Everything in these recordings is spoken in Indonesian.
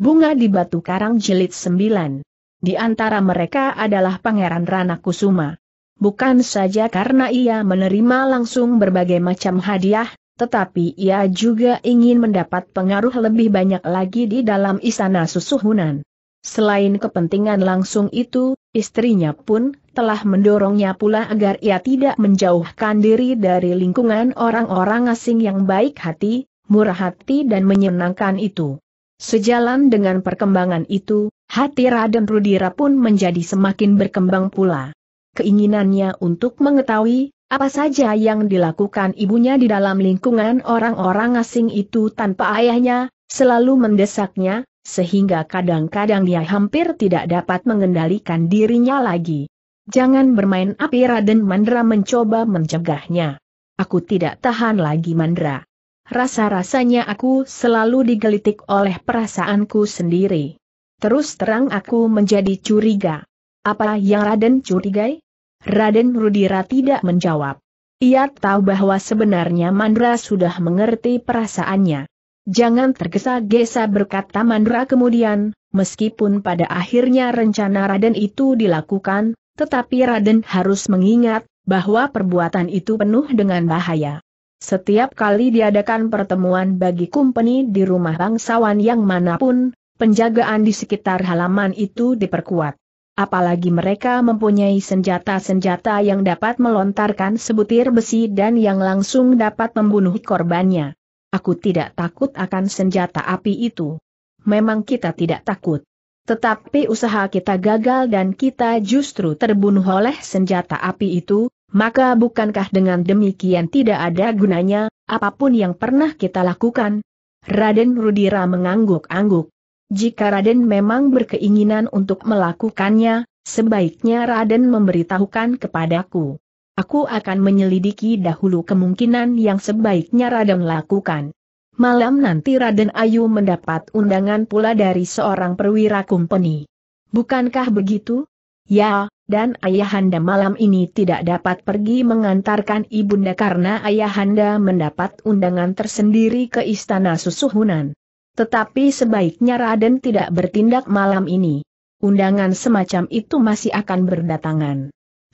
Bunga di Batu Karang Jilid 9. Di antara mereka adalah Pangeran Rana Kusuma. Bukan saja karena ia menerima langsung berbagai macam hadiah, tetapi ia juga ingin mendapat pengaruh lebih banyak lagi di dalam istana susuhunan. Selain kepentingan langsung itu, istrinya pun telah mendorongnya pula agar ia tidak menjauhkan diri dari lingkungan orang-orang asing yang baik hati, murah hati dan menyenangkan itu. Sejalan dengan perkembangan itu, hati Raden Rudira pun menjadi semakin berkembang pula. Keinginannya untuk mengetahui apa saja yang dilakukan ibunya di dalam lingkungan orang-orang asing itu tanpa ayahnya, selalu mendesaknya, sehingga kadang-kadang dia hampir tidak dapat mengendalikan dirinya lagi. Jangan bermain api Raden Mandra mencoba mencegahnya. Aku tidak tahan lagi Mandra rasa-rasanya aku selalu digelitik oleh perasaanku sendiri. Terus terang aku menjadi curiga. Apa yang Raden curigai? Raden Rudira tidak menjawab. Ia tahu bahwa sebenarnya Mandra sudah mengerti perasaannya. Jangan tergesa-gesa berkata Mandra kemudian, meskipun pada akhirnya rencana Raden itu dilakukan, tetapi Raden harus mengingat bahwa perbuatan itu penuh dengan bahaya. Setiap kali diadakan pertemuan bagi kumpeni di rumah bangsawan yang manapun, penjagaan di sekitar halaman itu diperkuat. Apalagi mereka mempunyai senjata-senjata yang dapat melontarkan sebutir besi dan yang langsung dapat membunuh korbannya. Aku tidak takut akan senjata api itu. Memang kita tidak takut. Tetapi usaha kita gagal dan kita justru terbunuh oleh senjata api itu, maka bukankah dengan demikian tidak ada gunanya, apapun yang pernah kita lakukan? Raden Rudira mengangguk-angguk. Jika Raden memang berkeinginan untuk melakukannya, sebaiknya Raden memberitahukan kepadaku. Aku akan menyelidiki dahulu kemungkinan yang sebaiknya Raden lakukan. Malam nanti Raden Ayu mendapat undangan pula dari seorang perwira kumpeni. Bukankah begitu? Ya, dan ayahanda malam ini tidak dapat pergi mengantarkan ibunda karena ayahanda mendapat undangan tersendiri ke istana susuhunan. Tetapi sebaiknya Raden tidak bertindak malam ini. Undangan semacam itu masih akan berdatangan.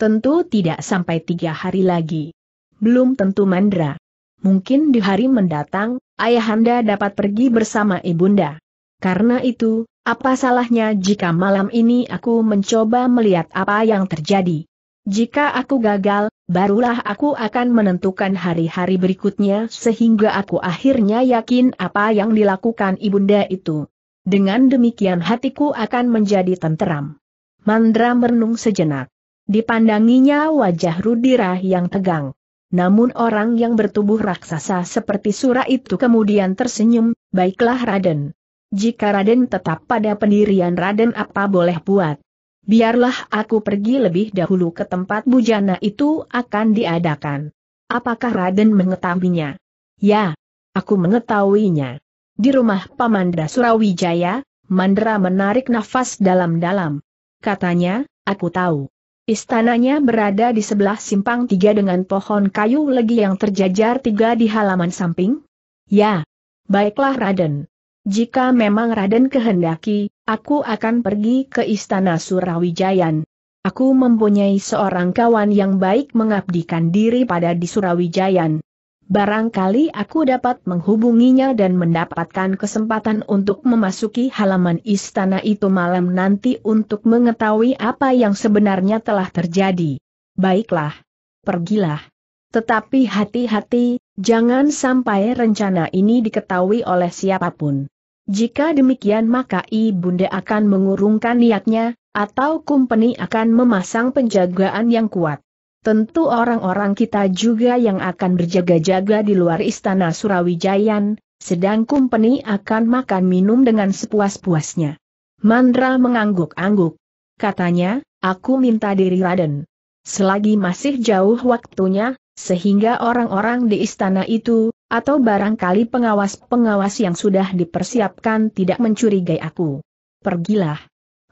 Tentu tidak sampai tiga hari lagi. Belum tentu Mandra. Mungkin di hari mendatang, ayahanda dapat pergi bersama ibunda. Karena itu, apa salahnya jika malam ini aku mencoba melihat apa yang terjadi? Jika aku gagal, barulah aku akan menentukan hari-hari berikutnya sehingga aku akhirnya yakin apa yang dilakukan ibunda itu. Dengan demikian hatiku akan menjadi tenteram. Mandra merenung sejenak. Dipandanginya wajah Rudira yang tegang. Namun orang yang bertubuh raksasa seperti Sura itu kemudian tersenyum, baiklah Raden. Jika Raden tetap pada pendirian Raden apa boleh buat? Biarlah aku pergi lebih dahulu ke tempat bujana itu akan diadakan. Apakah Raden mengetahuinya? Ya, aku mengetahuinya. Di rumah Pamandra Surawijaya, Mandra menarik nafas dalam-dalam. Katanya, aku tahu. Istananya berada di sebelah simpang tiga dengan pohon kayu legi yang terjajar tiga di halaman samping? Ya. Baiklah Raden. Jika memang Raden kehendaki, aku akan pergi ke Istana Surawijayan. Aku mempunyai seorang kawan yang baik mengabdikan diri pada di Surawijayan. Barangkali aku dapat menghubunginya dan mendapatkan kesempatan untuk memasuki halaman istana itu malam nanti untuk mengetahui apa yang sebenarnya telah terjadi. Baiklah. Pergilah. Tetapi hati-hati, jangan sampai rencana ini diketahui oleh siapapun. Jika demikian maka ibunda akan mengurungkan niatnya, atau kumpeni akan memasang penjagaan yang kuat. Tentu orang-orang kita juga yang akan berjaga-jaga di luar istana Surawijayan, sedang kumpeni akan makan minum dengan sepuas-puasnya. Mandra mengangguk-angguk. Katanya, aku minta diri Raden. Selagi masih jauh waktunya, sehingga orang-orang di istana itu, atau barangkali pengawas-pengawas yang sudah dipersiapkan tidak mencurigai aku. Pergilah.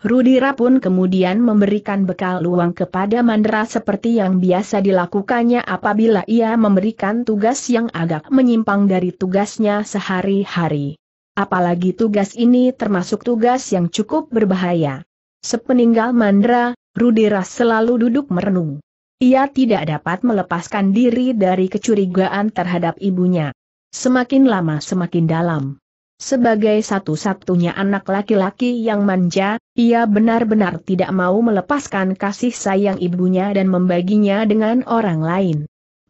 Rudira pun kemudian memberikan bekal luang kepada Mandra seperti yang biasa dilakukannya apabila ia memberikan tugas yang agak menyimpang dari tugasnya sehari-hari. Apalagi tugas ini termasuk tugas yang cukup berbahaya. Sepeninggal Mandra, Rudira selalu duduk merenung. Ia tidak dapat melepaskan diri dari kecurigaan terhadap ibunya. Semakin lama semakin dalam. Sebagai satu-satunya anak laki-laki yang manja, ia benar-benar tidak mau melepaskan kasih sayang ibunya dan membaginya dengan orang lain.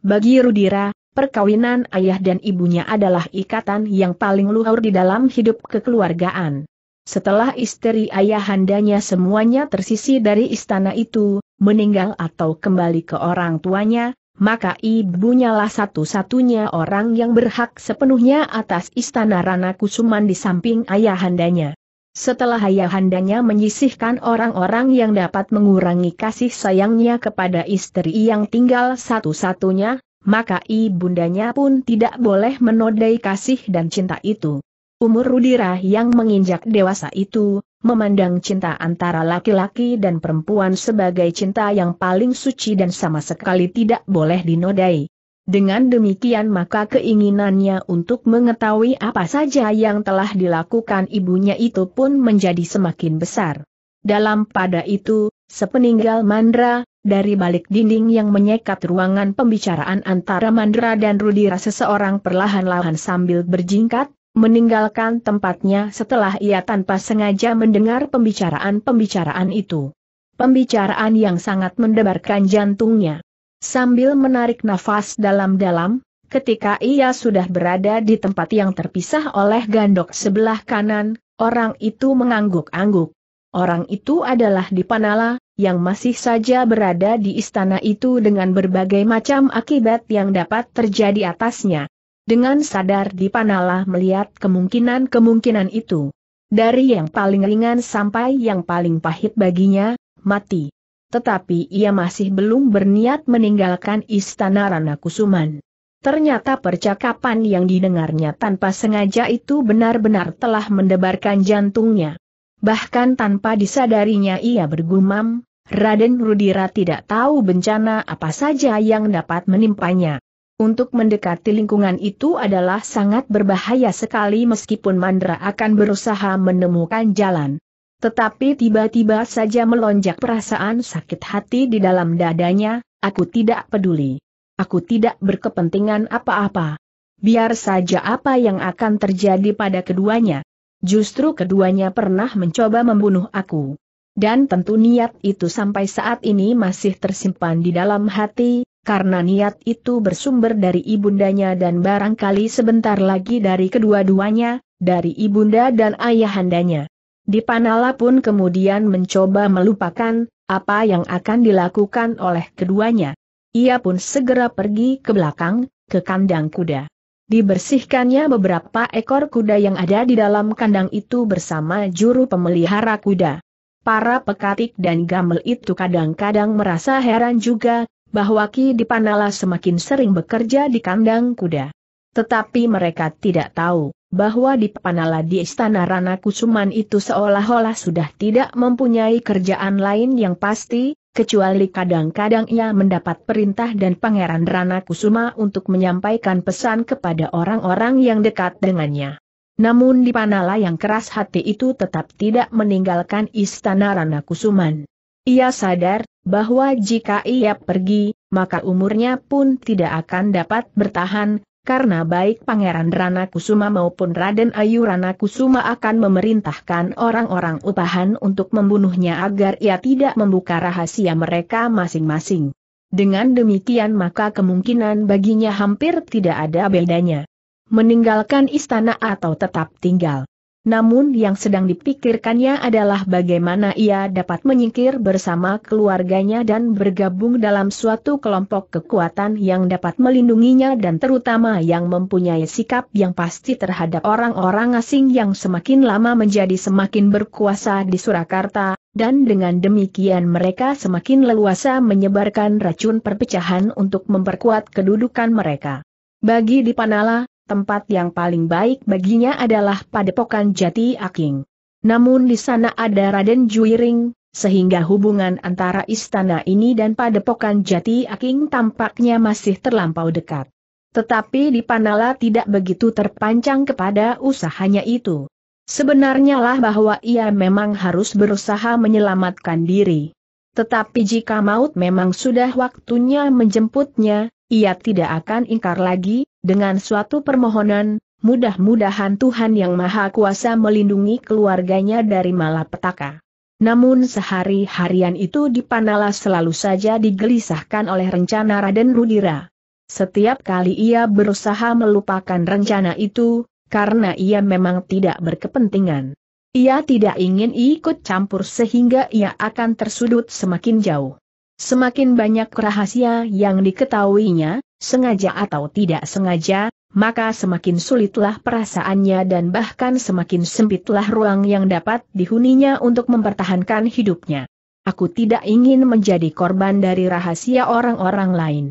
Bagi Rudira, perkawinan ayah dan ibunya adalah ikatan yang paling luhur di dalam hidup kekeluargaan. Setelah istri ayahandanya semuanya tersisi dari istana itu, meninggal atau kembali ke orang tuanya, maka ibunya lah satu-satunya orang yang berhak sepenuhnya atas istana Rana Kusuman di samping ayahandanya. Setelah ayahandanya menyisihkan orang-orang yang dapat mengurangi kasih sayangnya kepada istri yang tinggal satu-satunya, maka ibundanya pun tidak boleh menodai kasih dan cinta itu. Umur Rudira yang menginjak dewasa itu, memandang cinta antara laki-laki dan perempuan sebagai cinta yang paling suci dan sama sekali tidak boleh dinodai. Dengan demikian maka keinginannya untuk mengetahui apa saja yang telah dilakukan ibunya itu pun menjadi semakin besar. Dalam pada itu, sepeninggal Mandra, dari balik dinding yang menyekat ruangan pembicaraan antara Mandra dan Rudira seseorang perlahan-lahan sambil berjingkat, meninggalkan tempatnya setelah ia tanpa sengaja mendengar pembicaraan-pembicaraan itu. Pembicaraan yang sangat mendebarkan jantungnya. Sambil menarik nafas dalam-dalam, ketika ia sudah berada di tempat yang terpisah oleh gandok sebelah kanan, orang itu mengangguk-angguk. Orang itu adalah Dipanala, yang masih saja berada di istana itu dengan berbagai macam akibat yang dapat terjadi atasnya. Dengan sadar dipanalah melihat kemungkinan-kemungkinan itu. Dari yang paling ringan sampai yang paling pahit baginya, mati. Tetapi ia masih belum berniat meninggalkan istana Rana Kusuman. Ternyata percakapan yang didengarnya tanpa sengaja itu benar-benar telah mendebarkan jantungnya. Bahkan tanpa disadarinya ia bergumam, Raden Rudira tidak tahu bencana apa saja yang dapat menimpanya. Untuk mendekati lingkungan itu adalah sangat berbahaya sekali meskipun Mandra akan berusaha menemukan jalan. Tetapi tiba-tiba saja melonjak perasaan sakit hati di dalam dadanya, aku tidak peduli. Aku tidak berkepentingan apa-apa. Biar saja apa yang akan terjadi pada keduanya. Justru keduanya pernah mencoba membunuh aku. Dan tentu niat itu sampai saat ini masih tersimpan di dalam hati, karena niat itu bersumber dari ibundanya dan barangkali sebentar lagi dari kedua-duanya, dari ibunda dan ayahandanya. Dipanala pun kemudian mencoba melupakan apa yang akan dilakukan oleh keduanya. Ia pun segera pergi ke belakang, ke kandang kuda. Dibersihkannya beberapa ekor kuda yang ada di dalam kandang itu bersama juru pemelihara kuda. Para pekatik dan gamel itu kadang-kadang merasa heran juga bahwa Ki Dipanala semakin sering bekerja di kandang kuda. Tetapi mereka tidak tahu bahwa Dipanala di Istana Rana Kusuman itu seolah-olah sudah tidak mempunyai kerjaan lain yang pasti, kecuali kadang-kadang ia mendapat perintah dan Pangeran Rana Kusuma untuk menyampaikan pesan kepada orang-orang yang dekat dengannya. Namun Dipanala yang keras hati itu tetap tidak meninggalkan istana Rana Kusuman. Ia sadar bahwa jika ia pergi, maka umurnya pun tidak akan dapat bertahan, karena baik Pangeran Rana Kusuma maupun Raden Ayu Rana Kusuma akan memerintahkan orang-orang upahan untuk membunuhnya agar ia tidak membuka rahasia mereka masing-masing. Dengan demikian maka kemungkinan baginya hampir tidak ada bedanya. Meninggalkan istana atau tetap tinggal namun yang sedang dipikirkannya adalah bagaimana ia dapat menyingkir bersama keluarganya dan bergabung dalam suatu kelompok kekuatan yang dapat melindunginya dan terutama yang mempunyai sikap yang pasti terhadap orang-orang asing yang semakin lama menjadi semakin berkuasa di Surakarta, dan dengan demikian mereka semakin leluasa menyebarkan racun perpecahan untuk memperkuat kedudukan mereka. Bagi Dipanala, tempat yang paling baik baginya adalah Padepokan Jati Aking. Namun di sana ada Raden Juiring, sehingga hubungan antara istana ini dan Padepokan Jati Aking tampaknya masih terlampau dekat. Tetapi di Panala tidak begitu terpanjang kepada usahanya itu. Sebenarnya lah bahwa ia memang harus berusaha menyelamatkan diri. Tetapi jika maut memang sudah waktunya menjemputnya, ia tidak akan ingkar lagi, dengan suatu permohonan, mudah-mudahan Tuhan Yang Maha Kuasa melindungi keluarganya dari malapetaka. Namun sehari-harian itu di Panala selalu saja digelisahkan oleh rencana Raden Rudira. Setiap kali ia berusaha melupakan rencana itu, karena ia memang tidak berkepentingan. Ia tidak ingin ikut campur sehingga ia akan tersudut semakin jauh. Semakin banyak rahasia yang diketahuinya, sengaja atau tidak sengaja, maka semakin sulitlah perasaannya dan bahkan semakin sempitlah ruang yang dapat dihuninya untuk mempertahankan hidupnya. Aku tidak ingin menjadi korban dari rahasia orang-orang lain.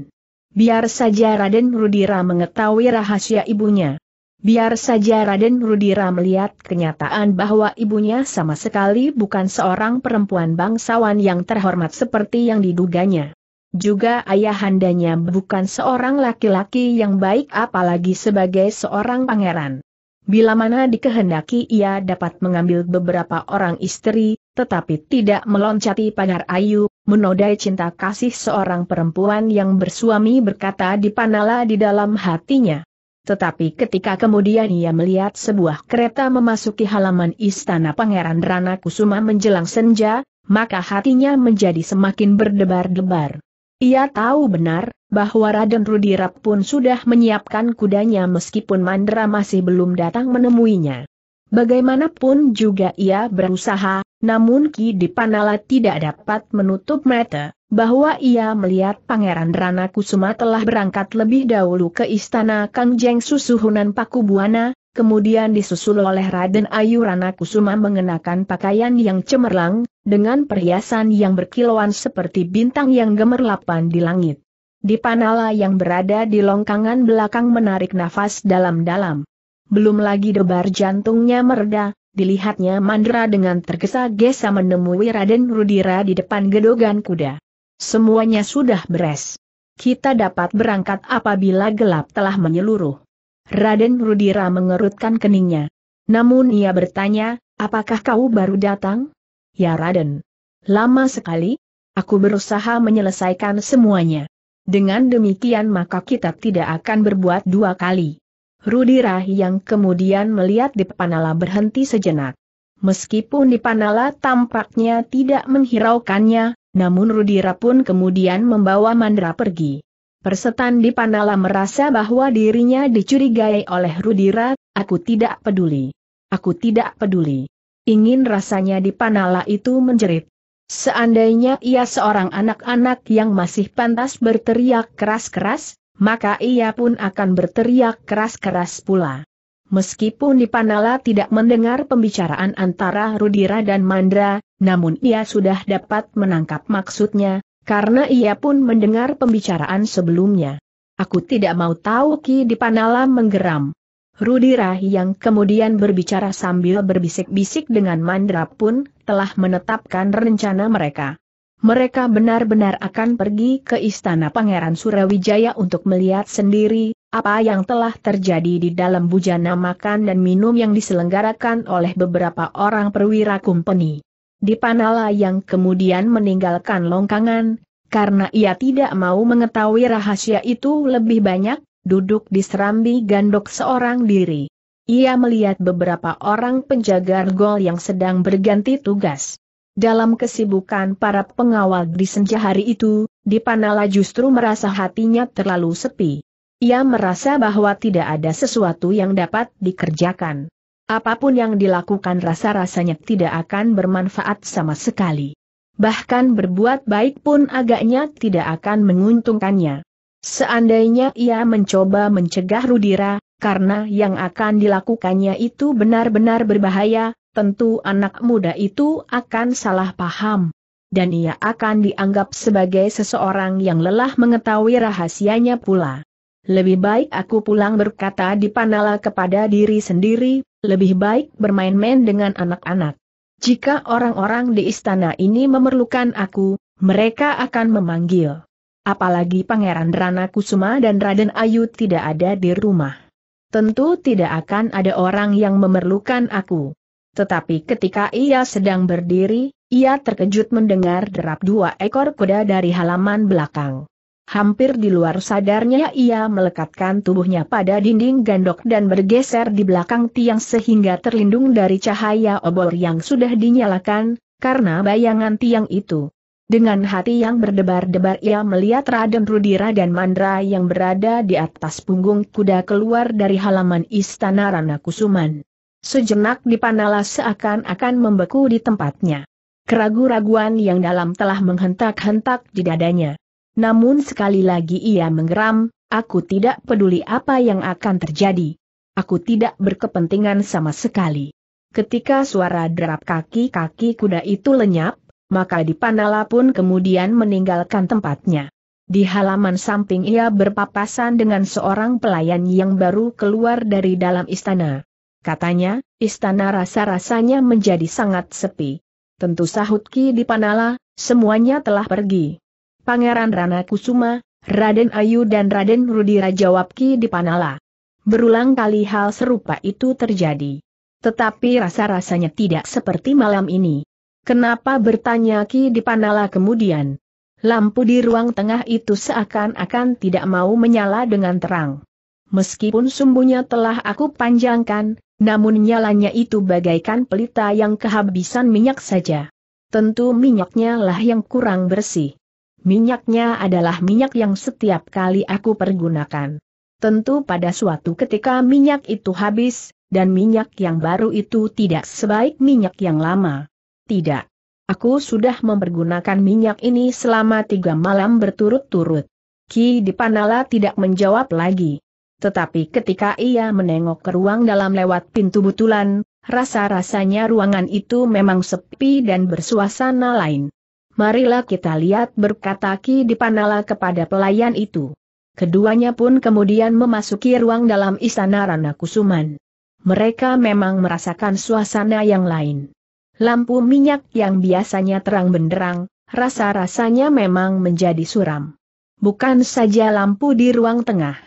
Biar saja Raden Rudira mengetahui rahasia ibunya. Biar saja Raden Rudira melihat kenyataan bahwa ibunya sama sekali bukan seorang perempuan bangsawan yang terhormat seperti yang diduganya. Juga ayahandanya bukan seorang laki-laki yang baik apalagi sebagai seorang pangeran. Bila mana dikehendaki ia dapat mengambil beberapa orang istri, tetapi tidak meloncati pagar ayu, menodai cinta kasih seorang perempuan yang bersuami berkata dipanala di dalam hatinya. Tetapi ketika kemudian ia melihat sebuah kereta memasuki halaman istana Pangeran Rana Kusuma menjelang senja, maka hatinya menjadi semakin berdebar-debar. Ia tahu benar, bahwa Raden Rudira pun sudah menyiapkan kudanya meskipun Mandra masih belum datang menemuinya. Bagaimanapun juga ia berusaha, namun Ki Dipanala tidak dapat menutup mata, bahwa ia melihat Pangeran Rana Kusuma telah berangkat lebih dahulu ke istana Kangjeng Susuhunan Pakubuana, kemudian disusul oleh Raden Ayu Rana Kusuma mengenakan pakaian yang cemerlang, dengan perhiasan yang berkilauan seperti bintang yang gemerlapan di langit. Dipanala yang berada di longkangan belakang menarik nafas dalam-dalam. Belum lagi debar jantungnya mereda, dilihatnya Mandra dengan tergesa-gesa menemui Raden Rudira di depan gedogan kuda. Semuanya sudah beres. Kita dapat berangkat apabila gelap telah menyeluruh. Raden Rudira mengerutkan keningnya. Namun ia bertanya, apakah kau baru datang? Ya Raden. Lama sekali, aku berusaha menyelesaikan semuanya. Dengan demikian maka kita tidak akan berbuat dua kali. Rudira yang kemudian melihat di Panala berhenti sejenak. Meskipun di Panala tampaknya tidak menghiraukannya, namun Rudira pun kemudian membawa Mandra pergi. Persetan di Panala merasa bahwa dirinya dicurigai oleh Rudira, aku tidak peduli. Aku tidak peduli. Ingin rasanya di Panala itu menjerit. Seandainya ia seorang anak-anak yang masih pantas berteriak keras-keras, maka ia pun akan berteriak keras-keras pula. Meskipun Dipanala tidak mendengar pembicaraan antara Rudira dan Mandra, namun ia sudah dapat menangkap maksudnya, karena ia pun mendengar pembicaraan sebelumnya. Aku tidak mau tahu Ki Dipanala menggeram. Rudira yang kemudian berbicara sambil berbisik-bisik dengan Mandra pun telah menetapkan rencana mereka mereka benar-benar akan pergi ke istana Pangeran Surawijaya untuk melihat sendiri apa yang telah terjadi di dalam bujana makan dan minum yang diselenggarakan oleh beberapa orang perwira kumpeni. Di Panala yang kemudian meninggalkan longkangan, karena ia tidak mau mengetahui rahasia itu lebih banyak, duduk di serambi gandok seorang diri. Ia melihat beberapa orang penjaga gol yang sedang berganti tugas. Dalam kesibukan para pengawal di senja hari itu, Dipanala justru merasa hatinya terlalu sepi. Ia merasa bahwa tidak ada sesuatu yang dapat dikerjakan. Apapun yang dilakukan rasa-rasanya tidak akan bermanfaat sama sekali. Bahkan berbuat baik pun agaknya tidak akan menguntungkannya. Seandainya ia mencoba mencegah Rudira, karena yang akan dilakukannya itu benar-benar berbahaya, tentu anak muda itu akan salah paham. Dan ia akan dianggap sebagai seseorang yang lelah mengetahui rahasianya pula. Lebih baik aku pulang berkata di Panala kepada diri sendiri, lebih baik bermain-main dengan anak-anak. Jika orang-orang di istana ini memerlukan aku, mereka akan memanggil. Apalagi Pangeran Rana Kusuma dan Raden Ayu tidak ada di rumah. Tentu tidak akan ada orang yang memerlukan aku. Tetapi ketika ia sedang berdiri, ia terkejut mendengar derap dua ekor kuda dari halaman belakang. Hampir di luar sadarnya ia melekatkan tubuhnya pada dinding gandok dan bergeser di belakang tiang sehingga terlindung dari cahaya obor yang sudah dinyalakan, karena bayangan tiang itu. Dengan hati yang berdebar-debar ia melihat Raden Rudira dan Mandra yang berada di atas punggung kuda keluar dari halaman istana Rana sejenak Dipanala seakan-akan membeku di tempatnya. Keragu-raguan yang dalam telah menghentak-hentak di dadanya. Namun sekali lagi ia menggeram, aku tidak peduli apa yang akan terjadi. Aku tidak berkepentingan sama sekali. Ketika suara derap kaki-kaki kuda itu lenyap, maka Dipanala pun kemudian meninggalkan tempatnya. Di halaman samping ia berpapasan dengan seorang pelayan yang baru keluar dari dalam istana. Katanya, istana rasa-rasanya menjadi sangat sepi. Tentu sahut Ki Dipanala, semuanya telah pergi. Pangeran Rana Kusuma, Raden Ayu dan Raden Rudira jawab Ki Dipanala. Berulang kali hal serupa itu terjadi. Tetapi rasa-rasanya tidak seperti malam ini. Kenapa bertanya Ki Dipanala kemudian? Lampu di ruang tengah itu seakan-akan tidak mau menyala dengan terang. Meskipun sumbunya telah aku panjangkan, namun nyalanya itu bagaikan pelita yang kehabisan minyak saja. Tentu minyaknya lah yang kurang bersih. Minyaknya adalah minyak yang setiap kali aku pergunakan. Tentu pada suatu ketika minyak itu habis, dan minyak yang baru itu tidak sebaik minyak yang lama. Tidak. Aku sudah mempergunakan minyak ini selama tiga malam berturut-turut. Ki Dipanala tidak menjawab lagi. Tetapi ketika ia menengok ke ruang dalam lewat pintu butulan, rasa-rasanya ruangan itu memang sepi dan bersuasana lain. Marilah kita lihat berkata Ki Dipanala kepada pelayan itu. Keduanya pun kemudian memasuki ruang dalam istana Rana Kusuman. Mereka memang merasakan suasana yang lain. Lampu minyak yang biasanya terang benderang, rasa-rasanya memang menjadi suram. Bukan saja lampu di ruang tengah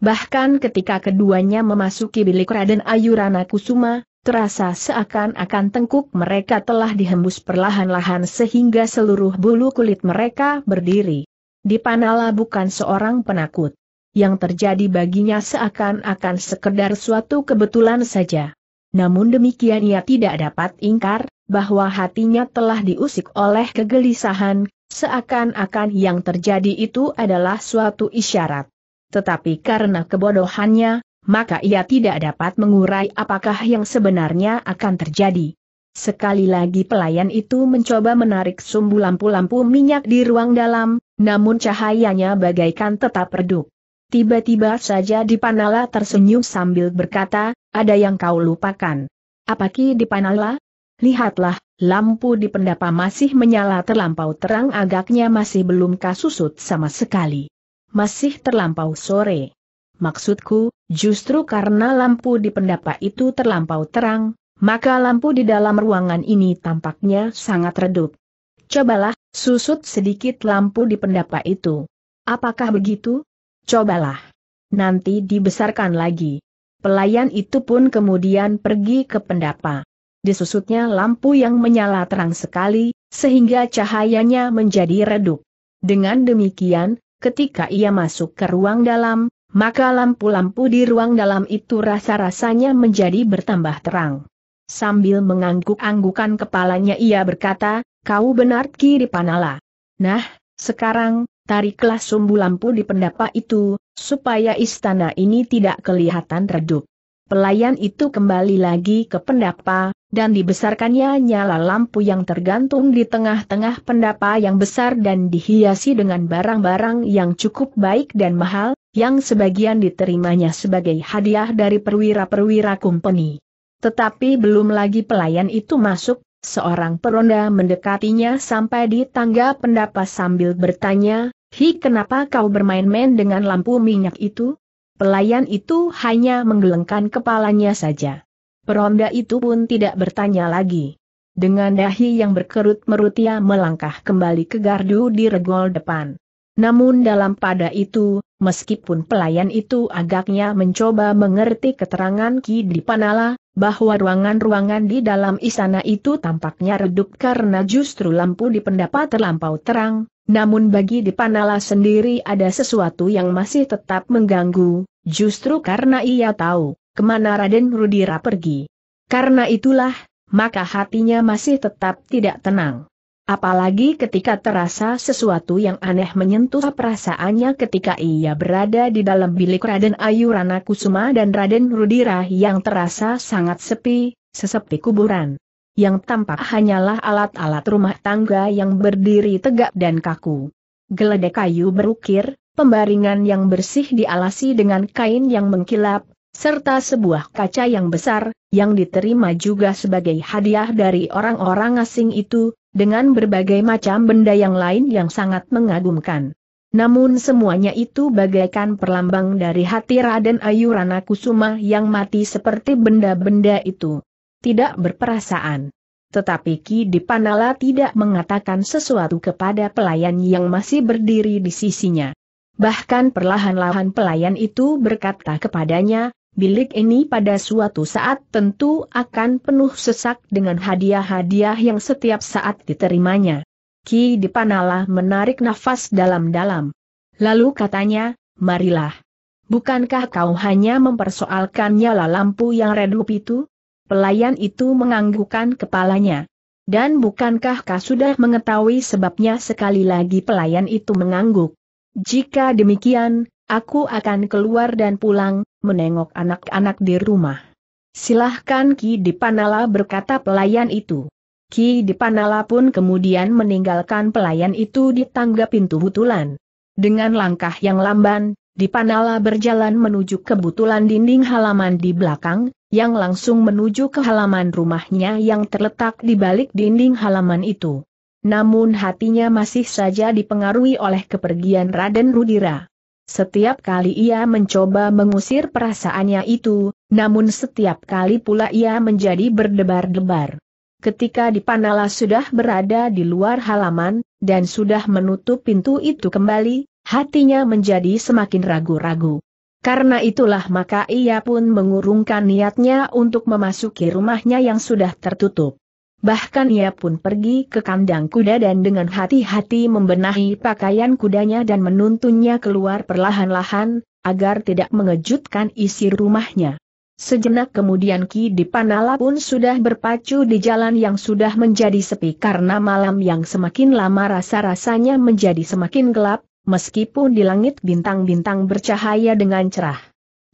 Bahkan ketika keduanya memasuki bilik Raden Ayurana Kusuma, terasa seakan-akan tengkuk mereka telah dihembus perlahan-lahan sehingga seluruh bulu kulit mereka berdiri. Dipanala bukan seorang penakut. Yang terjadi baginya seakan-akan sekedar suatu kebetulan saja. Namun demikian ia tidak dapat ingkar, bahwa hatinya telah diusik oleh kegelisahan, seakan-akan yang terjadi itu adalah suatu isyarat tetapi karena kebodohannya, maka ia tidak dapat mengurai apakah yang sebenarnya akan terjadi. Sekali lagi pelayan itu mencoba menarik sumbu lampu-lampu minyak di ruang dalam, namun cahayanya bagaikan tetap redup. Tiba-tiba saja Dipanala tersenyum sambil berkata, ada yang kau lupakan. Apa Ki Dipanala? Lihatlah, lampu di pendapa masih menyala terlampau terang agaknya masih belum kasusut sama sekali masih terlampau sore. Maksudku, justru karena lampu di pendapa itu terlampau terang, maka lampu di dalam ruangan ini tampaknya sangat redup. Cobalah, susut sedikit lampu di pendapa itu. Apakah begitu? Cobalah. Nanti dibesarkan lagi. Pelayan itu pun kemudian pergi ke pendapa. Disusutnya lampu yang menyala terang sekali, sehingga cahayanya menjadi redup. Dengan demikian, ketika ia masuk ke ruang dalam, maka lampu-lampu di ruang dalam itu rasa-rasanya menjadi bertambah terang. Sambil mengangguk-anggukan kepalanya ia berkata, kau benar kiri panala. Nah, sekarang, tariklah sumbu lampu di pendapa itu, supaya istana ini tidak kelihatan redup. Pelayan itu kembali lagi ke pendapa, dan dibesarkannya nyala lampu yang tergantung di tengah-tengah pendapa yang besar dan dihiasi dengan barang-barang yang cukup baik dan mahal, yang sebagian diterimanya sebagai hadiah dari perwira-perwira kumpeni. Tetapi belum lagi pelayan itu masuk, seorang peronda mendekatinya sampai di tangga pendapa sambil bertanya, Hi kenapa kau bermain-main dengan lampu minyak itu? Pelayan itu hanya menggelengkan kepalanya saja. Peronda itu pun tidak bertanya lagi. Dengan dahi yang berkerut merutia melangkah kembali ke gardu di regol depan. Namun dalam pada itu, meskipun pelayan itu agaknya mencoba mengerti keterangan Ki Dipanala, bahwa ruangan-ruangan di dalam istana itu tampaknya redup karena justru lampu di pendapat terlampau terang, namun bagi Dipanala sendiri ada sesuatu yang masih tetap mengganggu, justru karena ia tahu, kemana Raden Rudira pergi. Karena itulah, maka hatinya masih tetap tidak tenang. Apalagi ketika terasa sesuatu yang aneh menyentuh perasaannya ketika ia berada di dalam bilik Raden Ayu Rana Kusuma dan Raden Rudira yang terasa sangat sepi, sesepi kuburan. Yang tampak hanyalah alat-alat rumah tangga yang berdiri tegak dan kaku. Geledek kayu berukir, pembaringan yang bersih dialasi dengan kain yang mengkilap, serta sebuah kaca yang besar, yang diterima juga sebagai hadiah dari orang-orang asing itu, dengan berbagai macam benda yang lain yang sangat mengagumkan. Namun semuanya itu bagaikan perlambang dari hati Raden Ayu Rana Kusuma yang mati seperti benda-benda itu. Tidak berperasaan. Tetapi Ki Dipanala tidak mengatakan sesuatu kepada pelayan yang masih berdiri di sisinya. Bahkan perlahan-lahan pelayan itu berkata kepadanya, bilik ini pada suatu saat tentu akan penuh sesak dengan hadiah-hadiah yang setiap saat diterimanya. Ki Dipanala menarik nafas dalam-dalam. Lalu katanya, marilah. Bukankah kau hanya mempersoalkan nyala lampu yang redup itu? Pelayan itu menganggukkan kepalanya. Dan bukankah kau sudah mengetahui sebabnya sekali lagi pelayan itu mengangguk? Jika demikian, Aku akan keluar dan pulang, menengok anak-anak di rumah. Silahkan Ki Dipanala berkata pelayan itu. Ki Dipanala pun kemudian meninggalkan pelayan itu di tangga pintu butulan. Dengan langkah yang lamban, Dipanala berjalan menuju ke butulan dinding halaman di belakang, yang langsung menuju ke halaman rumahnya yang terletak di balik dinding halaman itu. Namun hatinya masih saja dipengaruhi oleh kepergian Raden Rudira. Setiap kali ia mencoba mengusir perasaannya itu, namun setiap kali pula ia menjadi berdebar-debar. Ketika Dipanala sudah berada di luar halaman, dan sudah menutup pintu itu kembali, hatinya menjadi semakin ragu-ragu. Karena itulah maka ia pun mengurungkan niatnya untuk memasuki rumahnya yang sudah tertutup. Bahkan ia pun pergi ke kandang kuda dan dengan hati-hati membenahi pakaian kudanya dan menuntunnya keluar perlahan-lahan, agar tidak mengejutkan isi rumahnya. Sejenak kemudian Ki Dipanala pun sudah berpacu di jalan yang sudah menjadi sepi karena malam yang semakin lama rasa-rasanya menjadi semakin gelap, meskipun di langit bintang-bintang bercahaya dengan cerah.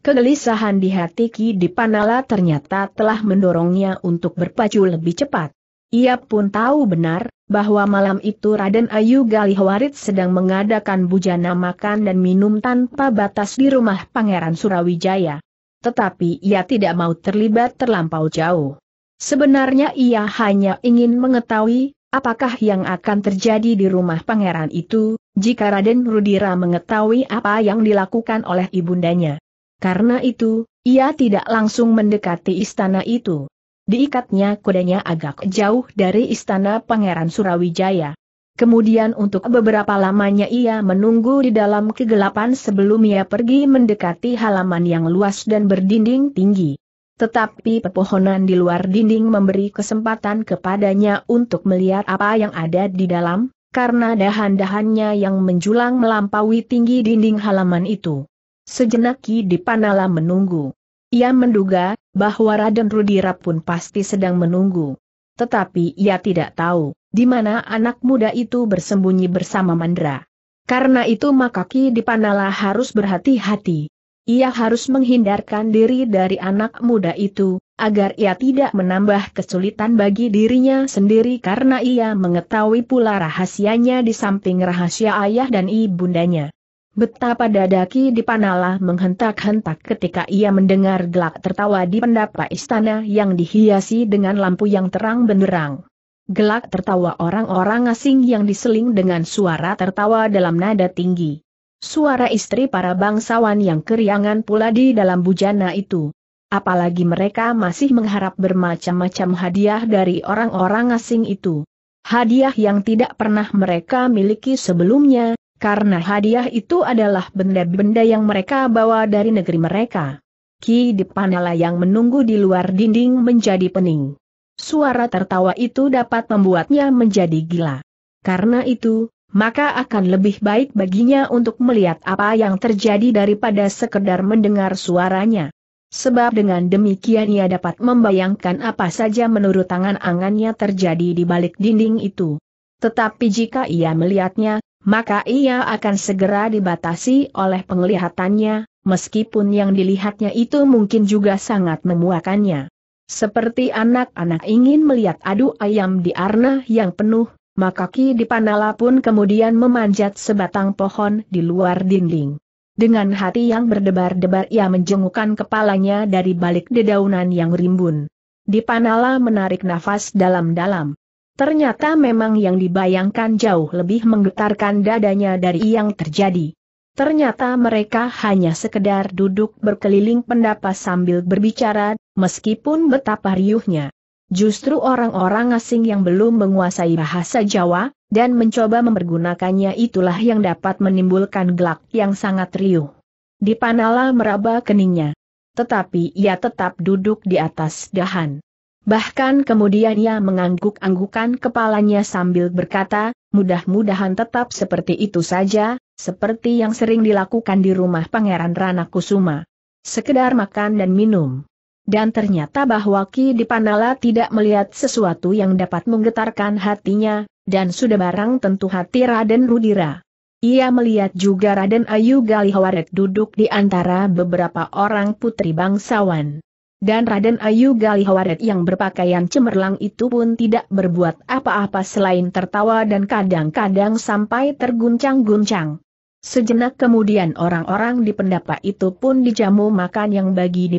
Kegelisahan di hati Ki Dipanala ternyata telah mendorongnya untuk berpacu lebih cepat. Ia pun tahu benar, bahwa malam itu Raden Ayu Galihwarit sedang mengadakan bujana makan dan minum tanpa batas di rumah Pangeran Surawijaya. Tetapi ia tidak mau terlibat terlampau jauh. Sebenarnya ia hanya ingin mengetahui, apakah yang akan terjadi di rumah pangeran itu, jika Raden Rudira mengetahui apa yang dilakukan oleh ibundanya. Karena itu, ia tidak langsung mendekati istana itu. Diikatnya kudanya agak jauh dari istana Pangeran Surawijaya. Kemudian untuk beberapa lamanya ia menunggu di dalam kegelapan sebelum ia pergi mendekati halaman yang luas dan berdinding tinggi. Tetapi pepohonan di luar dinding memberi kesempatan kepadanya untuk melihat apa yang ada di dalam, karena dahan-dahannya yang menjulang melampaui tinggi dinding halaman itu. Sejenak di panala menunggu. Ia menduga bahwa Raden Rudira pun pasti sedang menunggu. Tetapi ia tidak tahu di mana anak muda itu bersembunyi bersama Mandra. Karena itu Makaki Dipanala harus berhati-hati. Ia harus menghindarkan diri dari anak muda itu, agar ia tidak menambah kesulitan bagi dirinya sendiri karena ia mengetahui pula rahasianya di samping rahasia ayah dan ibundanya. Betapa dadaki dipanalah menghentak-hentak ketika ia mendengar gelak tertawa di pendapa istana yang dihiasi dengan lampu yang terang benderang. Gelak tertawa orang-orang asing yang diseling dengan suara tertawa dalam nada tinggi. Suara istri para bangsawan yang keriangan pula di dalam bujana itu. Apalagi mereka masih mengharap bermacam-macam hadiah dari orang-orang asing itu. Hadiah yang tidak pernah mereka miliki sebelumnya, karena hadiah itu adalah benda-benda yang mereka bawa dari negeri mereka. Ki Dipanala yang menunggu di luar dinding menjadi pening. Suara tertawa itu dapat membuatnya menjadi gila. Karena itu, maka akan lebih baik baginya untuk melihat apa yang terjadi daripada sekedar mendengar suaranya. Sebab dengan demikian ia dapat membayangkan apa saja menurut tangan angannya terjadi di balik dinding itu. Tetapi jika ia melihatnya, maka ia akan segera dibatasi oleh penglihatannya, meskipun yang dilihatnya itu mungkin juga sangat memuakannya. Seperti anak-anak ingin melihat adu ayam di arna yang penuh, maka Ki Dipanala pun kemudian memanjat sebatang pohon di luar dinding. Dengan hati yang berdebar-debar ia menjengukkan kepalanya dari balik dedaunan yang rimbun. Dipanala menarik nafas dalam-dalam. Ternyata memang yang dibayangkan jauh lebih menggetarkan dadanya dari yang terjadi. Ternyata mereka hanya sekedar duduk berkeliling pendapat sambil berbicara, meskipun betapa riuhnya. Justru orang-orang asing yang belum menguasai bahasa Jawa, dan mencoba mempergunakannya itulah yang dapat menimbulkan gelak yang sangat riuh. Dipanala meraba keningnya. Tetapi ia tetap duduk di atas dahan. Bahkan kemudian ia mengangguk-anggukan kepalanya sambil berkata, mudah-mudahan tetap seperti itu saja, seperti yang sering dilakukan di rumah Pangeran Rana Kusuma. Sekedar makan dan minum. Dan ternyata bahwa Ki Dipanala tidak melihat sesuatu yang dapat menggetarkan hatinya, dan sudah barang tentu hati Raden Rudira. Ia melihat juga Raden Ayu Galihawaret duduk di antara beberapa orang putri bangsawan. Dan Raden Ayu Galihawaret yang berpakaian cemerlang itu pun tidak berbuat apa-apa selain tertawa dan kadang-kadang sampai terguncang-guncang. Sejenak kemudian orang-orang di pendapa itu pun dijamu makan yang bagi di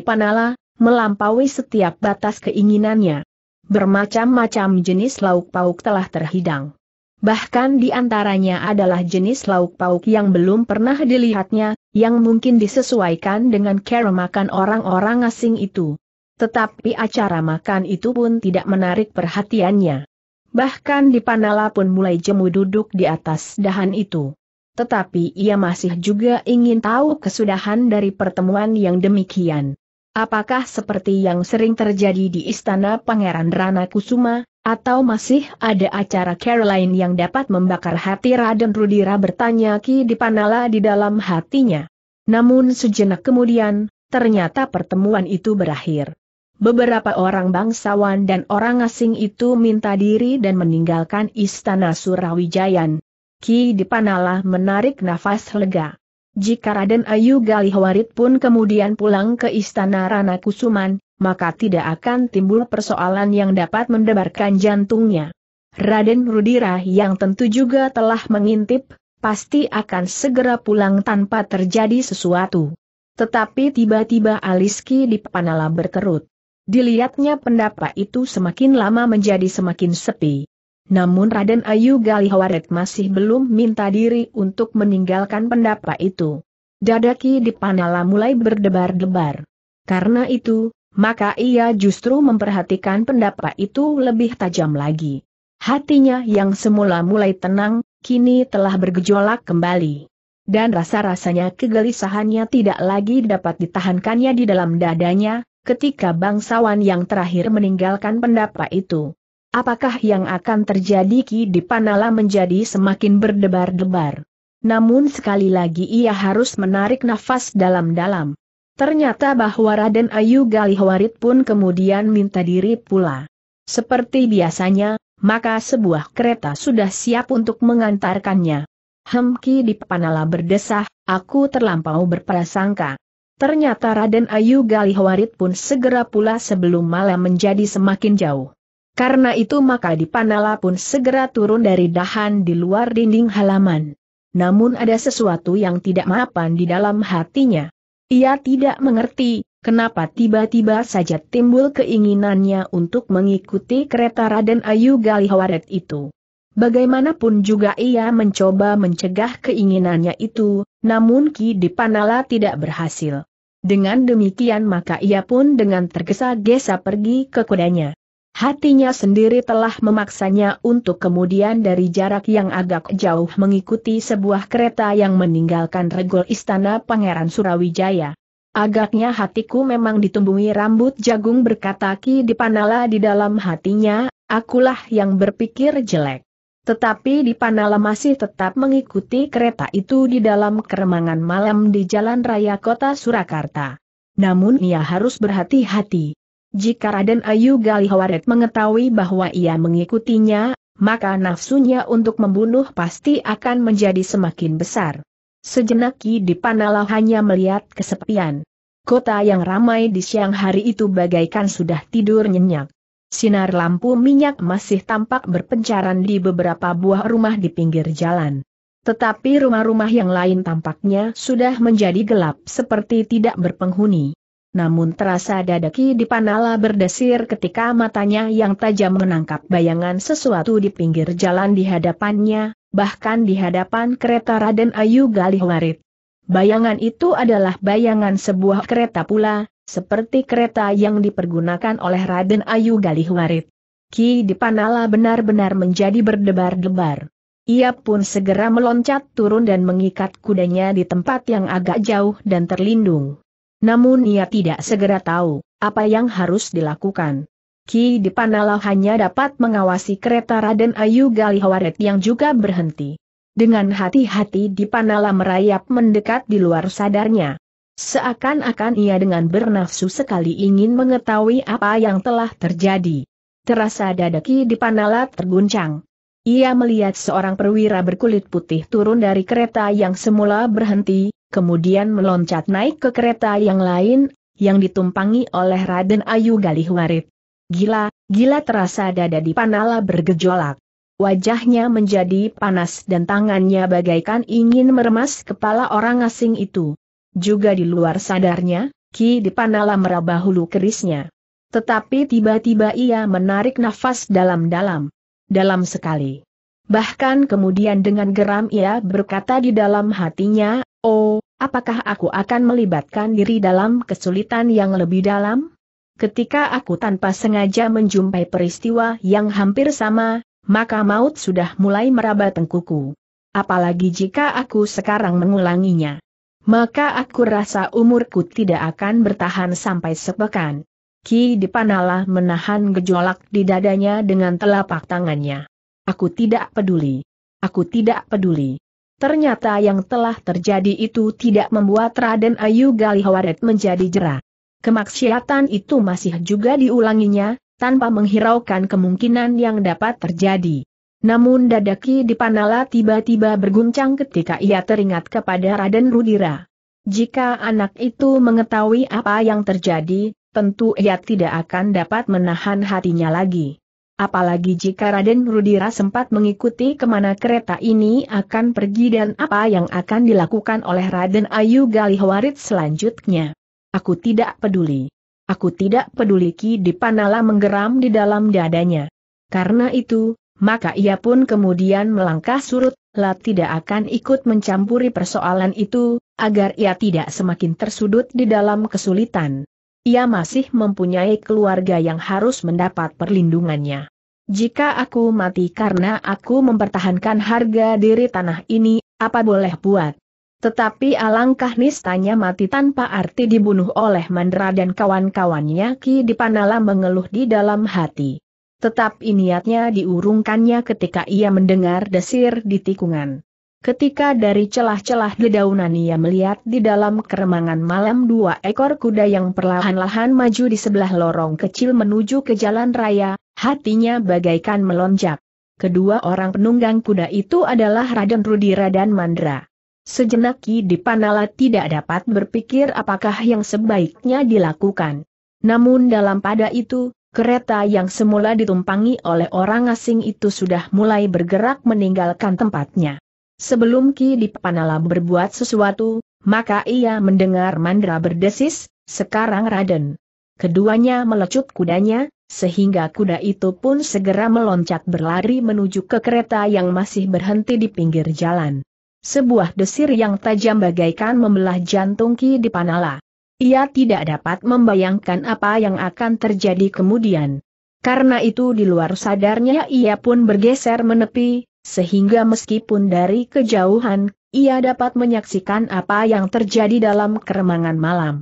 melampaui setiap batas keinginannya. Bermacam-macam jenis lauk pauk telah terhidang. Bahkan di antaranya adalah jenis lauk pauk yang belum pernah dilihatnya, yang mungkin disesuaikan dengan cara makan orang-orang asing itu. Tetapi acara makan itu pun tidak menarik perhatiannya. Bahkan di Panala pun mulai jemu duduk di atas dahan itu. Tetapi ia masih juga ingin tahu kesudahan dari pertemuan yang demikian. Apakah seperti yang sering terjadi di istana Pangeran Rana Kusuma, atau masih ada acara Caroline yang dapat membakar hati Raden Rudira bertanya Ki Dipanala di dalam hatinya. Namun sejenak kemudian, ternyata pertemuan itu berakhir. Beberapa orang bangsawan dan orang asing itu minta diri dan meninggalkan istana Surawijayan. Ki Dipanala menarik nafas lega. Jika Raden Ayu Galihwarit pun kemudian pulang ke istana Rana Kusuman, maka tidak akan timbul persoalan yang dapat mendebarkan jantungnya. Raden Rudira yang tentu juga telah mengintip, pasti akan segera pulang tanpa terjadi sesuatu. Tetapi tiba-tiba Aliski di Panala berkerut. Dilihatnya pendapat itu semakin lama menjadi semakin sepi. Namun Raden Ayu Galihawaret masih belum minta diri untuk meninggalkan pendapat itu. Dadaki di Panala mulai berdebar-debar. Karena itu, maka ia justru memperhatikan pendapat itu lebih tajam lagi. Hatinya yang semula mulai tenang, kini telah bergejolak kembali. Dan rasa-rasanya kegelisahannya tidak lagi dapat ditahankannya di dalam dadanya, ketika bangsawan yang terakhir meninggalkan pendapat itu. Apakah yang akan terjadi Ki Dipanala menjadi semakin berdebar-debar. Namun sekali lagi ia harus menarik nafas dalam-dalam. Ternyata bahwa Raden Ayu Galihwarit pun kemudian minta diri pula. Seperti biasanya, maka sebuah kereta sudah siap untuk mengantarkannya. Hemki di Panala berdesah, aku terlampau berprasangka. Ternyata Raden Ayu Galihwarit pun segera pula sebelum malam menjadi semakin jauh. Karena itu maka di Panala pun segera turun dari dahan di luar dinding halaman. Namun ada sesuatu yang tidak mapan di dalam hatinya. Ia tidak mengerti, kenapa tiba-tiba saja timbul keinginannya untuk mengikuti kereta Raden Ayu Galihawaret itu. Bagaimanapun juga ia mencoba mencegah keinginannya itu, namun Ki Dipanala tidak berhasil. Dengan demikian maka ia pun dengan tergesa-gesa pergi ke kudanya. Hatinya sendiri telah memaksanya untuk kemudian dari jarak yang agak jauh mengikuti sebuah kereta yang meninggalkan regol istana Pangeran Surawijaya. Agaknya hatiku memang ditumbuhi rambut jagung berkata Ki Dipanala di dalam hatinya, akulah yang berpikir jelek. Tetapi Dipanala masih tetap mengikuti kereta itu di dalam keremangan malam di jalan raya kota Surakarta. Namun ia harus berhati-hati. Jika Raden Ayu Galihawaret mengetahui bahwa ia mengikutinya, maka nafsunya untuk membunuh pasti akan menjadi semakin besar. Sejenak Ki Dipanala hanya melihat kesepian. Kota yang ramai di siang hari itu bagaikan sudah tidur nyenyak. Sinar lampu minyak masih tampak berpencaran di beberapa buah rumah di pinggir jalan. Tetapi rumah-rumah yang lain tampaknya sudah menjadi gelap seperti tidak berpenghuni namun terasa dadaki di panala berdesir ketika matanya yang tajam menangkap bayangan sesuatu di pinggir jalan di hadapannya, bahkan di hadapan kereta Raden Ayu Galih Galihwarit. Bayangan itu adalah bayangan sebuah kereta pula, seperti kereta yang dipergunakan oleh Raden Ayu Galih Galihwarit. Ki Dipanala benar-benar menjadi berdebar-debar. Ia pun segera meloncat turun dan mengikat kudanya di tempat yang agak jauh dan terlindung. Namun ia tidak segera tahu apa yang harus dilakukan. Ki Dipanala hanya dapat mengawasi kereta Raden Ayu Galihawaret yang juga berhenti. Dengan hati-hati Dipanala merayap mendekat di luar sadarnya. Seakan-akan ia dengan bernafsu sekali ingin mengetahui apa yang telah terjadi. Terasa dadaki di panala terguncang. Ia melihat seorang perwira berkulit putih turun dari kereta yang semula berhenti, kemudian meloncat naik ke kereta yang lain, yang ditumpangi oleh Raden Ayu Galihwarit. Gila, gila terasa dada di panala bergejolak. Wajahnya menjadi panas dan tangannya bagaikan ingin meremas kepala orang asing itu. Juga di luar sadarnya, Ki di panala meraba hulu kerisnya. Tetapi tiba-tiba ia menarik nafas dalam-dalam. Dalam sekali. Bahkan kemudian dengan geram ia berkata di dalam hatinya, Oh, apakah aku akan melibatkan diri dalam kesulitan yang lebih dalam? Ketika aku tanpa sengaja menjumpai peristiwa yang hampir sama, maka maut sudah mulai meraba tengkuku. Apalagi jika aku sekarang mengulanginya. Maka aku rasa umurku tidak akan bertahan sampai sepekan. Ki Dipanala menahan gejolak di dadanya dengan telapak tangannya. Aku tidak peduli. Aku tidak peduli. Ternyata yang telah terjadi itu tidak membuat Raden Ayu Galihawaret menjadi jera. Kemaksiatan itu masih juga diulanginya, tanpa menghiraukan kemungkinan yang dapat terjadi. Namun Dadaki di panala tiba-tiba berguncang ketika ia teringat kepada Raden Rudira. Jika anak itu mengetahui apa yang terjadi, tentu ia tidak akan dapat menahan hatinya lagi. Apalagi jika Raden Rudira sempat mengikuti kemana kereta ini akan pergi dan apa yang akan dilakukan oleh Raden Ayu Galihwarit selanjutnya. Aku tidak peduli. Aku tidak peduli Ki Dipanala menggeram di dalam dadanya. Karena itu, maka ia pun kemudian melangkah surut, lah tidak akan ikut mencampuri persoalan itu, agar ia tidak semakin tersudut di dalam kesulitan. Ia masih mempunyai keluarga yang harus mendapat perlindungannya. Jika aku mati karena aku mempertahankan harga diri tanah ini, apa boleh buat? Tetapi alangkah nistanya mati tanpa arti dibunuh oleh Mandra dan kawan-kawannya Ki Dipanala mengeluh di dalam hati. Tetap niatnya diurungkannya ketika ia mendengar desir di tikungan. Ketika dari celah-celah dedaunan ia melihat di dalam keremangan malam dua ekor kuda yang perlahan-lahan maju di sebelah lorong kecil menuju ke jalan raya, hatinya bagaikan melonjak. Kedua orang penunggang kuda itu adalah Raden Rudira dan Mandra. Sejenak Ki Dipanala tidak dapat berpikir apakah yang sebaiknya dilakukan. Namun dalam pada itu, kereta yang semula ditumpangi oleh orang asing itu sudah mulai bergerak meninggalkan tempatnya. Sebelum Ki Dipanala berbuat sesuatu, maka ia mendengar Mandra berdesis, sekarang Raden. Keduanya melecut kudanya, sehingga kuda itu pun segera meloncat berlari menuju ke kereta yang masih berhenti di pinggir jalan. Sebuah desir yang tajam bagaikan membelah jantung Ki Dipanala. Ia tidak dapat membayangkan apa yang akan terjadi kemudian. Karena itu di luar sadarnya ia pun bergeser menepi, sehingga meskipun dari kejauhan, ia dapat menyaksikan apa yang terjadi dalam keremangan malam.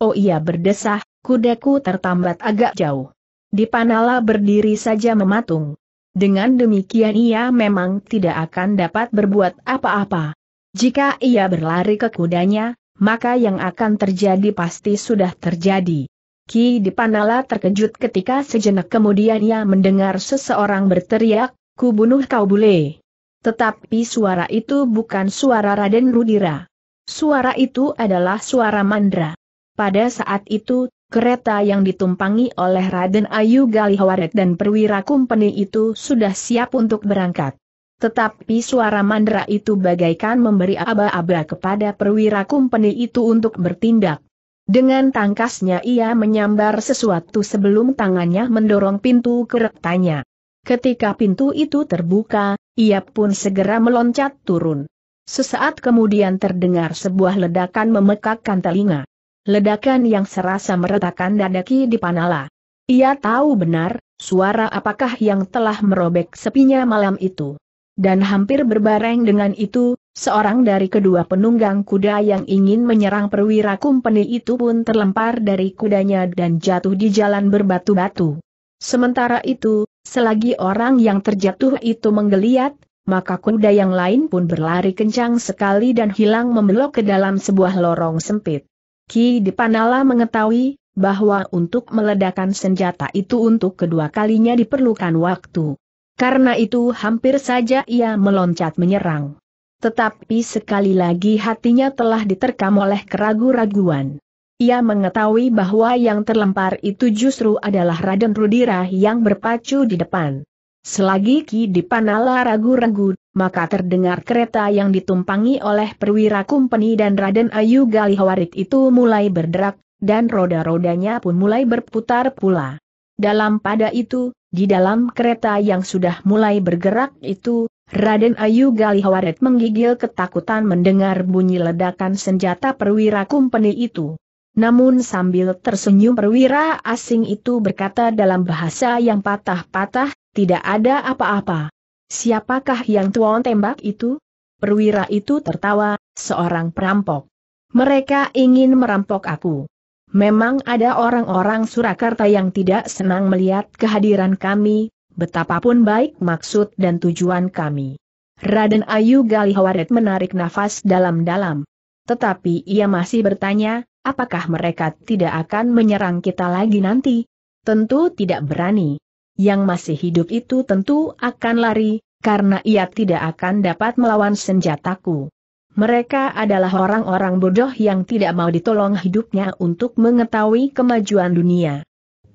Oh ia berdesah, kudaku tertambat agak jauh. Dipanala berdiri saja mematung. Dengan demikian ia memang tidak akan dapat berbuat apa-apa. Jika ia berlari ke kudanya, maka yang akan terjadi pasti sudah terjadi. Ki Dipanala terkejut ketika sejenak kemudian ia mendengar seseorang berteriak, Ku bunuh kau bule. Tetapi suara itu bukan suara Raden Rudira. Suara itu adalah suara Mandra. Pada saat itu, kereta yang ditumpangi oleh Raden Ayu Galihawaret dan Perwira Kumpeni itu sudah siap untuk berangkat. Tetapi suara Mandra itu bagaikan memberi aba-aba kepada Perwira Kumpeni itu untuk bertindak. Dengan tangkasnya ia menyambar sesuatu sebelum tangannya mendorong pintu keretanya. Ketika pintu itu terbuka, ia pun segera meloncat turun. Sesaat kemudian terdengar sebuah ledakan memekakkan telinga. Ledakan yang serasa meretakkan dada Ki panala. Ia tahu benar, suara apakah yang telah merobek sepinya malam itu. Dan hampir berbareng dengan itu, seorang dari kedua penunggang kuda yang ingin menyerang perwira kumpeni itu pun terlempar dari kudanya dan jatuh di jalan berbatu-batu. Sementara itu, Selagi orang yang terjatuh itu menggeliat, maka kuda yang lain pun berlari kencang sekali dan hilang membelok ke dalam sebuah lorong sempit. Ki Dipanala mengetahui bahwa untuk meledakan senjata itu untuk kedua kalinya diperlukan waktu. Karena itu hampir saja ia meloncat menyerang. Tetapi sekali lagi hatinya telah diterkam oleh keraguan raguan ia mengetahui bahwa yang terlempar itu justru adalah Raden Rudira yang berpacu di depan. Selagi Ki Dipanala ragu-ragu, maka terdengar kereta yang ditumpangi oleh perwira kumpeni dan Raden Ayu Galihawarit itu mulai berderak, dan roda-rodanya pun mulai berputar pula. Dalam pada itu, di dalam kereta yang sudah mulai bergerak itu, Raden Ayu Galihwarit menggigil ketakutan mendengar bunyi ledakan senjata perwira kumpeni itu. Namun sambil tersenyum perwira asing itu berkata dalam bahasa yang patah-patah, tidak ada apa-apa. Siapakah yang tuan tembak itu? Perwira itu tertawa, seorang perampok. Mereka ingin merampok aku. Memang ada orang-orang Surakarta yang tidak senang melihat kehadiran kami, betapapun baik maksud dan tujuan kami. Raden Ayu Galihawaret menarik nafas dalam-dalam. Tetapi ia masih bertanya, Apakah mereka tidak akan menyerang kita lagi nanti? Tentu tidak berani. Yang masih hidup itu tentu akan lari, karena ia tidak akan dapat melawan senjataku. Mereka adalah orang-orang bodoh yang tidak mau ditolong hidupnya untuk mengetahui kemajuan dunia.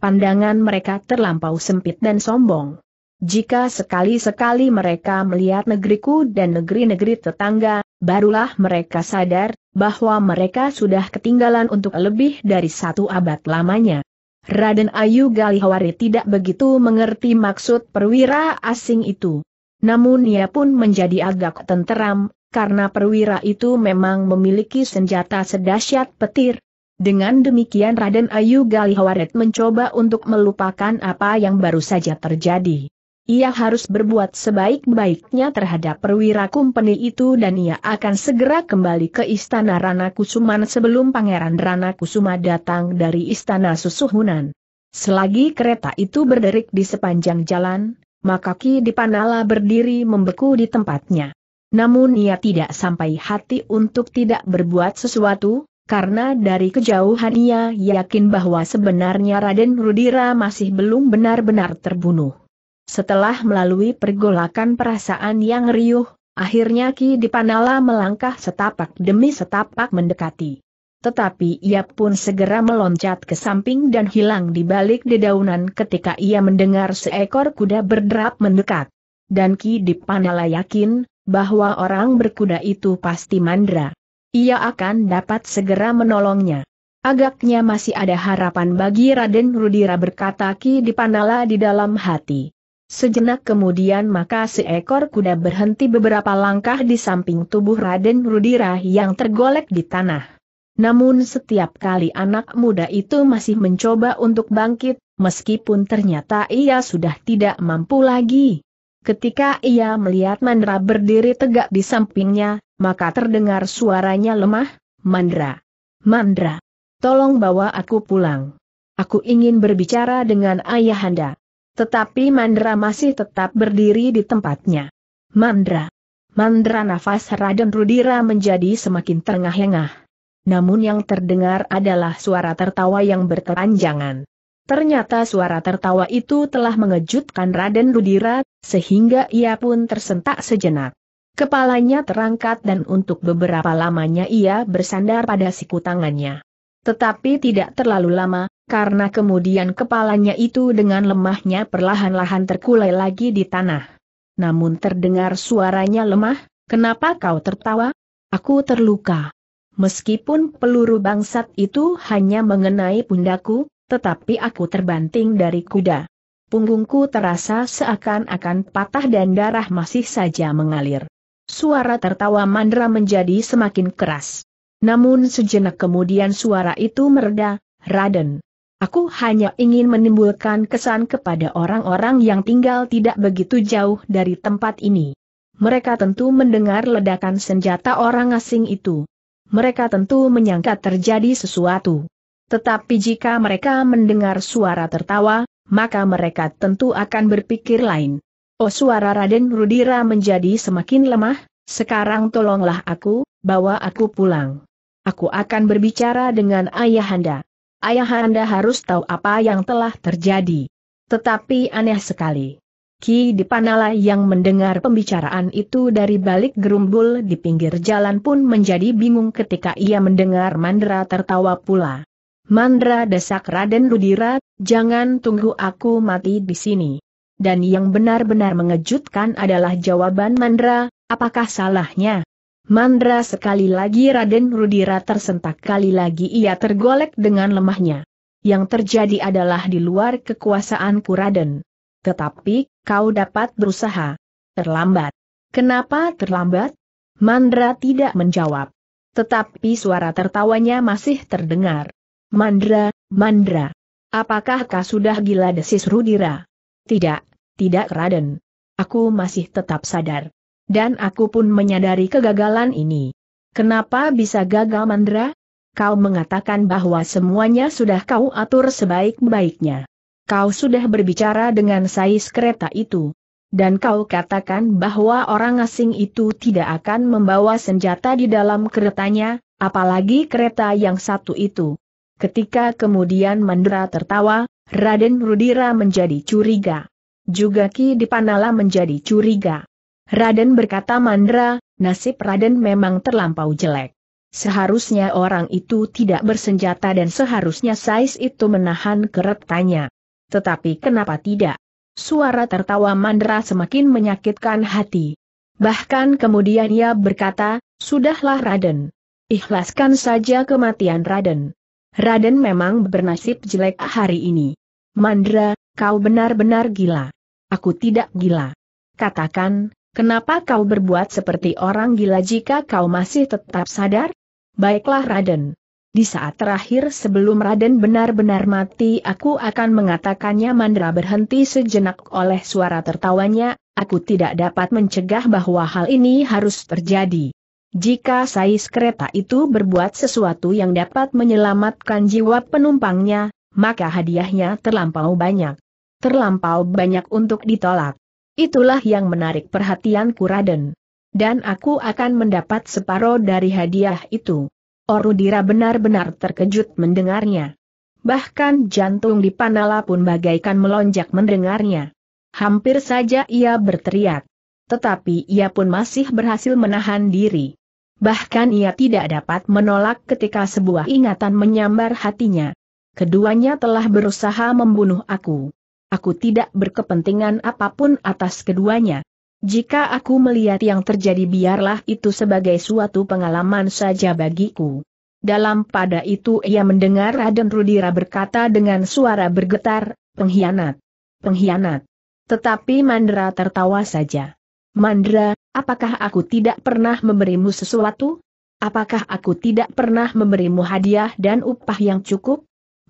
Pandangan mereka terlampau sempit dan sombong. Jika sekali-sekali mereka melihat negeriku dan negeri-negeri tetangga, barulah mereka sadar bahwa mereka sudah ketinggalan untuk lebih dari satu abad lamanya. Raden Ayu Galihawari tidak begitu mengerti maksud perwira asing itu. Namun ia pun menjadi agak tenteram, karena perwira itu memang memiliki senjata sedasyat petir. Dengan demikian Raden Ayu Galihawaret mencoba untuk melupakan apa yang baru saja terjadi. Ia harus berbuat sebaik-baiknya terhadap perwira kumpeni itu dan ia akan segera kembali ke istana Rana Kusuman sebelum Pangeran Rana Kusuma datang dari istana Susuhunan. Selagi kereta itu berderik di sepanjang jalan, maka Ki Dipanala berdiri membeku di tempatnya. Namun ia tidak sampai hati untuk tidak berbuat sesuatu, karena dari kejauhan ia yakin bahwa sebenarnya Raden Rudira masih belum benar-benar terbunuh. Setelah melalui pergolakan perasaan yang riuh, akhirnya Ki Dipanala melangkah setapak demi setapak mendekati. Tetapi ia pun segera meloncat ke samping dan hilang di balik dedaunan ketika ia mendengar seekor kuda berderap mendekat. Dan Ki Dipanala yakin, bahwa orang berkuda itu pasti mandra. Ia akan dapat segera menolongnya. Agaknya masih ada harapan bagi Raden Rudira berkata Ki Dipanala di dalam hati. Sejenak kemudian maka seekor kuda berhenti beberapa langkah di samping tubuh Raden Rudira yang tergolek di tanah. Namun setiap kali anak muda itu masih mencoba untuk bangkit, meskipun ternyata ia sudah tidak mampu lagi. Ketika ia melihat Mandra berdiri tegak di sampingnya, maka terdengar suaranya lemah, Mandra. Mandra, tolong bawa aku pulang. Aku ingin berbicara dengan ayahanda. Tetapi Mandra masih tetap berdiri di tempatnya. Mandra. Mandra nafas Raden Rudira menjadi semakin terengah-engah. Namun yang terdengar adalah suara tertawa yang berteranjangan. Ternyata suara tertawa itu telah mengejutkan Raden Rudira, sehingga ia pun tersentak sejenak. Kepalanya terangkat dan untuk beberapa lamanya ia bersandar pada siku tangannya. Tetapi tidak terlalu lama, karena kemudian kepalanya itu dengan lemahnya perlahan-lahan terkulai lagi di tanah. Namun terdengar suaranya lemah, kenapa kau tertawa? Aku terluka. Meskipun peluru bangsat itu hanya mengenai pundaku, tetapi aku terbanting dari kuda. Punggungku terasa seakan-akan patah dan darah masih saja mengalir. Suara tertawa Mandra menjadi semakin keras. Namun sejenak kemudian suara itu mereda, Raden, Aku hanya ingin menimbulkan kesan kepada orang-orang yang tinggal tidak begitu jauh dari tempat ini. Mereka tentu mendengar ledakan senjata orang asing itu. Mereka tentu menyangka terjadi sesuatu. Tetapi jika mereka mendengar suara tertawa, maka mereka tentu akan berpikir lain. Oh suara Raden Rudira menjadi semakin lemah, sekarang tolonglah aku, bawa aku pulang. Aku akan berbicara dengan ayahanda ayah Anda harus tahu apa yang telah terjadi. Tetapi aneh sekali. Ki Dipanala yang mendengar pembicaraan itu dari balik gerumbul di pinggir jalan pun menjadi bingung ketika ia mendengar Mandra tertawa pula. Mandra desak Raden Rudira, jangan tunggu aku mati di sini. Dan yang benar-benar mengejutkan adalah jawaban Mandra, apakah salahnya, Mandra sekali lagi Raden Rudira tersentak kali lagi ia tergolek dengan lemahnya. Yang terjadi adalah di luar kekuasaanku Raden. Tetapi, kau dapat berusaha. Terlambat. Kenapa terlambat? Mandra tidak menjawab. Tetapi suara tertawanya masih terdengar. Mandra, Mandra. Apakah kau sudah gila desis Rudira? Tidak, tidak Raden. Aku masih tetap sadar. Dan aku pun menyadari kegagalan ini. Kenapa bisa gagal Mandra? Kau mengatakan bahwa semuanya sudah kau atur sebaik-baiknya. Kau sudah berbicara dengan sais kereta itu. Dan kau katakan bahwa orang asing itu tidak akan membawa senjata di dalam keretanya, apalagi kereta yang satu itu. Ketika kemudian Mandra tertawa, Raden Rudira menjadi curiga. Juga Ki Dipanala menjadi curiga. Raden berkata Mandra, nasib Raden memang terlampau jelek. Seharusnya orang itu tidak bersenjata dan seharusnya Sais itu menahan keretanya. Tetapi kenapa tidak? Suara tertawa Mandra semakin menyakitkan hati. Bahkan kemudian ia berkata, Sudahlah Raden. Ikhlaskan saja kematian Raden. Raden memang bernasib jelek hari ini. Mandra, kau benar-benar gila. Aku tidak gila. Katakan, Kenapa kau berbuat seperti orang gila jika kau masih tetap sadar? Baiklah Raden. Di saat terakhir sebelum Raden benar-benar mati aku akan mengatakannya Mandra berhenti sejenak oleh suara tertawanya, aku tidak dapat mencegah bahwa hal ini harus terjadi. Jika sais kereta itu berbuat sesuatu yang dapat menyelamatkan jiwa penumpangnya, maka hadiahnya terlampau banyak. Terlampau banyak untuk ditolak. Itulah yang menarik perhatianku Raden. Dan aku akan mendapat separoh dari hadiah itu. Orudira benar-benar terkejut mendengarnya. Bahkan jantung di Panala pun bagaikan melonjak mendengarnya. Hampir saja ia berteriak. Tetapi ia pun masih berhasil menahan diri. Bahkan ia tidak dapat menolak ketika sebuah ingatan menyambar hatinya. Keduanya telah berusaha membunuh aku aku tidak berkepentingan apapun atas keduanya. Jika aku melihat yang terjadi biarlah itu sebagai suatu pengalaman saja bagiku. Dalam pada itu ia mendengar Raden Rudira berkata dengan suara bergetar, pengkhianat, pengkhianat. Tetapi Mandra tertawa saja. Mandra, apakah aku tidak pernah memberimu sesuatu? Apakah aku tidak pernah memberimu hadiah dan upah yang cukup?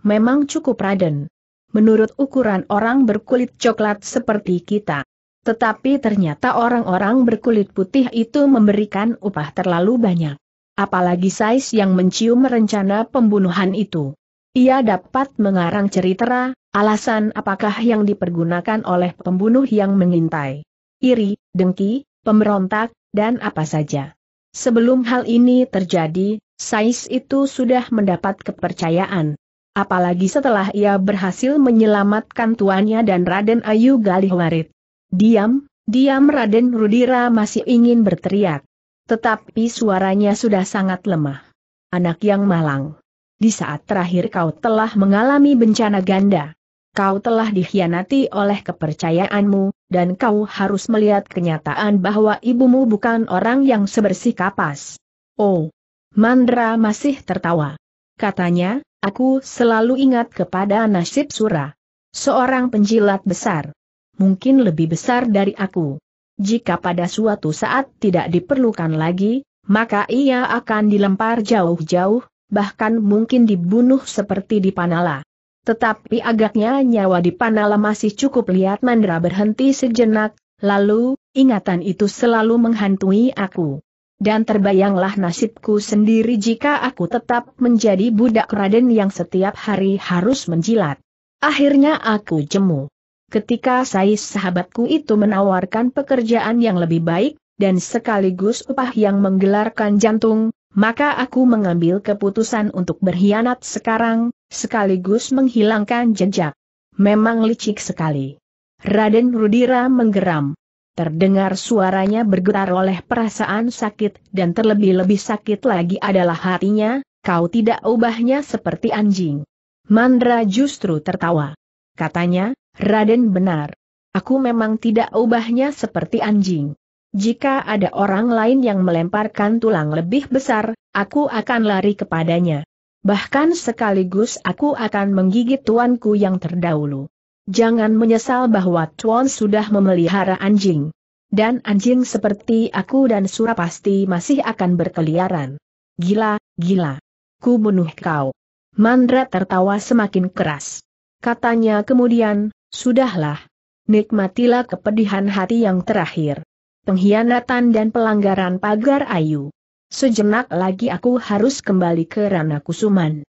Memang cukup Raden menurut ukuran orang berkulit coklat seperti kita. Tetapi ternyata orang-orang berkulit putih itu memberikan upah terlalu banyak. Apalagi Sais yang mencium rencana pembunuhan itu. Ia dapat mengarang cerita, alasan apakah yang dipergunakan oleh pembunuh yang mengintai. Iri, dengki, pemberontak, dan apa saja. Sebelum hal ini terjadi, Sais itu sudah mendapat kepercayaan. Apalagi setelah ia berhasil menyelamatkan tuannya dan Raden Ayu Galih Galihwarit. Diam, diam Raden Rudira masih ingin berteriak. Tetapi suaranya sudah sangat lemah. Anak yang malang. Di saat terakhir kau telah mengalami bencana ganda. Kau telah dikhianati oleh kepercayaanmu, dan kau harus melihat kenyataan bahwa ibumu bukan orang yang sebersih kapas. Oh! Mandra masih tertawa. Katanya, Aku selalu ingat kepada nasib Sura. Seorang penjilat besar. Mungkin lebih besar dari aku. Jika pada suatu saat tidak diperlukan lagi, maka ia akan dilempar jauh-jauh, bahkan mungkin dibunuh seperti di Panala. Tetapi agaknya nyawa di Panala masih cukup lihat Mandra berhenti sejenak, lalu, ingatan itu selalu menghantui aku. Dan terbayanglah nasibku sendiri jika aku tetap menjadi budak Raden yang setiap hari harus menjilat. Akhirnya aku jemu. Ketika Sais sahabatku itu menawarkan pekerjaan yang lebih baik, dan sekaligus upah yang menggelarkan jantung, maka aku mengambil keputusan untuk berkhianat sekarang, sekaligus menghilangkan jejak. Memang licik sekali. Raden Rudira menggeram. Terdengar suaranya bergetar oleh perasaan sakit dan terlebih-lebih sakit lagi adalah hatinya, kau tidak ubahnya seperti anjing. Mandra justru tertawa. Katanya, Raden benar. Aku memang tidak ubahnya seperti anjing. Jika ada orang lain yang melemparkan tulang lebih besar, aku akan lari kepadanya. Bahkan sekaligus aku akan menggigit tuanku yang terdahulu. Jangan menyesal bahwa Tuan sudah memelihara anjing. Dan anjing seperti aku dan Sura pasti masih akan berkeliaran. Gila, gila. Ku bunuh kau. Mandra tertawa semakin keras. Katanya kemudian, sudahlah. Nikmatilah kepedihan hati yang terakhir. Pengkhianatan dan pelanggaran pagar ayu. Sejenak lagi aku harus kembali ke Rana Kusuman.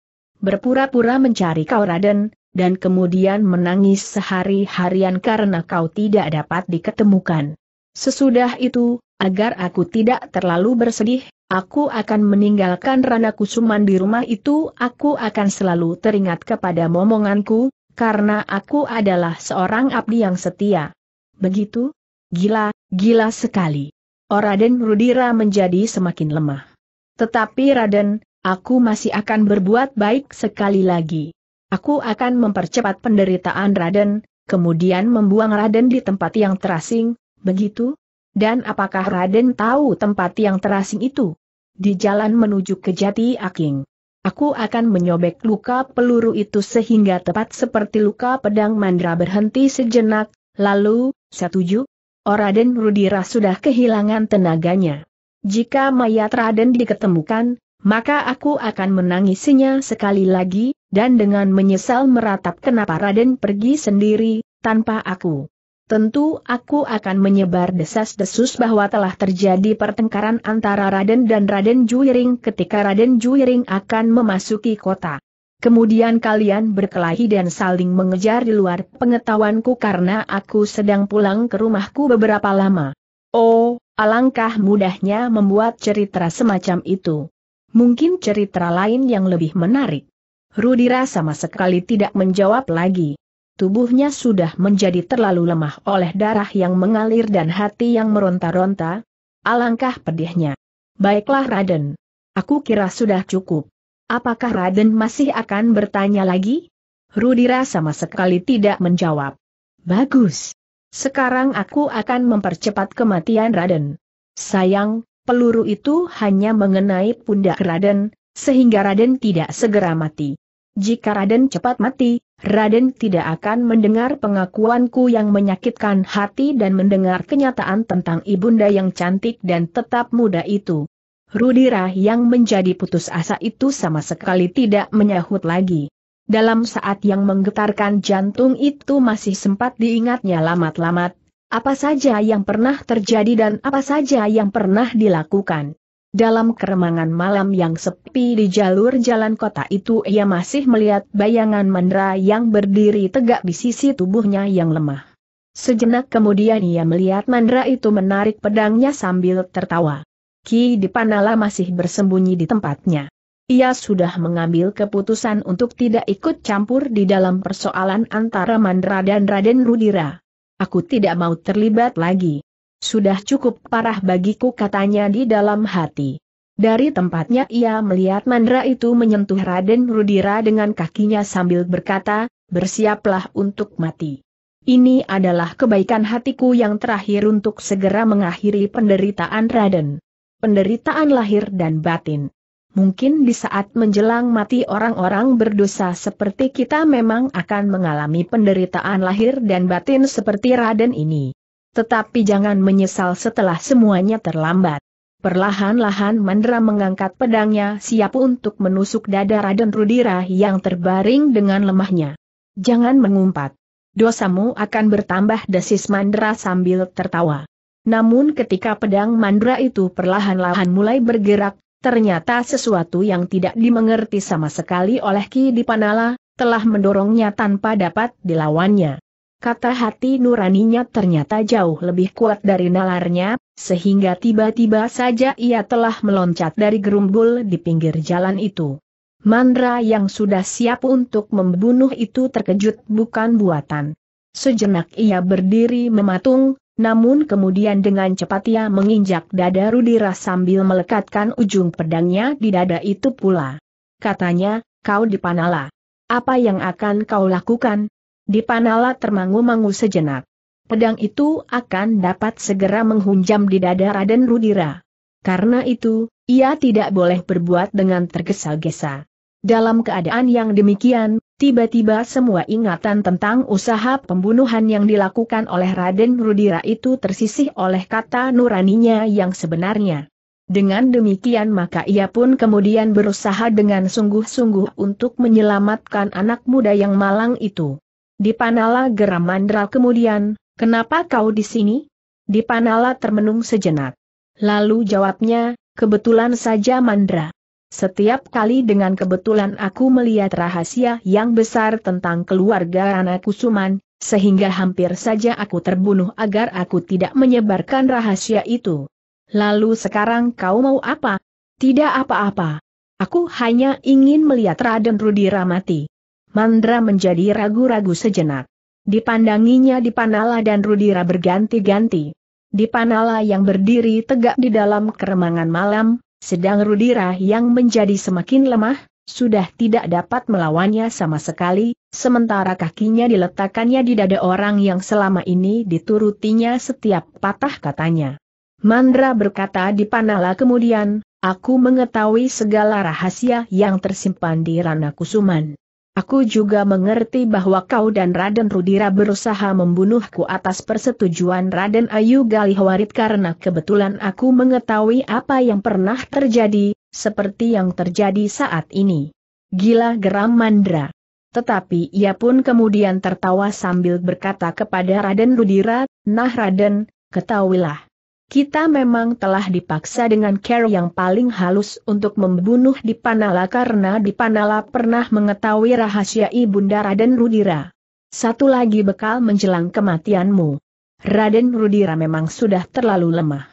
Berpura-pura mencari kau Raden, dan kemudian menangis sehari-harian karena kau tidak dapat diketemukan. Sesudah itu, agar aku tidak terlalu bersedih, aku akan meninggalkan Rana Kusuman di rumah itu aku akan selalu teringat kepada momonganku, karena aku adalah seorang abdi yang setia. Begitu? Gila, gila sekali. Oraden oh, Rudira menjadi semakin lemah. Tetapi Raden, aku masih akan berbuat baik sekali lagi. Aku akan mempercepat penderitaan Raden, kemudian membuang Raden di tempat yang terasing, begitu? Dan apakah Raden tahu tempat yang terasing itu? Di jalan menuju ke Jati Aking. Aku akan menyobek luka peluru itu sehingga tepat seperti luka pedang Mandra berhenti sejenak, lalu, setuju? Oraden oh, Rudira sudah kehilangan tenaganya. Jika mayat Raden diketemukan, maka aku akan menangisinya sekali lagi, dan dengan menyesal meratap kenapa Raden pergi sendiri, tanpa aku. Tentu aku akan menyebar desas-desus bahwa telah terjadi pertengkaran antara Raden dan Raden Juiring ketika Raden Juiring akan memasuki kota. Kemudian kalian berkelahi dan saling mengejar di luar pengetahuanku karena aku sedang pulang ke rumahku beberapa lama. Oh, alangkah mudahnya membuat cerita semacam itu. Mungkin cerita lain yang lebih menarik. Rudira sama sekali tidak menjawab lagi. Tubuhnya sudah menjadi terlalu lemah oleh darah yang mengalir dan hati yang meronta-ronta. Alangkah pedihnya. Baiklah Raden. Aku kira sudah cukup. Apakah Raden masih akan bertanya lagi? Rudira sama sekali tidak menjawab. Bagus. Sekarang aku akan mempercepat kematian Raden. Sayang, peluru itu hanya mengenai pundak Raden, sehingga Raden tidak segera mati. Jika Raden cepat mati, Raden tidak akan mendengar pengakuanku yang menyakitkan hati dan mendengar kenyataan tentang ibunda yang cantik dan tetap muda itu. Rudira yang menjadi putus asa itu sama sekali tidak menyahut lagi. Dalam saat yang menggetarkan jantung itu masih sempat diingatnya lamat-lamat, apa saja yang pernah terjadi dan apa saja yang pernah dilakukan. Dalam keremangan malam yang sepi di jalur jalan kota itu ia masih melihat bayangan Mandra yang berdiri tegak di sisi tubuhnya yang lemah. Sejenak kemudian ia melihat Mandra itu menarik pedangnya sambil tertawa. Ki Dipanala masih bersembunyi di tempatnya. Ia sudah mengambil keputusan untuk tidak ikut campur di dalam persoalan antara Mandra dan Raden Rudira. Aku tidak mau terlibat lagi. Sudah cukup parah bagiku katanya di dalam hati. Dari tempatnya ia melihat Mandra itu menyentuh Raden Rudira dengan kakinya sambil berkata, bersiaplah untuk mati. Ini adalah kebaikan hatiku yang terakhir untuk segera mengakhiri penderitaan Raden. Penderitaan lahir dan batin. Mungkin di saat menjelang mati orang-orang berdosa seperti kita memang akan mengalami penderitaan lahir dan batin seperti Raden ini. Tetapi jangan menyesal setelah semuanya terlambat. Perlahan-lahan Mandra mengangkat pedangnya siap untuk menusuk dada Raden Rudira yang terbaring dengan lemahnya. Jangan mengumpat. Dosamu akan bertambah desis Mandra sambil tertawa. Namun ketika pedang Mandra itu perlahan-lahan mulai bergerak, ternyata sesuatu yang tidak dimengerti sama sekali oleh Ki Dipanala, telah mendorongnya tanpa dapat dilawannya. Kata hati nuraninya ternyata jauh lebih kuat dari nalarnya, sehingga tiba-tiba saja ia telah meloncat dari gerumbul di pinggir jalan itu. Mandra yang sudah siap untuk membunuh itu terkejut bukan buatan. Sejenak ia berdiri mematung, namun kemudian dengan cepat ia menginjak dada Rudira sambil melekatkan ujung pedangnya di dada itu pula. Katanya, kau dipanala. Apa yang akan kau lakukan? Dipanala termangu-mangu sejenak. Pedang itu akan dapat segera menghunjam di dada Raden Rudira. Karena itu, ia tidak boleh berbuat dengan tergesa-gesa. Dalam keadaan yang demikian, Tiba-tiba semua ingatan tentang usaha pembunuhan yang dilakukan oleh Raden Rudira itu tersisih oleh kata nuraninya yang sebenarnya. Dengan demikian maka ia pun kemudian berusaha dengan sungguh-sungguh untuk menyelamatkan anak muda yang malang itu. Dipanala geram Mandra kemudian, kenapa kau di sini? Dipanala termenung sejenak. Lalu jawabnya, kebetulan saja Mandra. Setiap kali dengan kebetulan aku melihat rahasia yang besar tentang keluarga Rana Kusuman, sehingga hampir saja aku terbunuh agar aku tidak menyebarkan rahasia itu. Lalu sekarang kau mau apa? Tidak apa-apa. Aku hanya ingin melihat Raden Rudira mati. Mandra menjadi ragu-ragu sejenak. Dipandanginya Dipanala dan Rudira berganti-ganti. Dipanala yang berdiri tegak di dalam keremangan malam, sedang Rudira yang menjadi semakin lemah, sudah tidak dapat melawannya sama sekali, sementara kakinya diletakkannya di dada orang yang selama ini diturutinya setiap patah katanya. Mandra berkata di Panala kemudian, aku mengetahui segala rahasia yang tersimpan di Rana Kusuman. Aku juga mengerti bahwa kau dan Raden Rudira berusaha membunuhku atas persetujuan Raden Ayu Galihwarit karena kebetulan aku mengetahui apa yang pernah terjadi, seperti yang terjadi saat ini. Gila geram Mandra. Tetapi ia pun kemudian tertawa sambil berkata kepada Raden Rudira, Nah Raden, ketahuilah. Kita memang telah dipaksa dengan care yang paling halus untuk membunuh Dipanala karena Dipanala pernah mengetahui rahasia Ibunda Raden Rudira. Satu lagi bekal menjelang kematianmu. Raden Rudira memang sudah terlalu lemah.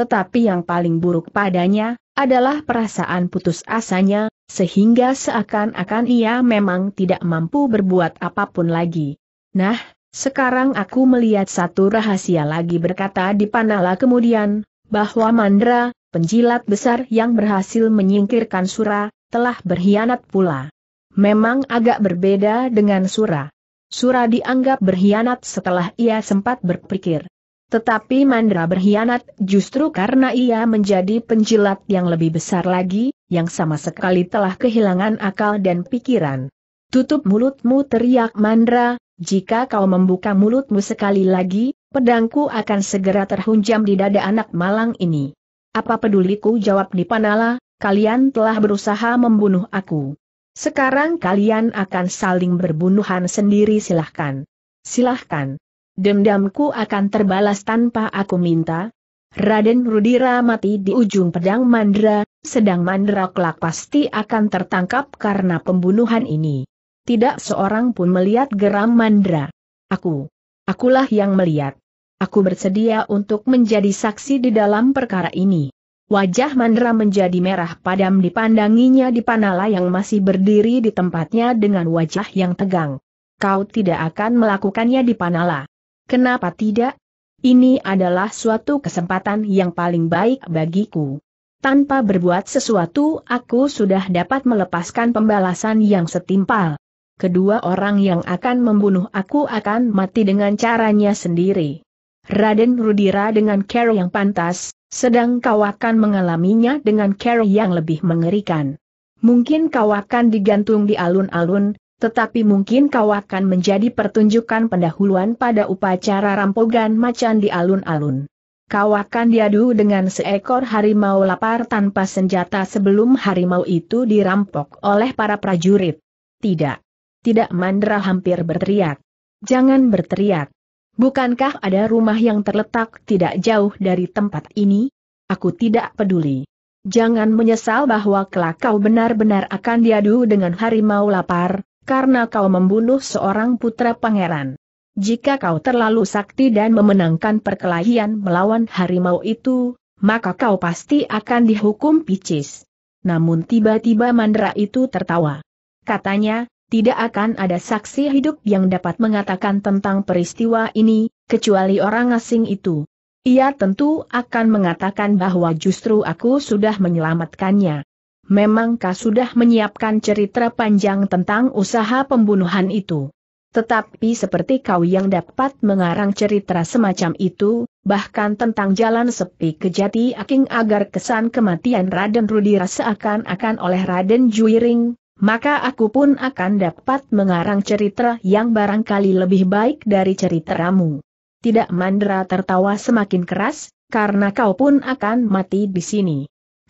Tetapi yang paling buruk padanya, adalah perasaan putus asanya, sehingga seakan-akan ia memang tidak mampu berbuat apapun lagi. Nah, sekarang aku melihat satu rahasia lagi berkata di Panala kemudian, bahwa Mandra, penjilat besar yang berhasil menyingkirkan Sura, telah berkhianat pula. Memang agak berbeda dengan Sura. Sura dianggap berkhianat setelah ia sempat berpikir. Tetapi Mandra berkhianat justru karena ia menjadi penjilat yang lebih besar lagi, yang sama sekali telah kehilangan akal dan pikiran. Tutup mulutmu teriak Mandra, jika kau membuka mulutmu sekali lagi, pedangku akan segera terhunjam di dada anak malang ini. Apa peduliku jawab Dipanala, kalian telah berusaha membunuh aku. Sekarang kalian akan saling berbunuhan sendiri silahkan. Silahkan. Dendamku akan terbalas tanpa aku minta. Raden Rudira mati di ujung pedang Mandra, sedang Mandra kelak pasti akan tertangkap karena pembunuhan ini tidak seorang pun melihat geram Mandra. Aku. Akulah yang melihat. Aku bersedia untuk menjadi saksi di dalam perkara ini. Wajah Mandra menjadi merah padam dipandanginya di Panala yang masih berdiri di tempatnya dengan wajah yang tegang. Kau tidak akan melakukannya di Panala. Kenapa tidak? Ini adalah suatu kesempatan yang paling baik bagiku. Tanpa berbuat sesuatu aku sudah dapat melepaskan pembalasan yang setimpal kedua orang yang akan membunuh aku akan mati dengan caranya sendiri. Raden Rudira dengan cara yang pantas, sedang kau akan mengalaminya dengan cara yang lebih mengerikan. Mungkin kau akan digantung di alun-alun, tetapi mungkin kau akan menjadi pertunjukan pendahuluan pada upacara rampogan macan di alun-alun. Kau akan diadu dengan seekor harimau lapar tanpa senjata sebelum harimau itu dirampok oleh para prajurit. Tidak. Tidak Mandra hampir berteriak. Jangan berteriak. Bukankah ada rumah yang terletak tidak jauh dari tempat ini? Aku tidak peduli. Jangan menyesal bahwa kelak kau benar-benar akan diadu dengan harimau lapar, karena kau membunuh seorang putra pangeran. Jika kau terlalu sakti dan memenangkan perkelahian melawan harimau itu, maka kau pasti akan dihukum picis. Namun tiba-tiba Mandra itu tertawa. Katanya, tidak akan ada saksi hidup yang dapat mengatakan tentang peristiwa ini, kecuali orang asing itu. Ia tentu akan mengatakan bahwa justru aku sudah menyelamatkannya. Memangkah sudah menyiapkan cerita panjang tentang usaha pembunuhan itu? Tetapi seperti kau yang dapat mengarang cerita semacam itu, bahkan tentang jalan sepi kejati, aking agar kesan kematian Raden Rudira seakan-akan oleh Raden Juiring, maka aku pun akan dapat mengarang cerita yang barangkali lebih baik dari ceritamu. Tidak Mandra tertawa semakin keras, karena kau pun akan mati di sini.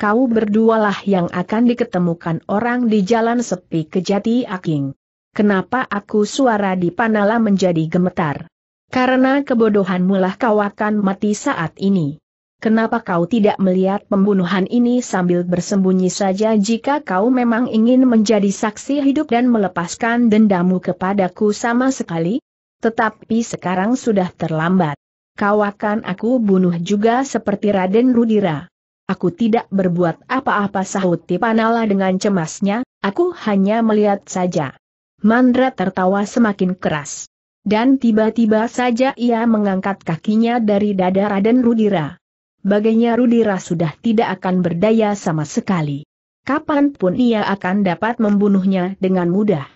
Kau berdualah yang akan diketemukan orang di jalan sepi kejati aking. Kenapa aku suara di panala menjadi gemetar? Karena kebodohanmu lah kau akan mati saat ini. Kenapa kau tidak melihat pembunuhan ini sambil bersembunyi saja jika kau memang ingin menjadi saksi hidup dan melepaskan dendamu kepadaku sama sekali? Tetapi sekarang sudah terlambat. Kau akan aku bunuh juga seperti Raden Rudira. Aku tidak berbuat apa-apa sahut Tipanala dengan cemasnya, aku hanya melihat saja. Mandra tertawa semakin keras. Dan tiba-tiba saja ia mengangkat kakinya dari dada Raden Rudira bagainya Rudira sudah tidak akan berdaya sama sekali. Kapanpun ia akan dapat membunuhnya dengan mudah.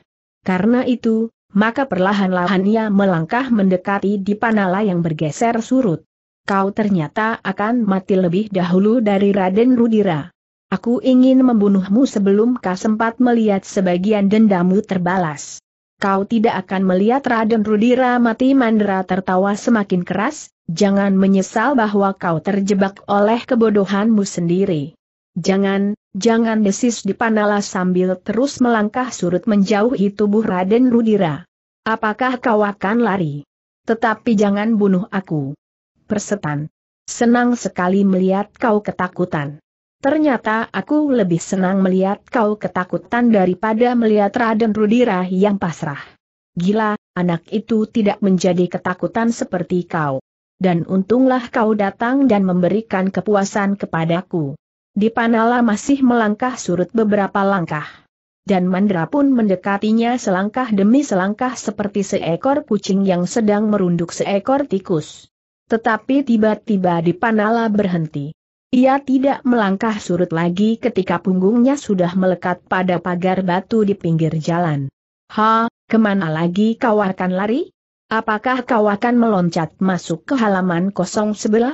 Karena itu, maka perlahan-lahan ia melangkah mendekati Dipanala yang bergeser surut. Kau ternyata akan mati lebih dahulu dari Raden Rudira. Aku ingin membunuhmu sebelum kau sempat melihat sebagian dendamu terbalas. Kau tidak akan melihat Raden Rudira mati Mandra tertawa semakin keras, jangan menyesal bahwa kau terjebak oleh kebodohanmu sendiri. Jangan, jangan desis dipanala sambil terus melangkah surut menjauhi tubuh Raden Rudira. Apakah kau akan lari? Tetapi jangan bunuh aku. Persetan. Senang sekali melihat kau ketakutan. Ternyata aku lebih senang melihat kau ketakutan daripada melihat Raden Rudira yang pasrah. Gila, anak itu tidak menjadi ketakutan seperti kau. Dan untunglah kau datang dan memberikan kepuasan kepadaku. Dipanala masih melangkah surut beberapa langkah. Dan Mandra pun mendekatinya selangkah demi selangkah seperti seekor kucing yang sedang merunduk seekor tikus. Tetapi tiba-tiba Dipanala berhenti. Ia tidak melangkah surut lagi ketika punggungnya sudah melekat pada pagar batu di pinggir jalan. Ha, kemana lagi kau akan lari? Apakah kau akan meloncat masuk ke halaman kosong sebelah?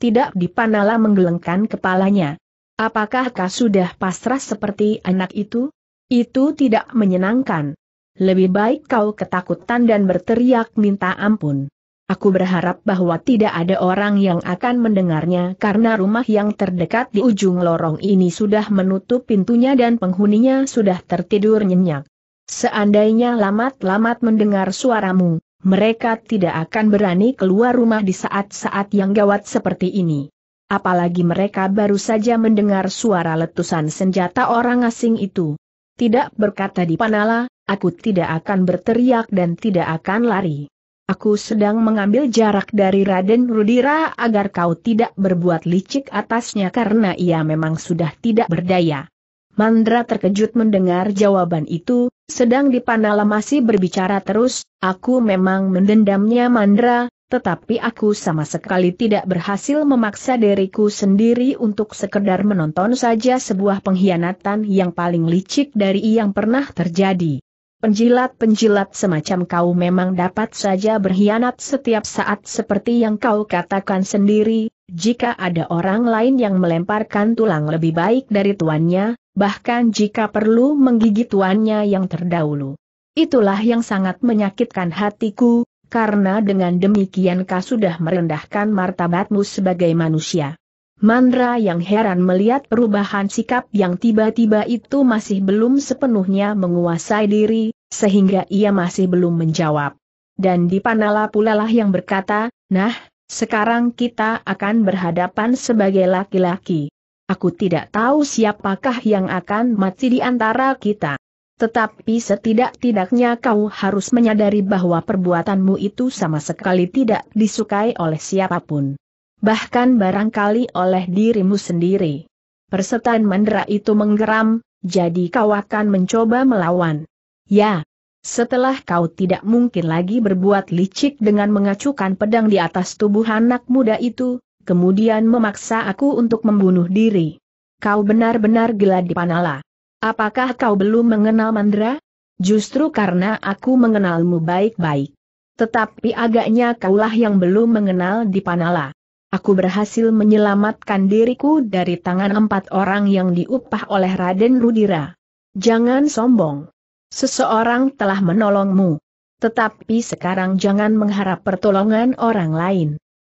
Tidak dipanala menggelengkan kepalanya. Apakah kau sudah pasrah seperti anak itu? Itu tidak menyenangkan. Lebih baik kau ketakutan dan berteriak minta ampun. Aku berharap bahwa tidak ada orang yang akan mendengarnya karena rumah yang terdekat di ujung lorong ini sudah menutup pintunya dan penghuninya sudah tertidur nyenyak. Seandainya lamat-lamat mendengar suaramu, mereka tidak akan berani keluar rumah di saat-saat yang gawat seperti ini. Apalagi mereka baru saja mendengar suara letusan senjata orang asing itu. Tidak berkata di Panala, aku tidak akan berteriak dan tidak akan lari. Aku sedang mengambil jarak dari Raden Rudira agar kau tidak berbuat licik atasnya karena ia memang sudah tidak berdaya. Mandra terkejut mendengar jawaban itu, sedang Dipanala masih berbicara terus, aku memang mendendamnya Mandra, tetapi aku sama sekali tidak berhasil memaksa diriku sendiri untuk sekedar menonton saja sebuah pengkhianatan yang paling licik dari yang pernah terjadi. Penjilat-penjilat semacam kau memang dapat saja berkhianat setiap saat seperti yang kau katakan sendiri, jika ada orang lain yang melemparkan tulang lebih baik dari tuannya, bahkan jika perlu menggigit tuannya yang terdahulu. Itulah yang sangat menyakitkan hatiku, karena dengan demikian kau sudah merendahkan martabatmu sebagai manusia. Mandra yang heran melihat perubahan sikap yang tiba-tiba itu masih belum sepenuhnya menguasai diri, sehingga ia masih belum menjawab. Dan Dipanala pula lah yang berkata, nah, sekarang kita akan berhadapan sebagai laki-laki. Aku tidak tahu siapakah yang akan mati di antara kita. Tetapi setidak-tidaknya kau harus menyadari bahwa perbuatanmu itu sama sekali tidak disukai oleh siapapun bahkan barangkali oleh dirimu sendiri. Persetan Mandra itu menggeram, jadi kau akan mencoba melawan. Ya, setelah kau tidak mungkin lagi berbuat licik dengan mengacukan pedang di atas tubuh anak muda itu, kemudian memaksa aku untuk membunuh diri. Kau benar-benar gila di panala. Apakah kau belum mengenal Mandra? Justru karena aku mengenalmu baik-baik. Tetapi agaknya kaulah yang belum mengenal di panala. Aku berhasil menyelamatkan diriku dari tangan empat orang yang diupah oleh Raden Rudira. Jangan sombong. Seseorang telah menolongmu. Tetapi sekarang jangan mengharap pertolongan orang lain.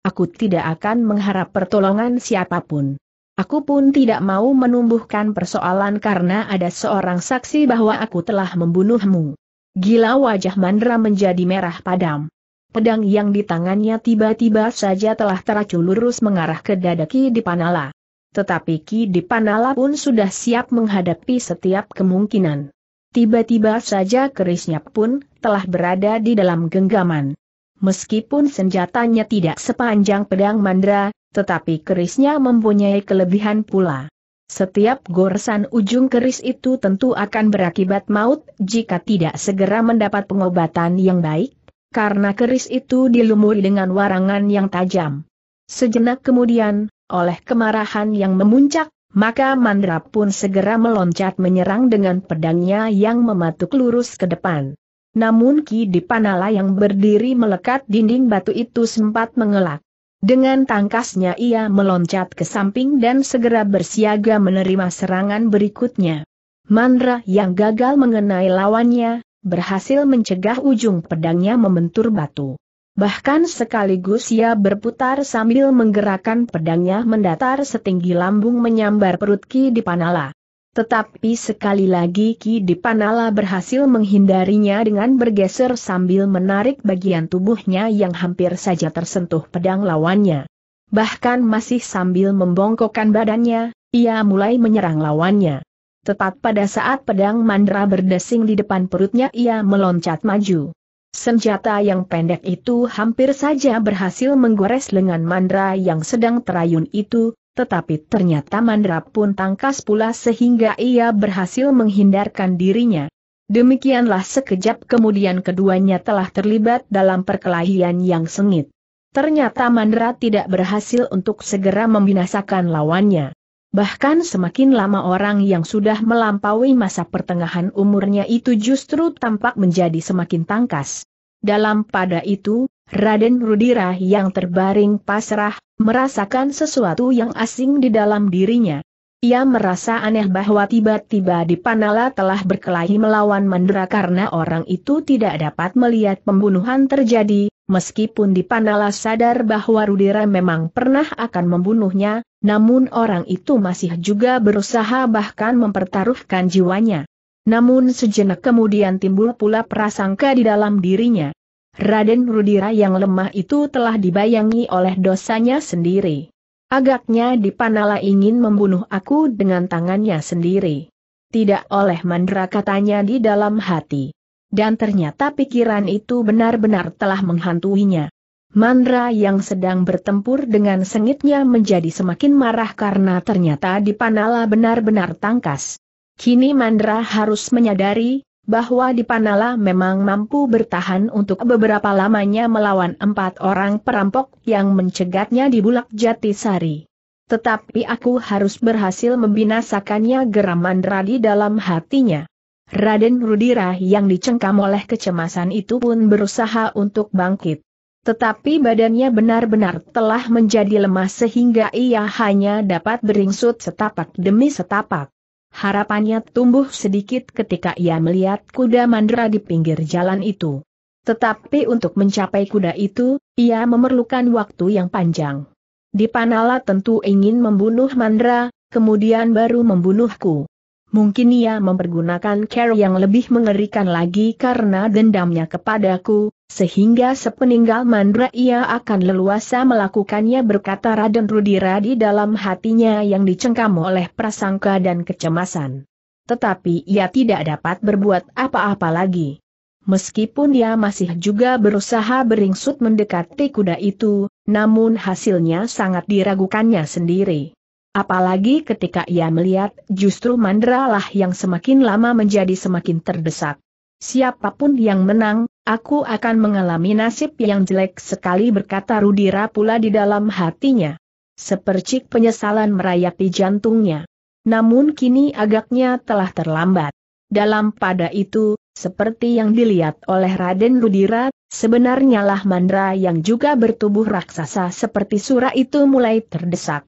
Aku tidak akan mengharap pertolongan siapapun. Aku pun tidak mau menumbuhkan persoalan karena ada seorang saksi bahwa aku telah membunuhmu. Gila wajah Mandra menjadi merah padam pedang yang di tangannya tiba-tiba saja telah teracul lurus mengarah ke dada Ki Dipanala. Tetapi Ki Dipanala pun sudah siap menghadapi setiap kemungkinan. Tiba-tiba saja kerisnya pun telah berada di dalam genggaman. Meskipun senjatanya tidak sepanjang pedang mandra, tetapi kerisnya mempunyai kelebihan pula. Setiap goresan ujung keris itu tentu akan berakibat maut jika tidak segera mendapat pengobatan yang baik, karena keris itu dilumuri dengan warangan yang tajam. Sejenak kemudian, oleh kemarahan yang memuncak, maka Mandra pun segera meloncat menyerang dengan pedangnya yang mematuk lurus ke depan. Namun Ki Dipanala yang berdiri melekat dinding batu itu sempat mengelak. Dengan tangkasnya ia meloncat ke samping dan segera bersiaga menerima serangan berikutnya. Mandra yang gagal mengenai lawannya, berhasil mencegah ujung pedangnya membentur batu. Bahkan sekaligus ia berputar sambil menggerakkan pedangnya mendatar setinggi lambung menyambar perut Ki Dipanala. Tetapi sekali lagi Ki Dipanala berhasil menghindarinya dengan bergeser sambil menarik bagian tubuhnya yang hampir saja tersentuh pedang lawannya. Bahkan masih sambil membongkokkan badannya, ia mulai menyerang lawannya. Tepat pada saat pedang mandra berdesing di depan perutnya ia meloncat maju. Senjata yang pendek itu hampir saja berhasil menggores lengan mandra yang sedang terayun itu, tetapi ternyata mandra pun tangkas pula sehingga ia berhasil menghindarkan dirinya. Demikianlah sekejap kemudian keduanya telah terlibat dalam perkelahian yang sengit. Ternyata mandra tidak berhasil untuk segera membinasakan lawannya. Bahkan semakin lama orang yang sudah melampaui masa pertengahan umurnya itu justru tampak menjadi semakin tangkas. Dalam pada itu, Raden Rudira yang terbaring pasrah, merasakan sesuatu yang asing di dalam dirinya. Ia merasa aneh bahwa tiba-tiba di Panala telah berkelahi melawan Mandra karena orang itu tidak dapat melihat pembunuhan terjadi, Meskipun Dipanala sadar bahwa Rudira memang pernah akan membunuhnya, namun orang itu masih juga berusaha bahkan mempertaruhkan jiwanya. Namun sejenak kemudian timbul pula prasangka di dalam dirinya. Raden Rudira yang lemah itu telah dibayangi oleh dosanya sendiri. Agaknya Dipanala ingin membunuh aku dengan tangannya sendiri. Tidak oleh Mandra katanya di dalam hati. Dan ternyata pikiran itu benar-benar telah menghantuinya. Mandra yang sedang bertempur dengan sengitnya menjadi semakin marah karena ternyata Dipanala benar-benar tangkas. Kini Mandra harus menyadari bahwa Dipanala memang mampu bertahan untuk beberapa lamanya melawan empat orang perampok yang mencegatnya di Bulak Jatisari. Tetapi aku harus berhasil membinasakannya geram Mandra di dalam hatinya. Raden Rudira yang dicengkam oleh kecemasan itu pun berusaha untuk bangkit. Tetapi badannya benar-benar telah menjadi lemah sehingga ia hanya dapat beringsut setapak demi setapak. Harapannya tumbuh sedikit ketika ia melihat kuda mandra di pinggir jalan itu. Tetapi untuk mencapai kuda itu, ia memerlukan waktu yang panjang. Dipanala tentu ingin membunuh mandra, kemudian baru membunuhku. Mungkin ia mempergunakan cara yang lebih mengerikan lagi karena dendamnya kepadaku, sehingga sepeninggal Mandra ia akan leluasa melakukannya berkata Raden Rudira di dalam hatinya yang dicengkam oleh prasangka dan kecemasan. Tetapi ia tidak dapat berbuat apa-apa lagi. Meskipun dia masih juga berusaha beringsut mendekati kuda itu, namun hasilnya sangat diragukannya sendiri. Apalagi ketika ia melihat justru Mandralah yang semakin lama menjadi semakin terdesak. Siapapun yang menang, aku akan mengalami nasib yang jelek sekali berkata Rudira pula di dalam hatinya. Sepercik penyesalan merayapi jantungnya. Namun kini agaknya telah terlambat. Dalam pada itu, seperti yang dilihat oleh Raden Rudira, sebenarnya lah Mandra yang juga bertubuh raksasa seperti surah itu mulai terdesak.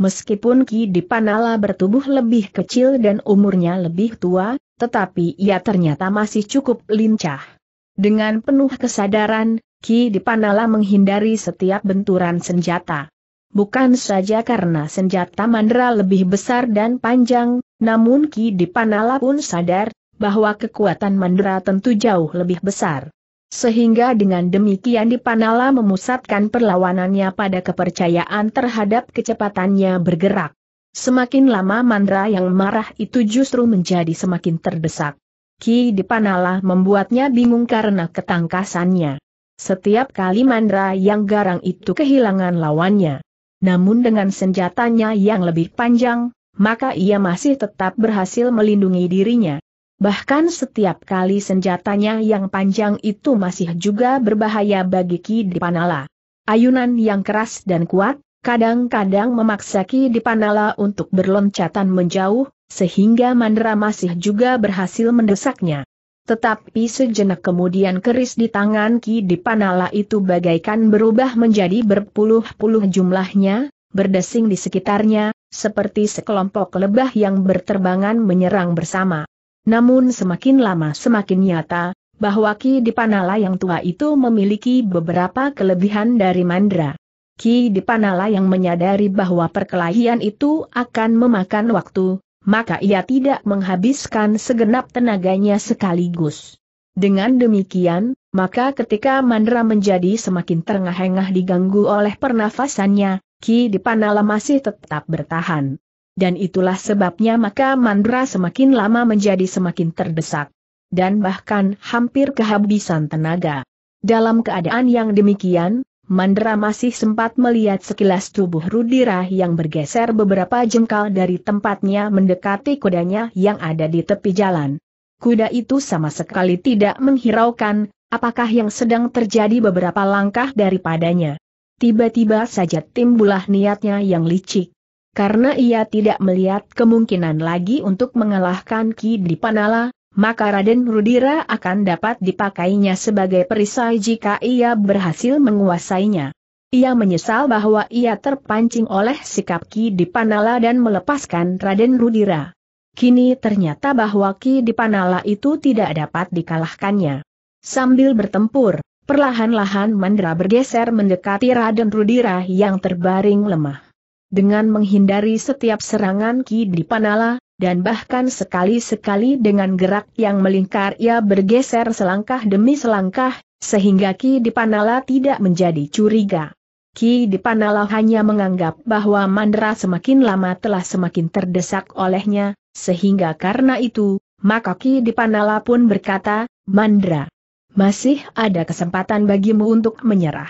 Meskipun Ki Dipanala bertubuh lebih kecil dan umurnya lebih tua, tetapi ia ternyata masih cukup lincah. Dengan penuh kesadaran, Ki Dipanala menghindari setiap benturan senjata. Bukan saja karena senjata mandra lebih besar dan panjang, namun Ki Dipanala pun sadar bahwa kekuatan mandra tentu jauh lebih besar. Sehingga dengan demikian Dipanala memusatkan perlawanannya pada kepercayaan terhadap kecepatannya bergerak. Semakin lama Mandra yang marah itu justru menjadi semakin terdesak. Ki Dipanala membuatnya bingung karena ketangkasannya. Setiap kali Mandra yang garang itu kehilangan lawannya. Namun dengan senjatanya yang lebih panjang, maka ia masih tetap berhasil melindungi dirinya. Bahkan setiap kali senjatanya yang panjang itu masih juga berbahaya bagi Ki Dipanala. Ayunan yang keras dan kuat, kadang-kadang memaksa Ki Dipanala untuk berloncatan menjauh, sehingga Mandra masih juga berhasil mendesaknya. Tetapi sejenak kemudian keris di tangan Ki Dipanala itu bagaikan berubah menjadi berpuluh-puluh jumlahnya, berdesing di sekitarnya, seperti sekelompok lebah yang berterbangan menyerang bersama. Namun semakin lama semakin nyata, bahwa Ki Dipanala yang tua itu memiliki beberapa kelebihan dari Mandra. Ki Dipanala yang menyadari bahwa perkelahian itu akan memakan waktu, maka ia tidak menghabiskan segenap tenaganya sekaligus. Dengan demikian, maka ketika Mandra menjadi semakin terengah-engah diganggu oleh pernafasannya, Ki Dipanala masih tetap bertahan dan itulah sebabnya maka Mandra semakin lama menjadi semakin terdesak. Dan bahkan hampir kehabisan tenaga. Dalam keadaan yang demikian, Mandra masih sempat melihat sekilas tubuh Rudira yang bergeser beberapa jengkal dari tempatnya mendekati kudanya yang ada di tepi jalan. Kuda itu sama sekali tidak menghiraukan, apakah yang sedang terjadi beberapa langkah daripadanya. Tiba-tiba saja timbulah niatnya yang licik. Karena ia tidak melihat kemungkinan lagi untuk mengalahkan Ki Dipanala, maka Raden Rudira akan dapat dipakainya sebagai perisai jika ia berhasil menguasainya. Ia menyesal bahwa ia terpancing oleh sikap Ki Dipanala dan melepaskan Raden Rudira. Kini ternyata bahwa Ki Dipanala itu tidak dapat dikalahkannya. Sambil bertempur, perlahan-lahan Mandra bergeser mendekati Raden Rudira yang terbaring lemah dengan menghindari setiap serangan Ki Dipanala, dan bahkan sekali-sekali dengan gerak yang melingkar ia bergeser selangkah demi selangkah, sehingga Ki Dipanala tidak menjadi curiga. Ki Dipanala hanya menganggap bahwa Mandra semakin lama telah semakin terdesak olehnya, sehingga karena itu, maka Ki Dipanala pun berkata, Mandra, masih ada kesempatan bagimu untuk menyerah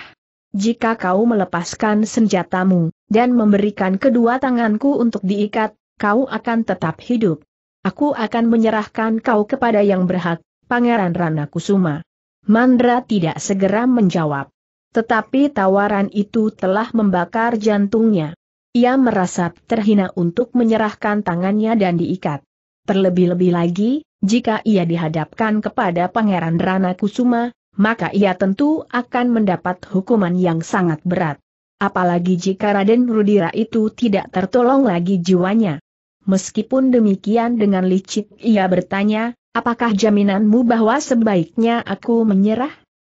jika kau melepaskan senjatamu, dan memberikan kedua tanganku untuk diikat, kau akan tetap hidup. Aku akan menyerahkan kau kepada yang berhak, Pangeran Rana Kusuma. Mandra tidak segera menjawab. Tetapi tawaran itu telah membakar jantungnya. Ia merasa terhina untuk menyerahkan tangannya dan diikat. Terlebih-lebih lagi, jika ia dihadapkan kepada Pangeran Rana Kusuma, maka ia tentu akan mendapat hukuman yang sangat berat. Apalagi jika Raden Rudira itu tidak tertolong lagi jiwanya. Meskipun demikian dengan licik ia bertanya, apakah jaminanmu bahwa sebaiknya aku menyerah?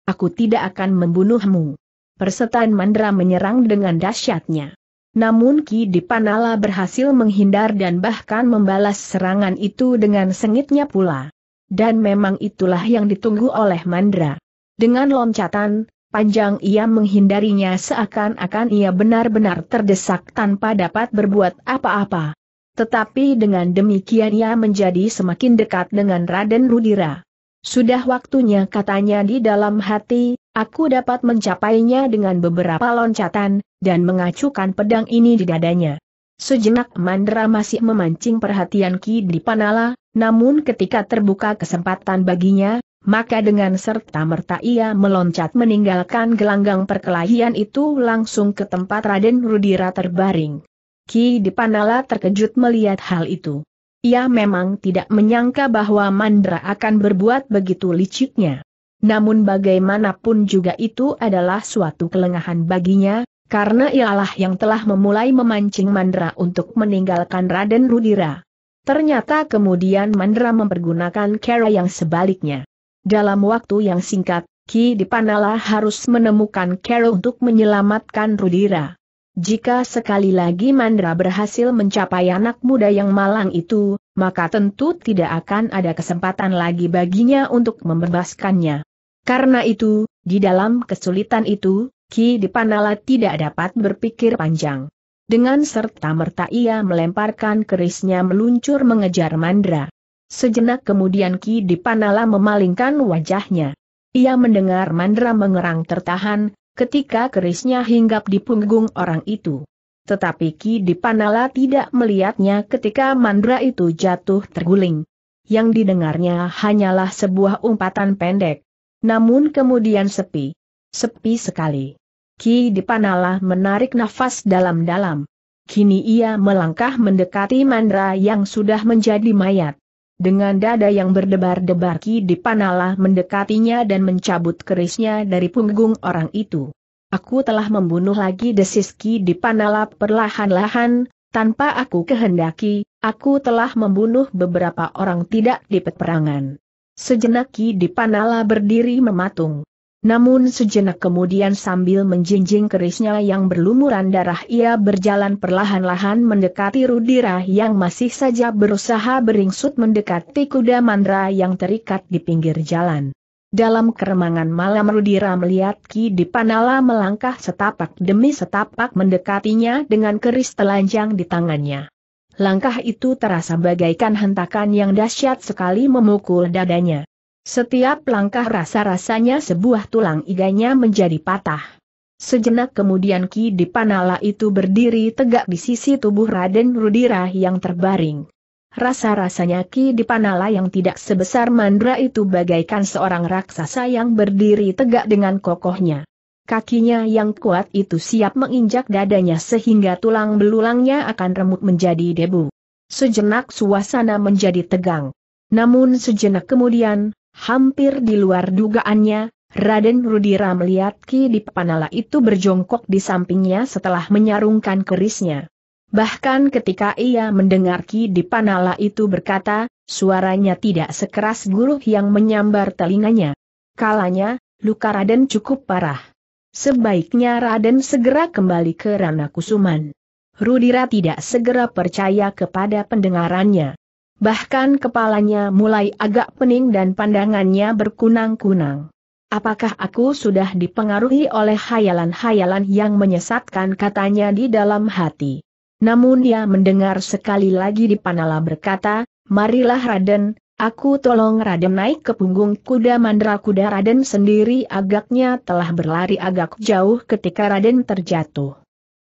Aku tidak akan membunuhmu. Persetan Mandra menyerang dengan dahsyatnya. Namun Ki Dipanala berhasil menghindar dan bahkan membalas serangan itu dengan sengitnya pula. Dan memang itulah yang ditunggu oleh Mandra. Dengan loncatan, panjang ia menghindarinya seakan-akan ia benar-benar terdesak tanpa dapat berbuat apa-apa. Tetapi dengan demikian ia menjadi semakin dekat dengan Raden Rudira. Sudah waktunya katanya di dalam hati, aku dapat mencapainya dengan beberapa loncatan, dan mengacukan pedang ini di dadanya. Sejenak Mandra masih memancing perhatian Ki Dipanala, namun ketika terbuka kesempatan baginya, maka dengan serta-merta ia meloncat meninggalkan gelanggang perkelahian itu langsung ke tempat Raden Rudira terbaring. Ki Dipanala terkejut melihat hal itu. Ia memang tidak menyangka bahwa Mandra akan berbuat begitu liciknya. Namun bagaimanapun juga itu adalah suatu kelengahan baginya, karena ialah yang telah memulai memancing Mandra untuk meninggalkan Raden Rudira. Ternyata kemudian Mandra mempergunakan cara yang sebaliknya. Dalam waktu yang singkat, Ki Dipanala harus menemukan Carol untuk menyelamatkan Rudira. Jika sekali lagi Mandra berhasil mencapai anak muda yang malang itu, maka tentu tidak akan ada kesempatan lagi baginya untuk membebaskannya. Karena itu, di dalam kesulitan itu, Ki Dipanala tidak dapat berpikir panjang. Dengan serta merta ia melemparkan kerisnya meluncur mengejar Mandra. Sejenak kemudian Ki Dipanala memalingkan wajahnya. Ia mendengar Mandra mengerang tertahan, ketika kerisnya hinggap di punggung orang itu. Tetapi Ki Dipanala tidak melihatnya ketika Mandra itu jatuh terguling. Yang didengarnya hanyalah sebuah umpatan pendek. Namun kemudian sepi. Sepi sekali. Ki Dipanala menarik nafas dalam-dalam. Kini ia melangkah mendekati Mandra yang sudah menjadi mayat. Dengan dada yang berdebar-debar Ki Dipanala mendekatinya dan mencabut kerisnya dari punggung orang itu. Aku telah membunuh lagi desis Ki Dipanala perlahan-lahan, tanpa aku kehendaki, aku telah membunuh beberapa orang tidak di peperangan. Sejenak Ki Dipanala berdiri mematung. Namun sejenak kemudian sambil menjinjing kerisnya yang berlumuran darah ia berjalan perlahan-lahan mendekati Rudira yang masih saja berusaha beringsut mendekati kuda mandra yang terikat di pinggir jalan. Dalam keremangan malam Rudira melihat Ki Dipanala melangkah setapak demi setapak mendekatinya dengan keris telanjang di tangannya. Langkah itu terasa bagaikan hentakan yang dahsyat sekali memukul dadanya. Setiap langkah rasa-rasanya sebuah tulang iganya menjadi patah. Sejenak kemudian Ki Dipanala itu berdiri tegak di sisi tubuh Raden Rudira yang terbaring. Rasa-rasanya Ki Dipanala yang tidak sebesar Mandra itu bagaikan seorang raksasa yang berdiri tegak dengan kokohnya. Kakinya yang kuat itu siap menginjak dadanya sehingga tulang belulangnya akan remuk menjadi debu. Sejenak suasana menjadi tegang. Namun sejenak kemudian, Hampir di luar dugaannya, Raden Rudira melihat Ki Dipanala itu berjongkok di sampingnya setelah menyarungkan kerisnya. Bahkan ketika ia mendengar Ki Dipanala itu berkata, suaranya tidak sekeras guru yang menyambar telinganya. Kalanya, luka Raden cukup parah. Sebaiknya Raden segera kembali ke Rana Kusuman. Rudira tidak segera percaya kepada pendengarannya. Bahkan kepalanya mulai agak pening dan pandangannya berkunang-kunang. Apakah aku sudah dipengaruhi oleh hayalan-hayalan yang menyesatkan katanya di dalam hati? Namun dia mendengar sekali lagi di Panala berkata, Marilah Raden, aku tolong Raden naik ke punggung kuda mandra kuda Raden sendiri agaknya telah berlari agak jauh ketika Raden terjatuh.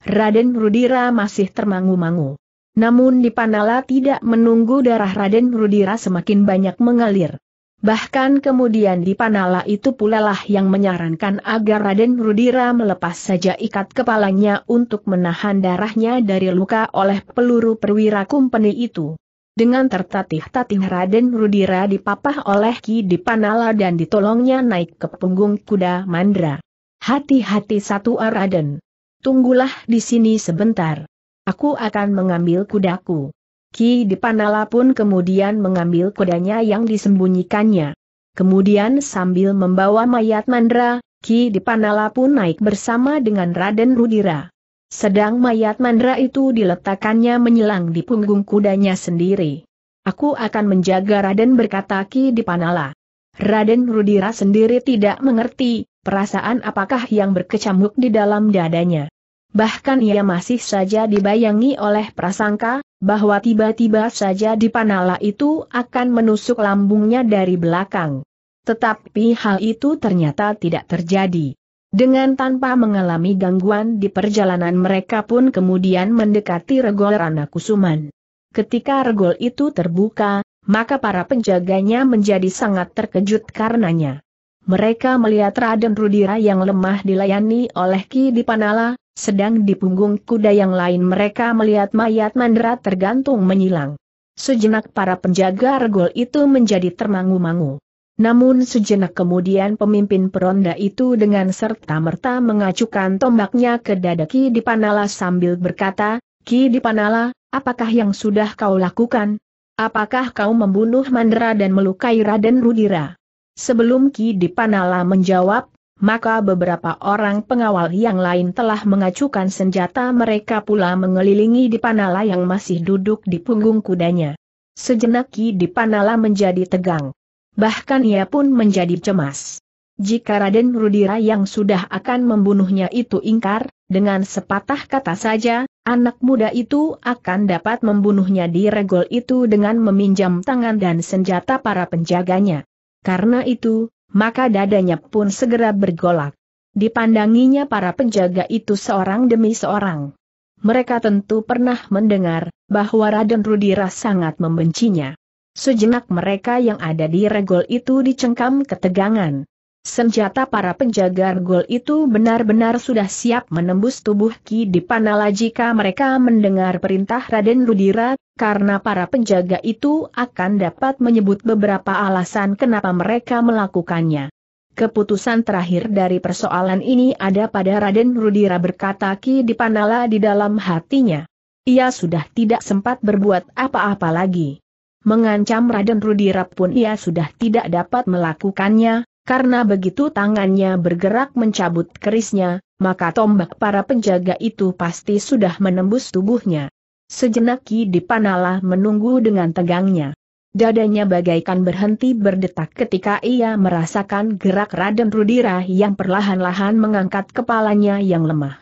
Raden Rudira masih termangu-mangu. Namun di Panala tidak menunggu darah Raden Rudira semakin banyak mengalir. Bahkan kemudian di Panala itu pula lah yang menyarankan agar Raden Rudira melepas saja ikat kepalanya untuk menahan darahnya dari luka oleh peluru perwira kumpeni itu. Dengan tertatih-tatih Raden Rudira dipapah oleh Ki di Panala dan ditolongnya naik ke punggung kuda Mandra. Hati-hati satu Raden. Tunggulah di sini sebentar. Aku akan mengambil kudaku. Ki Dipanala pun kemudian mengambil kudanya yang disembunyikannya. Kemudian sambil membawa mayat Mandra, Ki Dipanala pun naik bersama dengan Raden Rudira. Sedang mayat Mandra itu diletakkannya menyelang di punggung kudanya sendiri. Aku akan menjaga Raden berkata Ki Dipanala. Raden Rudira sendiri tidak mengerti, perasaan apakah yang berkecamuk di dalam dadanya bahkan ia masih saja dibayangi oleh prasangka, bahwa tiba-tiba saja dipanala itu akan menusuk lambungnya dari belakang. Tetapi hal itu ternyata tidak terjadi. Dengan tanpa mengalami gangguan di perjalanan mereka pun kemudian mendekati regol Rana Kusuman. Ketika regol itu terbuka, maka para penjaganya menjadi sangat terkejut karenanya. Mereka melihat Raden Rudira yang lemah dilayani oleh Ki Dipanala, sedang di punggung kuda yang lain mereka melihat mayat Mandra tergantung menyilang. Sejenak para penjaga regol itu menjadi termangu-mangu. Namun sejenak kemudian pemimpin peronda itu dengan serta-merta mengacukan tombaknya ke dada Ki Dipanala sambil berkata, Ki Dipanala, apakah yang sudah kau lakukan? Apakah kau membunuh Mandra dan melukai Raden Rudira? Sebelum Ki Dipanala menjawab, maka beberapa orang pengawal yang lain telah mengacukan senjata mereka pula mengelilingi Dipanala yang masih duduk di punggung kudanya. Sejenak Ki Dipanala menjadi tegang. Bahkan ia pun menjadi cemas. Jika Raden Rudira yang sudah akan membunuhnya itu ingkar, dengan sepatah kata saja, anak muda itu akan dapat membunuhnya di regol itu dengan meminjam tangan dan senjata para penjaganya. Karena itu, maka dadanya pun segera bergolak. Dipandanginya para penjaga itu seorang demi seorang. Mereka tentu pernah mendengar bahwa Raden Rudira sangat membencinya. Sejenak mereka yang ada di regol itu dicengkam ketegangan. Senjata para penjaga gol itu benar-benar sudah siap menembus tubuh Ki Dipanala jika mereka mendengar perintah Raden Rudira, karena para penjaga itu akan dapat menyebut beberapa alasan kenapa mereka melakukannya. Keputusan terakhir dari persoalan ini ada pada Raden Rudira berkata Ki Dipanala di dalam hatinya. Ia sudah tidak sempat berbuat apa-apa lagi. Mengancam Raden Rudira pun ia sudah tidak dapat melakukannya, karena begitu tangannya bergerak mencabut kerisnya, maka tombak para penjaga itu pasti sudah menembus tubuhnya. Sejenak di Dipanala menunggu dengan tegangnya. Dadanya bagaikan berhenti berdetak ketika ia merasakan gerak Raden Rudira yang perlahan-lahan mengangkat kepalanya yang lemah.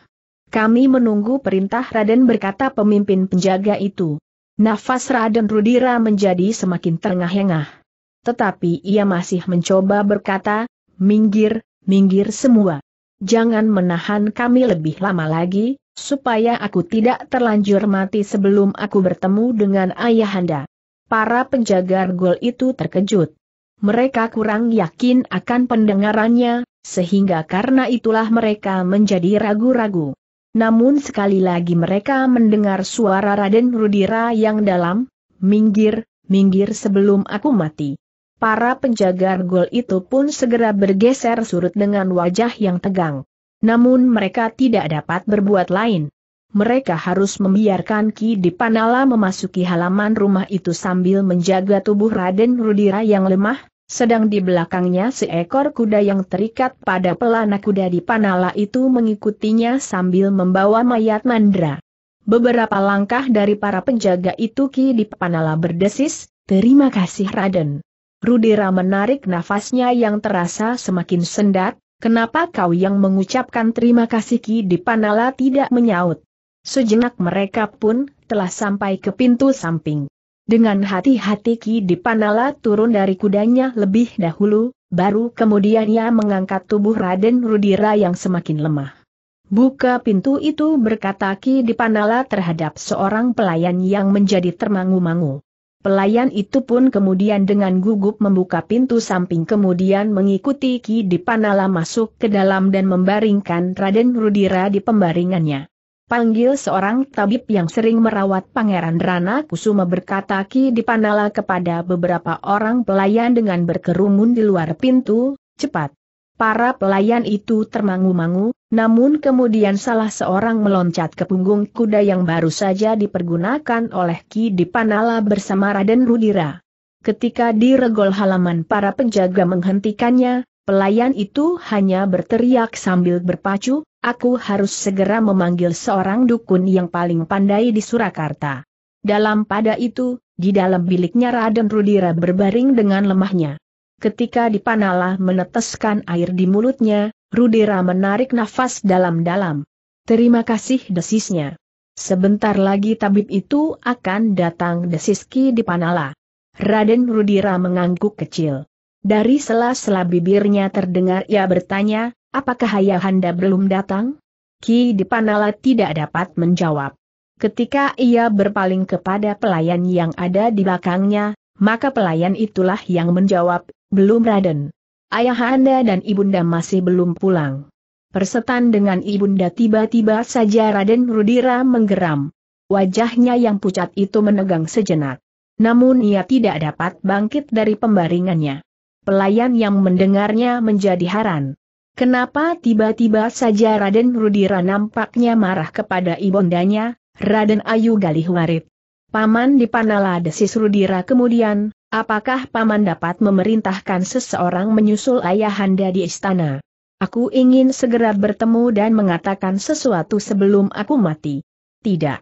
Kami menunggu perintah Raden berkata pemimpin penjaga itu. Nafas Raden Rudira menjadi semakin terengah-engah tetapi ia masih mencoba berkata, minggir, minggir semua. Jangan menahan kami lebih lama lagi, supaya aku tidak terlanjur mati sebelum aku bertemu dengan ayahanda. Para penjaga gol itu terkejut. Mereka kurang yakin akan pendengarannya, sehingga karena itulah mereka menjadi ragu-ragu. Namun sekali lagi mereka mendengar suara Raden Rudira yang dalam, minggir, minggir sebelum aku mati para penjaga gol itu pun segera bergeser surut dengan wajah yang tegang. Namun mereka tidak dapat berbuat lain. Mereka harus membiarkan Ki Dipanala memasuki halaman rumah itu sambil menjaga tubuh Raden Rudira yang lemah, sedang di belakangnya seekor kuda yang terikat pada pelana kuda Dipanala itu mengikutinya sambil membawa mayat Mandra. Beberapa langkah dari para penjaga itu Ki Dipanala berdesis, Terima kasih Raden. Rudira menarik nafasnya yang terasa semakin sendat, kenapa kau yang mengucapkan terima kasih Ki Dipanala tidak menyaut? Sejenak mereka pun telah sampai ke pintu samping. Dengan hati-hati Ki Dipanala turun dari kudanya lebih dahulu, baru kemudian ia mengangkat tubuh Raden Rudira yang semakin lemah. Buka pintu itu berkata Ki Dipanala terhadap seorang pelayan yang menjadi termangu-mangu. Pelayan itu pun kemudian dengan gugup membuka pintu samping kemudian mengikuti Ki Dipanala masuk ke dalam dan membaringkan Raden Rudira di pembaringannya. Panggil seorang tabib yang sering merawat Pangeran Rana Kusuma berkata Ki Dipanala kepada beberapa orang pelayan dengan berkerumun di luar pintu, cepat. Para pelayan itu termangu-mangu, namun kemudian salah seorang meloncat ke punggung kuda yang baru saja dipergunakan oleh Ki Dipanala bersama Raden Rudira. Ketika diregol halaman para penjaga menghentikannya, pelayan itu hanya berteriak sambil berpacu, aku harus segera memanggil seorang dukun yang paling pandai di Surakarta. Dalam pada itu, di dalam biliknya Raden Rudira berbaring dengan lemahnya. Ketika Dipanala meneteskan air di mulutnya, Rudira menarik nafas dalam-dalam. Terima kasih desisnya. Sebentar lagi tabib itu akan datang desiski di Panala. Raden Rudira mengangguk kecil. Dari sela-sela bibirnya terdengar ia bertanya, apakah ayahanda belum datang? Ki Dipanala tidak dapat menjawab. Ketika ia berpaling kepada pelayan yang ada di belakangnya, maka pelayan itulah yang menjawab, belum Raden. Ayah Anda dan Ibunda masih belum pulang. Persetan dengan Ibunda tiba-tiba saja Raden Rudira menggeram. Wajahnya yang pucat itu menegang sejenak. Namun ia tidak dapat bangkit dari pembaringannya. Pelayan yang mendengarnya menjadi heran. Kenapa tiba-tiba saja Raden Rudira nampaknya marah kepada ibundanya, Raden Ayu Galihwarit. Paman Dipanala desis Rudira kemudian, Apakah paman dapat memerintahkan seseorang menyusul ayahanda di istana? Aku ingin segera bertemu dan mengatakan sesuatu sebelum aku mati. Tidak.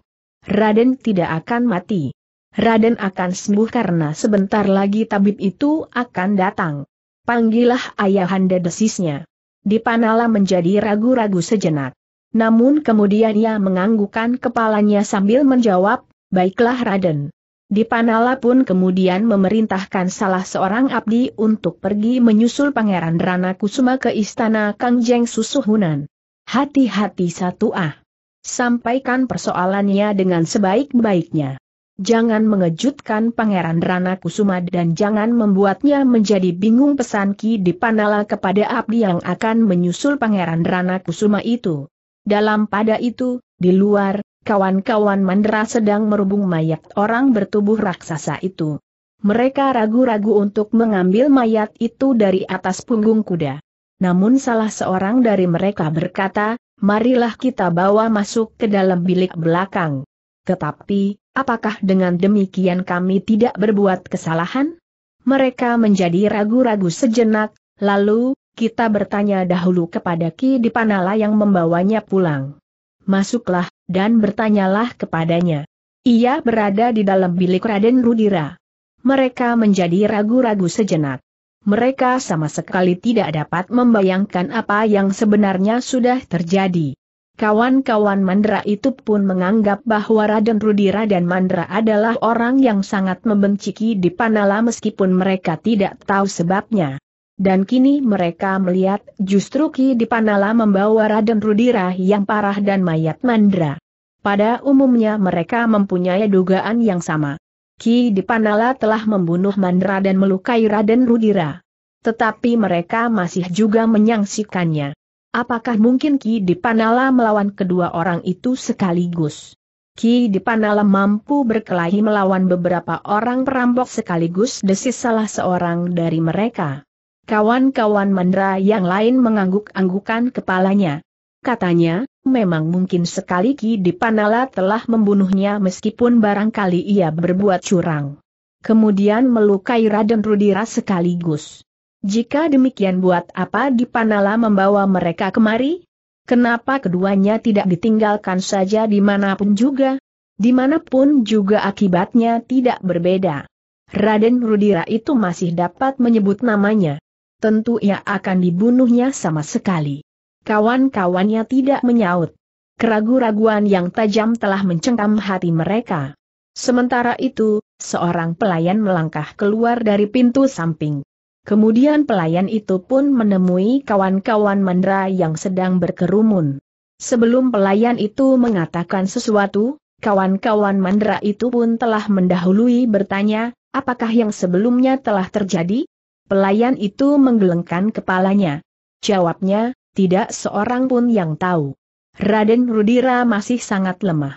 Raden tidak akan mati. Raden akan sembuh karena sebentar lagi tabib itu akan datang. Panggillah ayahanda desisnya. Dipanala menjadi ragu-ragu sejenak. Namun kemudian ia menganggukkan kepalanya sambil menjawab, Baiklah Raden. Dipanala pun kemudian memerintahkan salah seorang abdi untuk pergi menyusul Pangeran Rana Kusuma ke istana Kangjeng Susuhunan. Hati-hati satu ah. Sampaikan persoalannya dengan sebaik-baiknya. Jangan mengejutkan Pangeran Rana Kusuma dan jangan membuatnya menjadi bingung pesan Ki Dipanala kepada abdi yang akan menyusul Pangeran Rana Kusuma itu. Dalam pada itu, di luar, kawan-kawan Mandra sedang merubung mayat orang bertubuh raksasa itu. Mereka ragu-ragu untuk mengambil mayat itu dari atas punggung kuda. Namun salah seorang dari mereka berkata, marilah kita bawa masuk ke dalam bilik belakang. Tetapi, apakah dengan demikian kami tidak berbuat kesalahan? Mereka menjadi ragu-ragu sejenak, lalu, kita bertanya dahulu kepada Ki Dipanala yang membawanya pulang. Masuklah, dan bertanyalah kepadanya. Ia berada di dalam bilik Raden Rudira. Mereka menjadi ragu-ragu sejenak. Mereka sama sekali tidak dapat membayangkan apa yang sebenarnya sudah terjadi. Kawan-kawan Mandra itu pun menganggap bahwa Raden Rudira dan Mandra adalah orang yang sangat membenci di Panala meskipun mereka tidak tahu sebabnya. Dan kini mereka melihat justru Ki Dipanala membawa Raden Rudira yang parah dan mayat Mandra. Pada umumnya mereka mempunyai dugaan yang sama. Ki Dipanala telah membunuh Mandra dan melukai Raden Rudira. Tetapi mereka masih juga menyangsikannya. Apakah mungkin Ki Dipanala melawan kedua orang itu sekaligus? Ki Dipanala mampu berkelahi melawan beberapa orang perampok sekaligus desis salah seorang dari mereka. Kawan-kawan mendera yang lain mengangguk-anggukan kepalanya. Katanya, memang mungkin sekali Ki Dipanala telah membunuhnya meskipun barangkali ia berbuat curang. Kemudian melukai Raden Rudira sekaligus. Jika demikian buat apa Dipanala membawa mereka kemari? Kenapa keduanya tidak ditinggalkan saja dimanapun juga? Dimanapun juga akibatnya tidak berbeda. Raden Rudira itu masih dapat menyebut namanya tentu ia akan dibunuhnya sama sekali. Kawan-kawannya tidak menyaut. Keragu-raguan yang tajam telah mencengkam hati mereka. Sementara itu, seorang pelayan melangkah keluar dari pintu samping. Kemudian pelayan itu pun menemui kawan-kawan Mandra yang sedang berkerumun. Sebelum pelayan itu mengatakan sesuatu, kawan-kawan Mandra itu pun telah mendahului bertanya, apakah yang sebelumnya telah terjadi? Pelayan itu menggelengkan kepalanya. Jawabnya, tidak seorang pun yang tahu. Raden Rudira masih sangat lemah.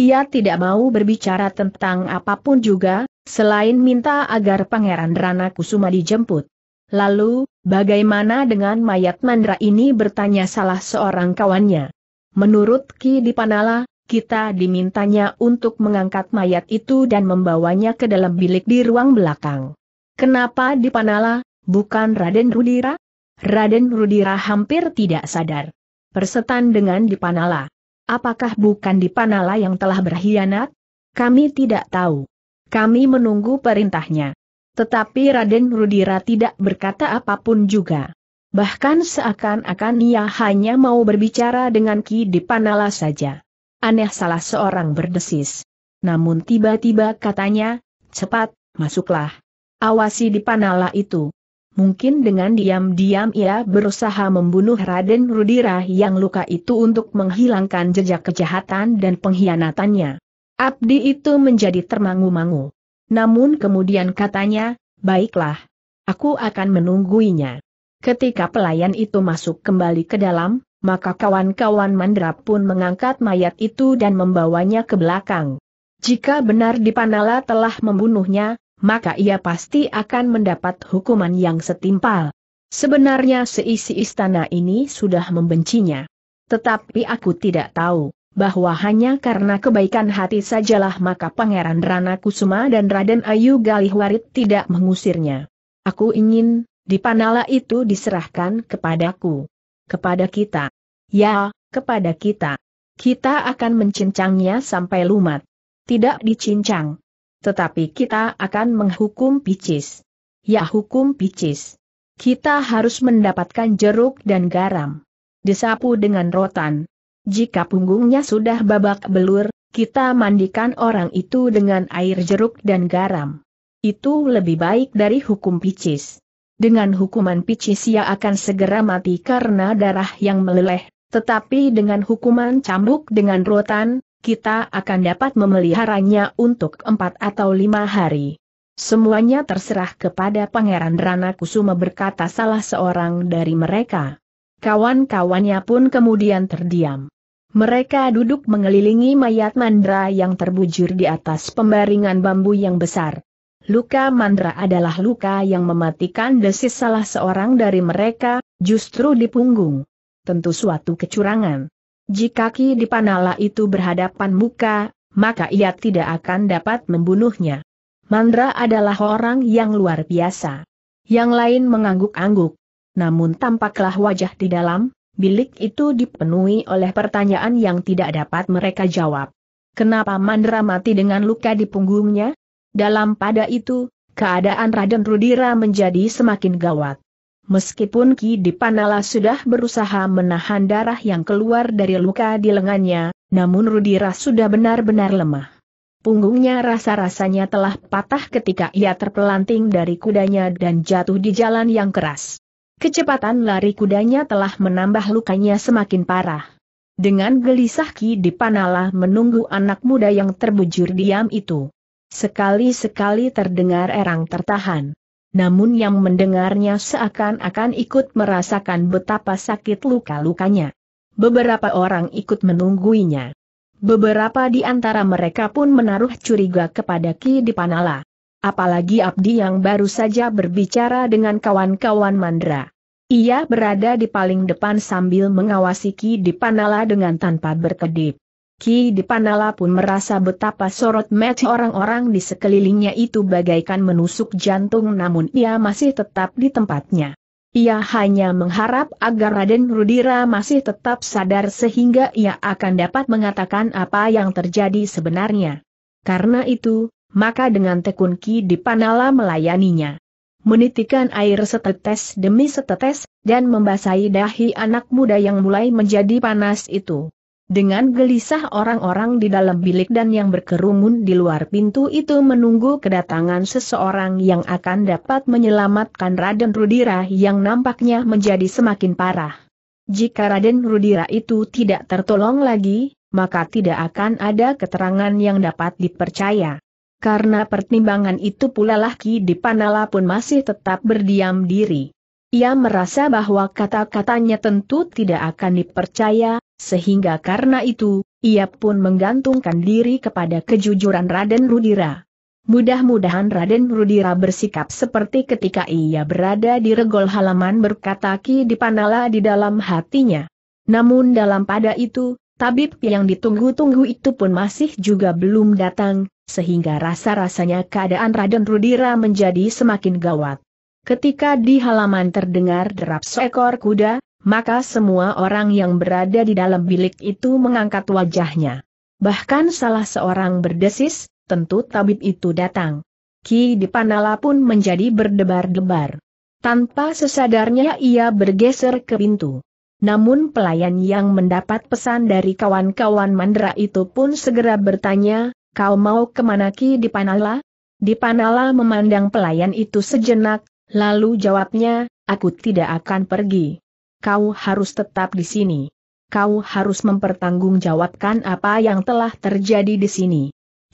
Ia tidak mau berbicara tentang apapun juga, selain minta agar Pangeran Rana Kusuma dijemput. Lalu, bagaimana dengan mayat Mandra ini bertanya salah seorang kawannya. Menurut Ki Dipanala, kita dimintanya untuk mengangkat mayat itu dan membawanya ke dalam bilik di ruang belakang. Kenapa Dipanala, bukan Raden Rudira? Raden Rudira hampir tidak sadar. Persetan dengan Dipanala. Apakah bukan Dipanala yang telah berkhianat? Kami tidak tahu. Kami menunggu perintahnya. Tetapi Raden Rudira tidak berkata apapun juga. Bahkan seakan-akan ia hanya mau berbicara dengan Ki Dipanala saja. Aneh salah seorang berdesis. Namun tiba-tiba katanya, cepat, masuklah. Awasi di panala itu. Mungkin dengan diam-diam ia berusaha membunuh Raden Rudira yang luka itu untuk menghilangkan jejak kejahatan dan pengkhianatannya. Abdi itu menjadi termangu-mangu. Namun kemudian katanya, baiklah. Aku akan menungguinya. Ketika pelayan itu masuk kembali ke dalam, maka kawan-kawan Mandra pun mengangkat mayat itu dan membawanya ke belakang. Jika benar Dipanala telah membunuhnya, maka ia pasti akan mendapat hukuman yang setimpal. Sebenarnya seisi istana ini sudah membencinya. Tetapi aku tidak tahu bahwa hanya karena kebaikan hati sajalah maka Pangeran Rana Kusuma dan Raden Ayu Galihwarit tidak mengusirnya. Aku ingin, dipanala itu diserahkan kepadaku. Kepada kita. Ya, kepada kita. Kita akan mencincangnya sampai lumat. Tidak dicincang, tetapi kita akan menghukum picis. Ya hukum picis. Kita harus mendapatkan jeruk dan garam. Disapu dengan rotan. Jika punggungnya sudah babak belur, kita mandikan orang itu dengan air jeruk dan garam. Itu lebih baik dari hukum picis. Dengan hukuman picis ia akan segera mati karena darah yang meleleh, tetapi dengan hukuman cambuk dengan rotan, kita akan dapat memeliharanya untuk empat atau lima hari. Semuanya terserah kepada Pangeran Rana Kusuma berkata salah seorang dari mereka. Kawan-kawannya pun kemudian terdiam. Mereka duduk mengelilingi mayat Mandra yang terbujur di atas pembaringan bambu yang besar. Luka Mandra adalah luka yang mematikan desis salah seorang dari mereka, justru di punggung. Tentu suatu kecurangan. Jika Ki Dipanala itu berhadapan muka, maka ia tidak akan dapat membunuhnya. Mandra adalah orang yang luar biasa. Yang lain mengangguk-angguk. Namun tampaklah wajah di dalam, bilik itu dipenuhi oleh pertanyaan yang tidak dapat mereka jawab. Kenapa Mandra mati dengan luka di punggungnya? Dalam pada itu, keadaan Raden Rudira menjadi semakin gawat. Meskipun Ki Dipanala sudah berusaha menahan darah yang keluar dari luka di lengannya, namun Rudira sudah benar-benar lemah. Punggungnya rasa-rasanya telah patah ketika ia terpelanting dari kudanya dan jatuh di jalan yang keras. Kecepatan lari kudanya telah menambah lukanya semakin parah. Dengan gelisah Ki Dipanala menunggu anak muda yang terbujur diam itu. Sekali-sekali terdengar erang tertahan namun yang mendengarnya seakan-akan ikut merasakan betapa sakit luka-lukanya. Beberapa orang ikut menungguinya. Beberapa di antara mereka pun menaruh curiga kepada Ki Dipanala. Apalagi Abdi yang baru saja berbicara dengan kawan-kawan Mandra. Ia berada di paling depan sambil mengawasi Ki Dipanala dengan tanpa berkedip. Ki Dipanala pun merasa betapa sorot match orang-orang di sekelilingnya itu bagaikan menusuk jantung namun ia masih tetap di tempatnya. Ia hanya mengharap agar Raden Rudira masih tetap sadar sehingga ia akan dapat mengatakan apa yang terjadi sebenarnya. Karena itu, maka dengan tekun Ki Dipanala melayaninya. Menitikan air setetes demi setetes, dan membasahi dahi anak muda yang mulai menjadi panas itu. Dengan gelisah orang-orang di dalam bilik dan yang berkerumun di luar pintu itu menunggu kedatangan seseorang yang akan dapat menyelamatkan Raden Rudira yang nampaknya menjadi semakin parah. Jika Raden Rudira itu tidak tertolong lagi, maka tidak akan ada keterangan yang dapat dipercaya. Karena pertimbangan itu pula lah Ki Dipanala pun masih tetap berdiam diri. Ia merasa bahwa kata-katanya tentu tidak akan dipercaya, sehingga karena itu, ia pun menggantungkan diri kepada kejujuran Raden Rudira. Mudah-mudahan Raden Rudira bersikap seperti ketika ia berada di regol halaman berkata Ki Dipanala di dalam hatinya. Namun dalam pada itu, tabib yang ditunggu-tunggu itu pun masih juga belum datang, sehingga rasa-rasanya keadaan Raden Rudira menjadi semakin gawat. Ketika di halaman terdengar derap seekor kuda, maka semua orang yang berada di dalam bilik itu mengangkat wajahnya. Bahkan salah seorang berdesis, tentu tabib itu datang. Ki Dipanala pun menjadi berdebar-debar. Tanpa sesadarnya ia bergeser ke pintu. Namun pelayan yang mendapat pesan dari kawan-kawan Mandra itu pun segera bertanya, kau mau kemana Ki Dipanala? Dipanala memandang pelayan itu sejenak, Lalu jawabnya, aku tidak akan pergi. Kau harus tetap di sini. Kau harus mempertanggungjawabkan apa yang telah terjadi di sini.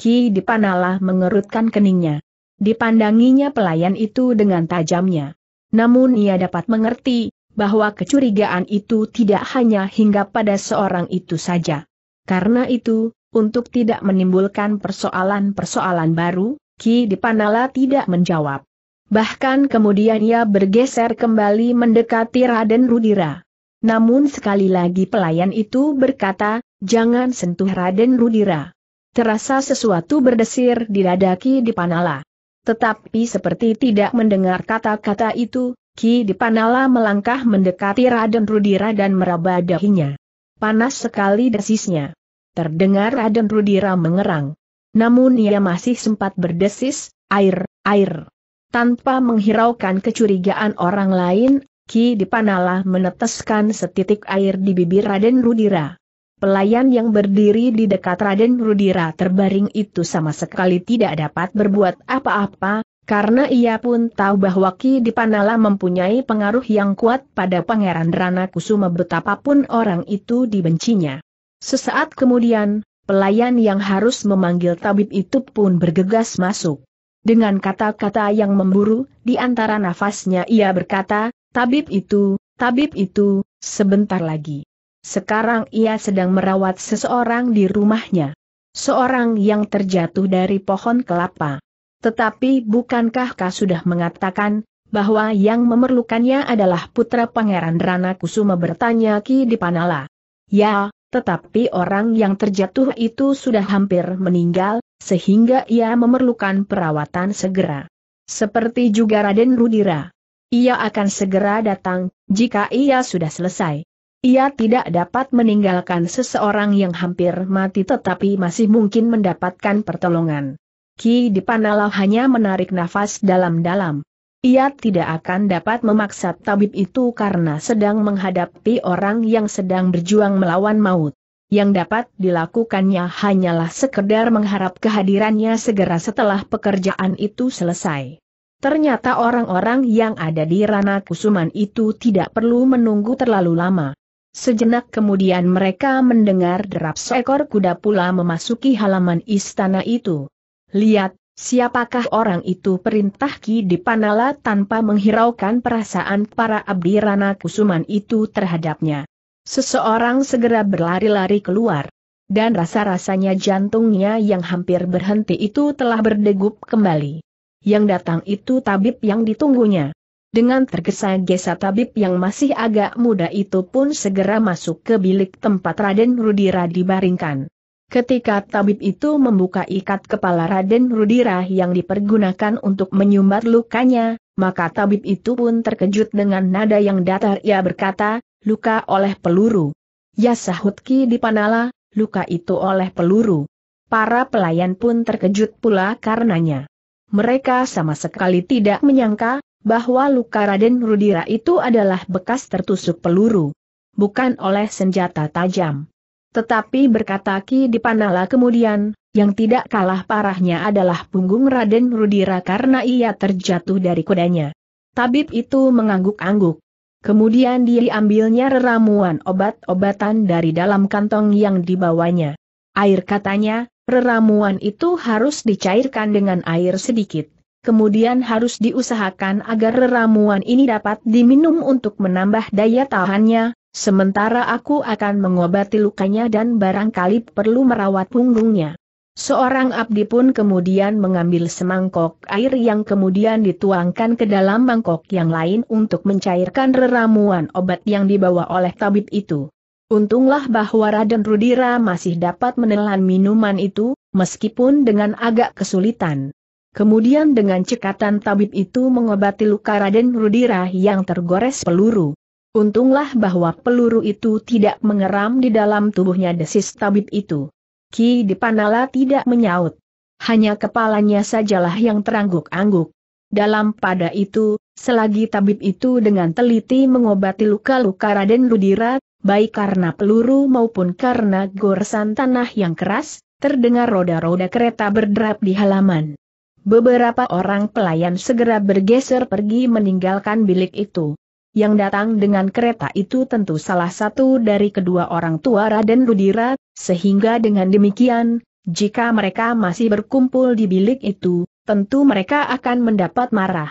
Ki Dipanala mengerutkan keningnya. Dipandanginya pelayan itu dengan tajamnya. Namun ia dapat mengerti, bahwa kecurigaan itu tidak hanya hingga pada seorang itu saja. Karena itu, untuk tidak menimbulkan persoalan-persoalan baru, Ki Dipanala tidak menjawab. Bahkan kemudian ia bergeser kembali mendekati Raden Rudira. Namun sekali lagi pelayan itu berkata, jangan sentuh Raden Rudira. Terasa sesuatu berdesir di dada di Panala. Tetapi seperti tidak mendengar kata-kata itu, Ki Dipanala melangkah mendekati Raden Rudira dan meraba dahinya. Panas sekali desisnya. Terdengar Raden Rudira mengerang. Namun ia masih sempat berdesis, air, air. Tanpa menghiraukan kecurigaan orang lain, Ki Dipanala meneteskan setitik air di bibir Raden Rudira. Pelayan yang berdiri di dekat Raden Rudira terbaring itu sama sekali tidak dapat berbuat apa-apa, karena ia pun tahu bahwa Ki Dipanala mempunyai pengaruh yang kuat pada Pangeran Rana Kusuma betapapun orang itu dibencinya. Sesaat kemudian, pelayan yang harus memanggil tabib itu pun bergegas masuk. Dengan kata-kata yang memburu, di antara nafasnya ia berkata, tabib itu, tabib itu, sebentar lagi. Sekarang ia sedang merawat seseorang di rumahnya. Seorang yang terjatuh dari pohon kelapa. Tetapi bukankah kau sudah mengatakan, bahwa yang memerlukannya adalah putra pangeran Rana Kusuma bertanya Ki Dipanala. Ya, tetapi orang yang terjatuh itu sudah hampir meninggal, sehingga ia memerlukan perawatan segera. Seperti juga Raden Rudira. Ia akan segera datang, jika ia sudah selesai. Ia tidak dapat meninggalkan seseorang yang hampir mati tetapi masih mungkin mendapatkan pertolongan. Ki Dipanala hanya menarik nafas dalam-dalam. Ia tidak akan dapat memaksa tabib itu karena sedang menghadapi orang yang sedang berjuang melawan maut. Yang dapat dilakukannya hanyalah sekedar mengharap kehadirannya segera setelah pekerjaan itu selesai. Ternyata orang-orang yang ada di Rana Kusuman itu tidak perlu menunggu terlalu lama. Sejenak kemudian mereka mendengar derap seekor kuda pula memasuki halaman istana itu. Lihat, siapakah orang itu perintah Ki Dipanala tanpa menghiraukan perasaan para abdi Rana Kusuman itu terhadapnya. Seseorang segera berlari-lari keluar. Dan rasa-rasanya jantungnya yang hampir berhenti itu telah berdegup kembali. Yang datang itu tabib yang ditunggunya. Dengan tergesa-gesa tabib yang masih agak muda itu pun segera masuk ke bilik tempat Raden Rudira dibaringkan. Ketika tabib itu membuka ikat kepala Raden Rudira yang dipergunakan untuk menyumbat lukanya, maka tabib itu pun terkejut dengan nada yang datar ia berkata, luka oleh peluru. Ya sahut Ki Dipanala, luka itu oleh peluru. Para pelayan pun terkejut pula karenanya. Mereka sama sekali tidak menyangka, bahwa luka Raden Rudira itu adalah bekas tertusuk peluru. Bukan oleh senjata tajam. Tetapi berkata Ki Dipanala kemudian, yang tidak kalah parahnya adalah punggung Raden Rudira karena ia terjatuh dari kudanya. Tabib itu mengangguk-angguk. Kemudian diambilnya ramuan obat-obatan dari dalam kantong yang dibawanya. Air katanya, ramuan itu harus dicairkan dengan air sedikit, kemudian harus diusahakan agar ramuan ini dapat diminum untuk menambah daya tahannya, sementara aku akan mengobati lukanya dan barangkali perlu merawat punggungnya. Seorang abdi pun kemudian mengambil semangkok air yang kemudian dituangkan ke dalam mangkok yang lain untuk mencairkan reramuan obat yang dibawa oleh tabib itu. Untunglah bahwa Raden Rudira masih dapat menelan minuman itu, meskipun dengan agak kesulitan. Kemudian dengan cekatan tabib itu mengobati luka Raden Rudira yang tergores peluru. Untunglah bahwa peluru itu tidak mengeram di dalam tubuhnya desis tabib itu. Ki Dipanala tidak menyaut. Hanya kepalanya sajalah yang terangguk-angguk. Dalam pada itu, selagi tabib itu dengan teliti mengobati luka-luka Raden Ludira, baik karena peluru maupun karena goresan tanah yang keras, terdengar roda-roda kereta berderap di halaman. Beberapa orang pelayan segera bergeser pergi meninggalkan bilik itu yang datang dengan kereta itu tentu salah satu dari kedua orang tua Raden Rudira, sehingga dengan demikian, jika mereka masih berkumpul di bilik itu, tentu mereka akan mendapat marah.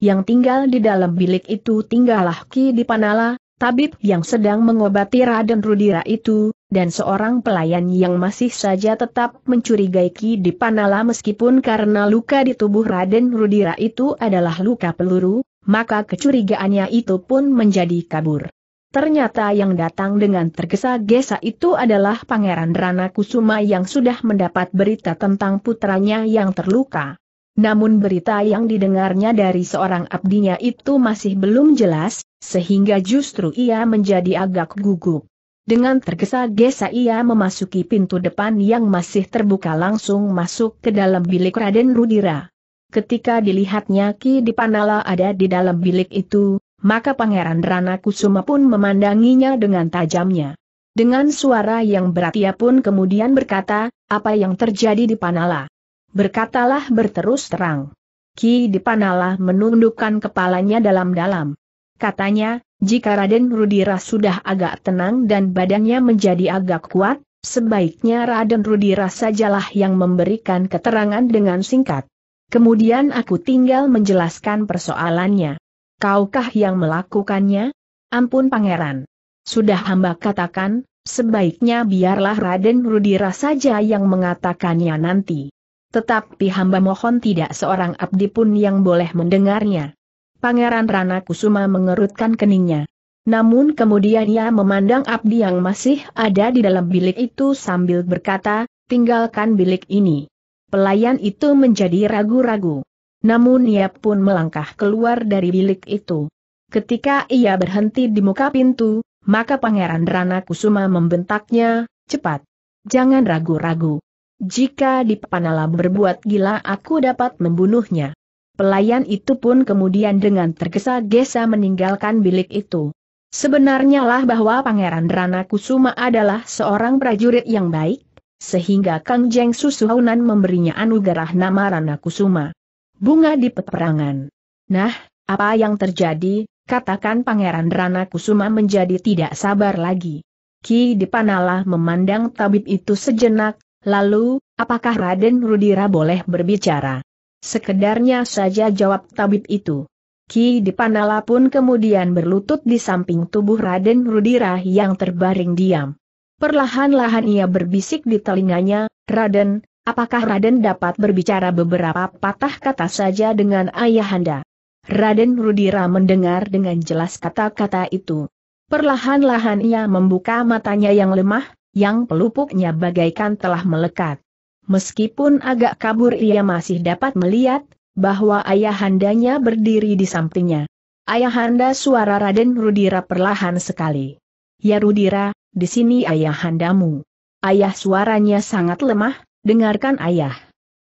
Yang tinggal di dalam bilik itu tinggallah Ki Dipanala, tabib yang sedang mengobati Raden Rudira itu, dan seorang pelayan yang masih saja tetap mencurigai Ki Dipanala meskipun karena luka di tubuh Raden Rudira itu adalah luka peluru, maka kecurigaannya itu pun menjadi kabur. Ternyata yang datang dengan tergesa-gesa itu adalah Pangeran Rana Kusuma yang sudah mendapat berita tentang putranya yang terluka. Namun berita yang didengarnya dari seorang abdinya itu masih belum jelas, sehingga justru ia menjadi agak gugup. Dengan tergesa-gesa ia memasuki pintu depan yang masih terbuka langsung masuk ke dalam bilik Raden Rudira. Ketika dilihatnya Ki Dipanala ada di dalam bilik itu, maka Pangeran Rana Kusuma pun memandanginya dengan tajamnya. Dengan suara yang berat ia pun kemudian berkata, apa yang terjadi di Panala? Berkatalah berterus terang. Ki Dipanala menundukkan kepalanya dalam-dalam. Katanya, jika Raden Rudira sudah agak tenang dan badannya menjadi agak kuat, sebaiknya Raden Rudira sajalah yang memberikan keterangan dengan singkat. Kemudian aku tinggal menjelaskan persoalannya. Kaukah yang melakukannya? Ampun pangeran. Sudah hamba katakan, sebaiknya biarlah Raden Rudira saja yang mengatakannya nanti. Tetapi hamba mohon tidak seorang abdi pun yang boleh mendengarnya. Pangeran Rana Kusuma mengerutkan keningnya. Namun kemudian ia memandang abdi yang masih ada di dalam bilik itu sambil berkata, tinggalkan bilik ini. Pelayan itu menjadi ragu-ragu. Namun ia pun melangkah keluar dari bilik itu. Ketika ia berhenti di muka pintu, maka Pangeran Rana Kusuma membentaknya, cepat. Jangan ragu-ragu. Jika di Panala berbuat gila aku dapat membunuhnya. Pelayan itu pun kemudian dengan tergesa-gesa meninggalkan bilik itu. Sebenarnya lah bahwa Pangeran Rana Kusuma adalah seorang prajurit yang baik, sehingga Kang Jeng Susuhunan memberinya anugerah nama Rana Kusuma. Bunga di peperangan. Nah, apa yang terjadi, katakan Pangeran Rana Kusuma menjadi tidak sabar lagi. Ki Dipanala memandang tabib itu sejenak, lalu, apakah Raden Rudira boleh berbicara? Sekedarnya saja jawab tabib itu. Ki Dipanala pun kemudian berlutut di samping tubuh Raden Rudira yang terbaring diam. Perlahan-lahan ia berbisik di telinganya, Raden, apakah Raden dapat berbicara beberapa patah kata saja dengan ayahanda? Raden Rudira mendengar dengan jelas kata-kata itu. Perlahan-lahan ia membuka matanya yang lemah, yang pelupuknya bagaikan telah melekat. Meskipun agak kabur ia masih dapat melihat, bahwa ayahandanya berdiri di sampingnya. Ayahanda suara Raden Rudira perlahan sekali. Ya Rudira, di sini ayah handamu Ayah suaranya sangat lemah, dengarkan ayah.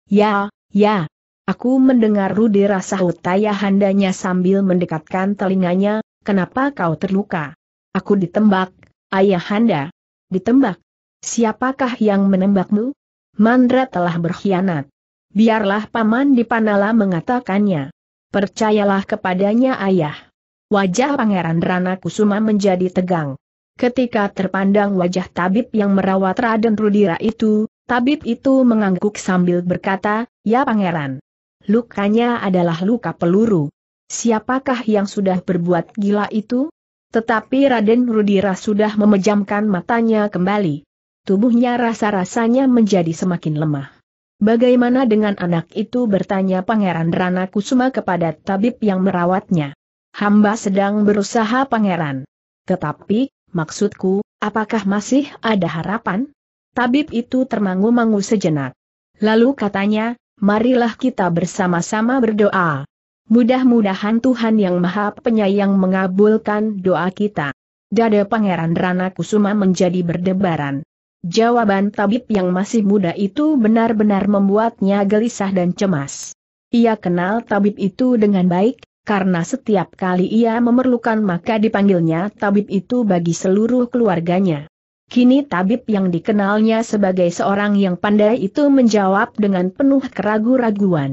Ya, ya. Aku mendengar rudera sahut handanya sambil mendekatkan telinganya, kenapa kau terluka? Aku ditembak, ayah ayahanda. Ditembak? Siapakah yang menembakmu? Mandra telah berkhianat. Biarlah Paman Dipanala mengatakannya. Percayalah kepadanya ayah. Wajah Pangeran Rana Kusuma menjadi tegang. Ketika terpandang wajah tabib yang merawat Raden Rudira itu, tabib itu mengangguk sambil berkata, Ya pangeran. Lukanya adalah luka peluru. Siapakah yang sudah berbuat gila itu? Tetapi Raden Rudira sudah memejamkan matanya kembali. Tubuhnya rasa-rasanya menjadi semakin lemah. Bagaimana dengan anak itu bertanya Pangeran Rana Kusuma kepada tabib yang merawatnya. Hamba sedang berusaha pangeran. Tetapi, Maksudku, apakah masih ada harapan? Tabib itu termangu-mangu sejenak. Lalu katanya, marilah kita bersama-sama berdoa. Mudah-mudahan Tuhan Yang Maha Penyayang mengabulkan doa kita. Dada Pangeran Rana Kusuma menjadi berdebaran. Jawaban tabib yang masih muda itu benar-benar membuatnya gelisah dan cemas. Ia kenal tabib itu dengan baik, karena setiap kali ia memerlukan maka dipanggilnya tabib itu bagi seluruh keluarganya. Kini tabib yang dikenalnya sebagai seorang yang pandai itu menjawab dengan penuh keraguan. raguan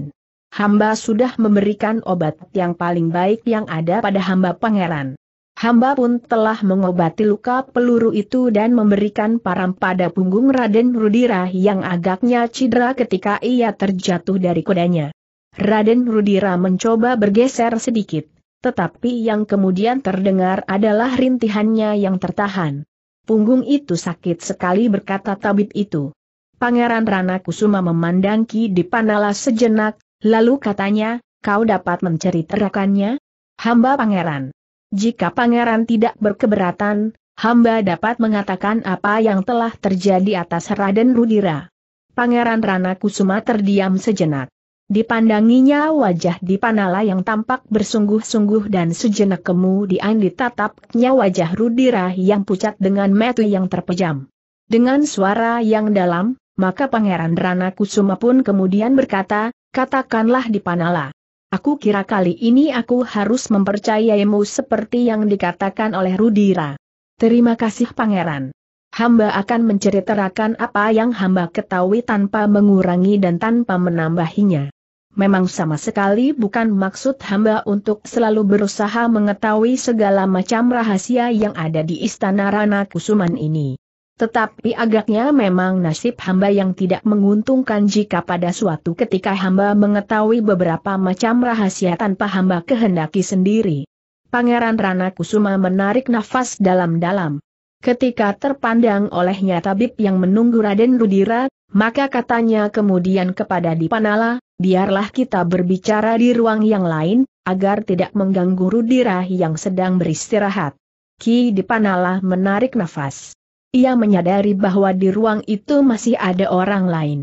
Hamba sudah memberikan obat yang paling baik yang ada pada hamba pangeran. Hamba pun telah mengobati luka peluru itu dan memberikan param pada punggung Raden Rudira yang agaknya cedera ketika ia terjatuh dari kudanya. Raden Rudira mencoba bergeser sedikit, tetapi yang kemudian terdengar adalah rintihannya yang tertahan. Punggung itu sakit sekali berkata tabib itu. Pangeran Rana Kusuma memandang Ki Dipanala sejenak, lalu katanya, kau dapat menceritakannya? Hamba pangeran. Jika pangeran tidak berkeberatan, hamba dapat mengatakan apa yang telah terjadi atas Raden Rudira. Pangeran Rana Kusuma terdiam sejenak. Dipandanginya wajah Dipanala yang tampak bersungguh-sungguh dan sejenak kemudian ditatapnya wajah Rudira yang pucat dengan metu yang terpejam. Dengan suara yang dalam, maka Pangeran Rana Kusuma pun kemudian berkata, katakanlah Dipanala. Aku kira kali ini aku harus mempercayaimu seperti yang dikatakan oleh Rudira. Terima kasih Pangeran. Hamba akan menceritakan apa yang hamba ketahui tanpa mengurangi dan tanpa menambahinya. Memang sama sekali bukan maksud hamba untuk selalu berusaha mengetahui segala macam rahasia yang ada di istana Rana Kusuman ini. Tetapi agaknya memang nasib hamba yang tidak menguntungkan jika pada suatu ketika hamba mengetahui beberapa macam rahasia tanpa hamba kehendaki sendiri. Pangeran Rana Kusuma menarik nafas dalam-dalam. Ketika terpandang olehnya tabib yang menunggu Raden Rudira, maka katanya kemudian kepada Dipanala, biarlah kita berbicara di ruang yang lain, agar tidak mengganggu Rudira yang sedang beristirahat. Ki Dipanala menarik nafas. Ia menyadari bahwa di ruang itu masih ada orang lain.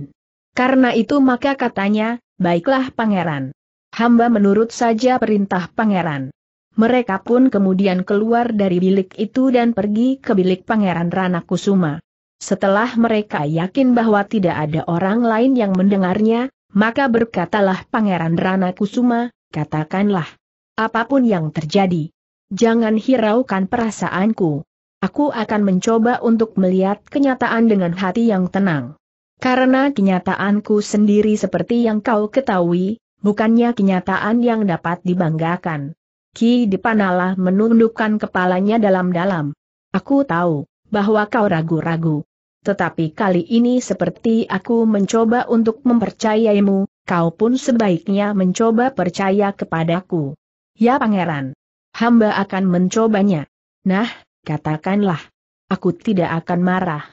Karena itu maka katanya, baiklah pangeran. Hamba menurut saja perintah pangeran. Mereka pun kemudian keluar dari bilik itu dan pergi ke bilik pangeran Rana Kusuma. Setelah mereka yakin bahwa tidak ada orang lain yang mendengarnya, maka berkatalah Pangeran Rana Kusuma, katakanlah. Apapun yang terjadi. Jangan hiraukan perasaanku. Aku akan mencoba untuk melihat kenyataan dengan hati yang tenang. Karena kenyataanku sendiri seperti yang kau ketahui, bukannya kenyataan yang dapat dibanggakan. Ki Dipanala menundukkan kepalanya dalam-dalam. Aku tahu, bahwa kau ragu-ragu, tetapi kali ini seperti aku mencoba untuk mempercayaimu, kau pun sebaiknya mencoba percaya kepadaku. Ya pangeran. Hamba akan mencobanya. Nah, katakanlah. Aku tidak akan marah.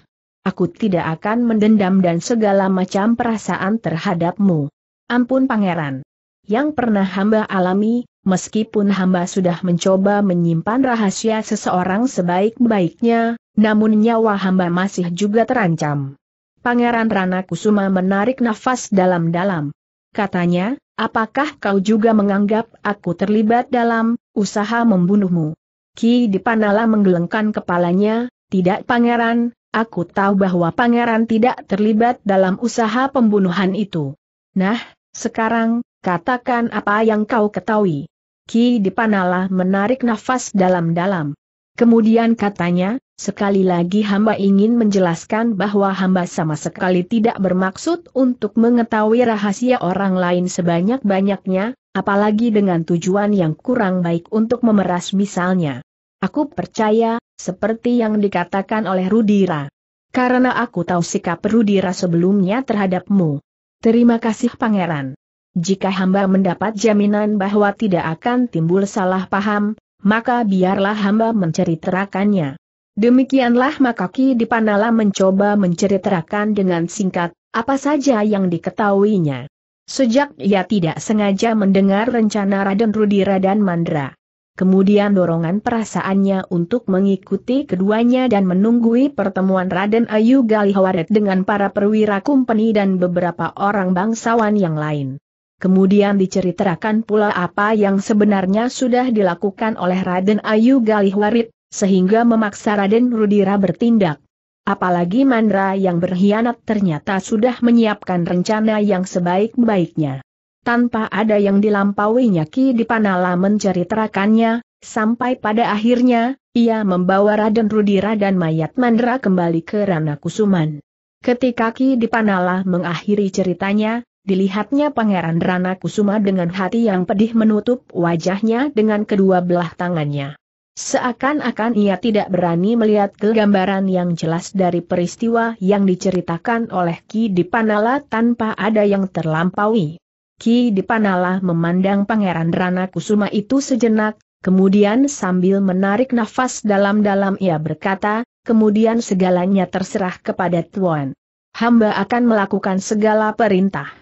Aku tidak akan mendendam dan segala macam perasaan terhadapmu. Ampun pangeran. Yang pernah hamba alami, meskipun hamba sudah mencoba menyimpan rahasia seseorang sebaik-baiknya, namun nyawa hamba masih juga terancam. Pangeran Rana Kusuma menarik nafas dalam-dalam. Katanya, apakah kau juga menganggap aku terlibat dalam usaha membunuhmu? Ki Dipanala menggelengkan kepalanya, tidak pangeran, aku tahu bahwa pangeran tidak terlibat dalam usaha pembunuhan itu. Nah, sekarang, katakan apa yang kau ketahui. Ki Dipanala menarik nafas dalam-dalam. Kemudian katanya, Sekali lagi hamba ingin menjelaskan bahwa hamba sama sekali tidak bermaksud untuk mengetahui rahasia orang lain sebanyak-banyaknya, apalagi dengan tujuan yang kurang baik untuk memeras misalnya. Aku percaya, seperti yang dikatakan oleh Rudira. Karena aku tahu sikap Rudira sebelumnya terhadapmu. Terima kasih pangeran. Jika hamba mendapat jaminan bahwa tidak akan timbul salah paham, maka biarlah hamba menceritakannya. Demikianlah Makaki Ki Dipanala mencoba menceritakan dengan singkat, apa saja yang diketahuinya. Sejak ia tidak sengaja mendengar rencana Raden Rudira dan Mandra. Kemudian dorongan perasaannya untuk mengikuti keduanya dan menunggui pertemuan Raden Ayu Galihawaret dengan para perwira kumpeni dan beberapa orang bangsawan yang lain. Kemudian diceritakan pula apa yang sebenarnya sudah dilakukan oleh Raden Ayu Galihwarit sehingga memaksa Raden Rudira bertindak. Apalagi Mandra yang berkhianat ternyata sudah menyiapkan rencana yang sebaik-baiknya. Tanpa ada yang dilampauinya Ki Dipanala menceritakannya, sampai pada akhirnya, ia membawa Raden Rudira dan mayat Mandra kembali ke Rana Kusuman. Ketika Ki Dipanala mengakhiri ceritanya, dilihatnya Pangeran Rana Kusuma dengan hati yang pedih menutup wajahnya dengan kedua belah tangannya. Seakan-akan ia tidak berani melihat kegambaran yang jelas dari peristiwa yang diceritakan oleh Ki Dipanala tanpa ada yang terlampaui. Ki Dipanala memandang Pangeran Rana Kusuma itu sejenak, kemudian sambil menarik nafas dalam-dalam ia berkata, kemudian segalanya terserah kepada Tuan. Hamba akan melakukan segala perintah.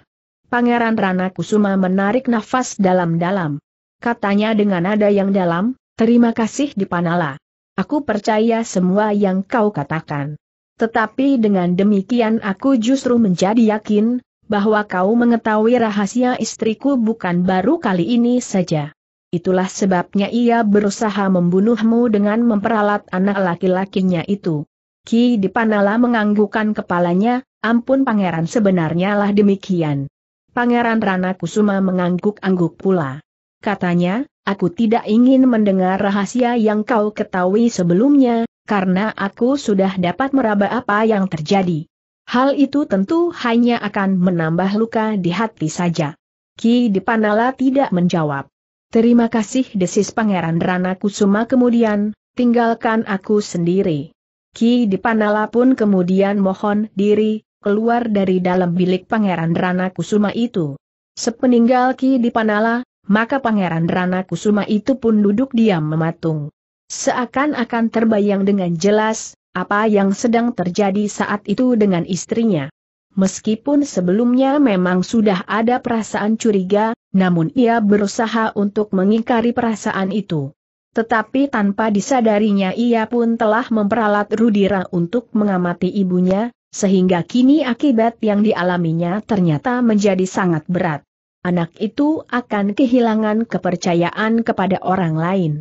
Pangeran Rana Kusuma menarik nafas dalam-dalam. Katanya dengan nada yang dalam, Terima kasih Dipanala. Aku percaya semua yang kau katakan. Tetapi dengan demikian aku justru menjadi yakin, bahwa kau mengetahui rahasia istriku bukan baru kali ini saja. Itulah sebabnya ia berusaha membunuhmu dengan memperalat anak laki-lakinya itu. Ki Dipanala menganggukkan kepalanya, ampun pangeran sebenarnya lah demikian. Pangeran Rana Kusuma mengangguk-angguk pula. Katanya, Aku tidak ingin mendengar rahasia yang kau ketahui sebelumnya, karena aku sudah dapat meraba apa yang terjadi. Hal itu tentu hanya akan menambah luka di hati saja. Ki Dipanala tidak menjawab. Terima kasih desis Pangeran Rana Kusuma kemudian, tinggalkan aku sendiri. Ki Dipanala pun kemudian mohon diri, keluar dari dalam bilik Pangeran Rana Kusuma itu. Sepeninggal Ki Dipanala, maka Pangeran Rana Kusuma itu pun duduk diam mematung. Seakan-akan terbayang dengan jelas, apa yang sedang terjadi saat itu dengan istrinya. Meskipun sebelumnya memang sudah ada perasaan curiga, namun ia berusaha untuk mengingkari perasaan itu. Tetapi tanpa disadarinya ia pun telah memperalat Rudira untuk mengamati ibunya, sehingga kini akibat yang dialaminya ternyata menjadi sangat berat anak itu akan kehilangan kepercayaan kepada orang lain.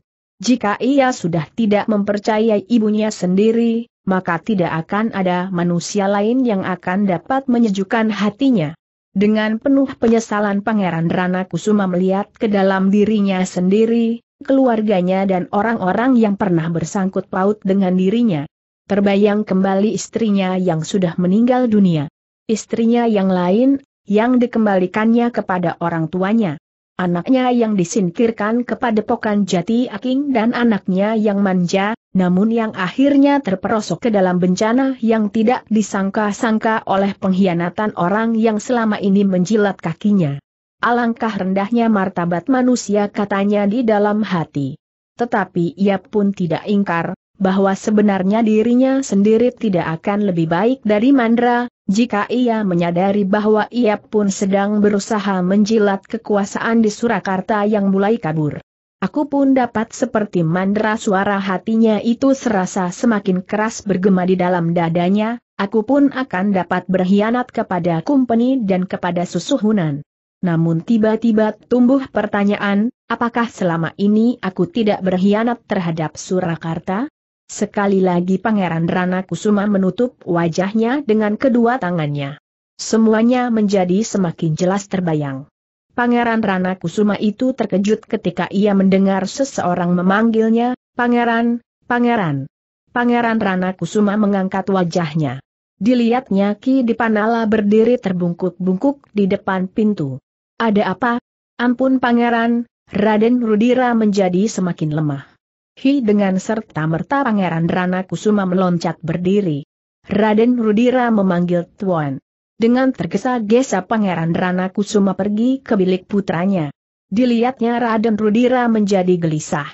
Jika ia sudah tidak mempercayai ibunya sendiri, maka tidak akan ada manusia lain yang akan dapat menyejukkan hatinya. Dengan penuh penyesalan Pangeran Rana Kusuma melihat ke dalam dirinya sendiri, keluarganya dan orang-orang yang pernah bersangkut paut dengan dirinya. Terbayang kembali istrinya yang sudah meninggal dunia. Istrinya yang lain yang dikembalikannya kepada orang tuanya. Anaknya yang disingkirkan kepada Pokan Jati Aking dan anaknya yang manja, namun yang akhirnya terperosok ke dalam bencana yang tidak disangka-sangka oleh pengkhianatan orang yang selama ini menjilat kakinya. Alangkah rendahnya martabat manusia katanya di dalam hati. Tetapi ia pun tidak ingkar, bahwa sebenarnya dirinya sendiri tidak akan lebih baik dari Mandra, jika ia menyadari bahwa ia pun sedang berusaha menjilat kekuasaan di Surakarta yang mulai kabur. Aku pun dapat seperti mandra suara hatinya itu serasa semakin keras bergema di dalam dadanya, aku pun akan dapat berkhianat kepada kumpeni dan kepada susuhunan. Namun tiba-tiba tumbuh pertanyaan, apakah selama ini aku tidak berkhianat terhadap Surakarta? Sekali lagi Pangeran Rana Kusuma menutup wajahnya dengan kedua tangannya. Semuanya menjadi semakin jelas terbayang. Pangeran Rana Kusuma itu terkejut ketika ia mendengar seseorang memanggilnya, Pangeran, Pangeran. Pangeran Rana Kusuma mengangkat wajahnya. Dilihatnya Ki Dipanala berdiri terbungkuk-bungkuk di depan pintu. Ada apa? Ampun Pangeran, Raden Rudira menjadi semakin lemah. Hi dengan serta merta Pangeran Rana Kusuma meloncat berdiri. Raden Rudira memanggil Tuan. Dengan tergesa-gesa Pangeran Rana Kusuma pergi ke bilik putranya. Dilihatnya Raden Rudira menjadi gelisah.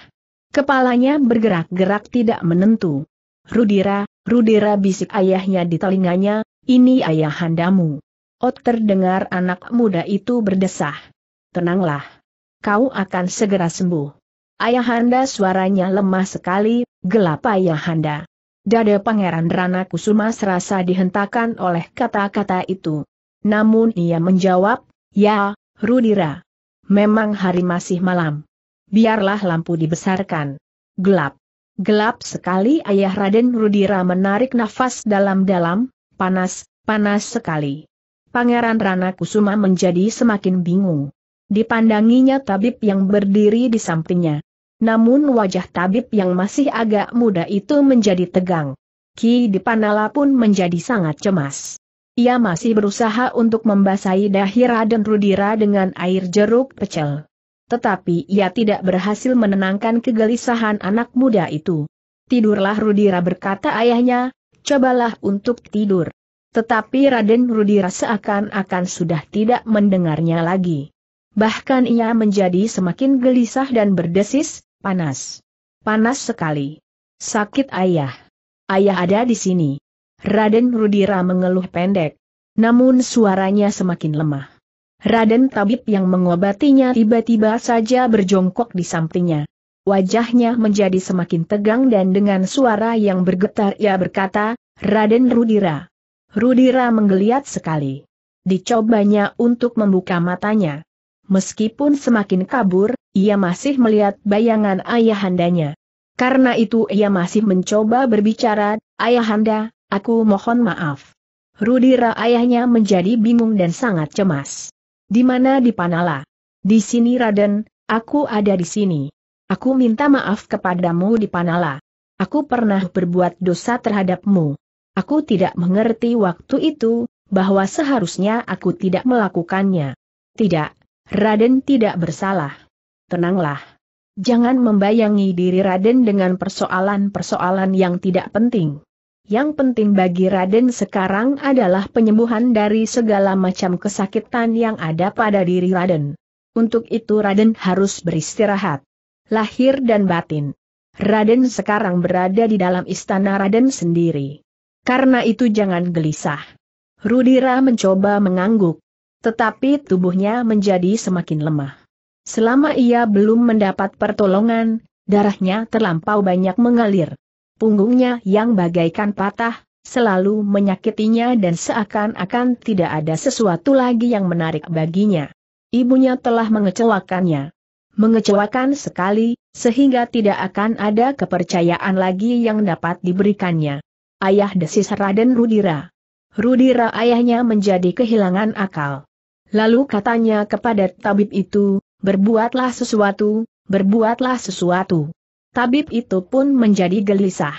Kepalanya bergerak-gerak tidak menentu. Rudira, Rudira bisik ayahnya di telinganya, ini ayahandamu. Ot terdengar anak muda itu berdesah. Tenanglah. Kau akan segera sembuh. Ayahanda suaranya lemah sekali, gelap ayahanda. Dada Pangeran Rana Kusuma serasa dihentakan oleh kata-kata itu. Namun ia menjawab, ya, Rudira. Memang hari masih malam. Biarlah lampu dibesarkan. Gelap. Gelap sekali ayah Raden Rudira menarik nafas dalam-dalam, panas, panas sekali. Pangeran Rana Kusuma menjadi semakin bingung. Dipandanginya tabib yang berdiri di sampingnya. Namun wajah tabib yang masih agak muda itu menjadi tegang. Ki Dipanala pun menjadi sangat cemas. Ia masih berusaha untuk membasahi Dahira dan Rudira dengan air jeruk pecel. Tetapi ia tidak berhasil menenangkan kegelisahan anak muda itu. Tidurlah Rudira berkata ayahnya, cobalah untuk tidur. Tetapi Raden Rudira seakan-akan sudah tidak mendengarnya lagi. Bahkan ia menjadi semakin gelisah dan berdesis, Panas. Panas sekali. Sakit ayah. Ayah ada di sini. Raden Rudira mengeluh pendek. Namun suaranya semakin lemah. Raden Tabib yang mengobatinya tiba-tiba saja berjongkok di sampingnya. Wajahnya menjadi semakin tegang dan dengan suara yang bergetar ia berkata, Raden Rudira. Rudira menggeliat sekali. Dicobanya untuk membuka matanya. Meskipun semakin kabur, ia masih melihat bayangan ayahandanya. Karena itu ia masih mencoba berbicara, ayahanda, aku mohon maaf. Rudira ayahnya menjadi bingung dan sangat cemas. Di mana di Panala? Di sini Raden, aku ada di sini. Aku minta maaf kepadamu di Panala. Aku pernah berbuat dosa terhadapmu. Aku tidak mengerti waktu itu, bahwa seharusnya aku tidak melakukannya. Tidak, Raden tidak bersalah tenanglah. Jangan membayangi diri Raden dengan persoalan-persoalan yang tidak penting. Yang penting bagi Raden sekarang adalah penyembuhan dari segala macam kesakitan yang ada pada diri Raden. Untuk itu Raden harus beristirahat. Lahir dan batin. Raden sekarang berada di dalam istana Raden sendiri. Karena itu jangan gelisah. Rudira mencoba mengangguk. Tetapi tubuhnya menjadi semakin lemah. Selama ia belum mendapat pertolongan, darahnya terlampau banyak mengalir. Punggungnya yang bagaikan patah, selalu menyakitinya dan seakan-akan tidak ada sesuatu lagi yang menarik baginya. Ibunya telah mengecewakannya. Mengecewakan sekali, sehingga tidak akan ada kepercayaan lagi yang dapat diberikannya. Ayah desis Raden Rudira. Rudira ayahnya menjadi kehilangan akal. Lalu katanya kepada tabib itu, berbuatlah sesuatu, berbuatlah sesuatu. Tabib itu pun menjadi gelisah.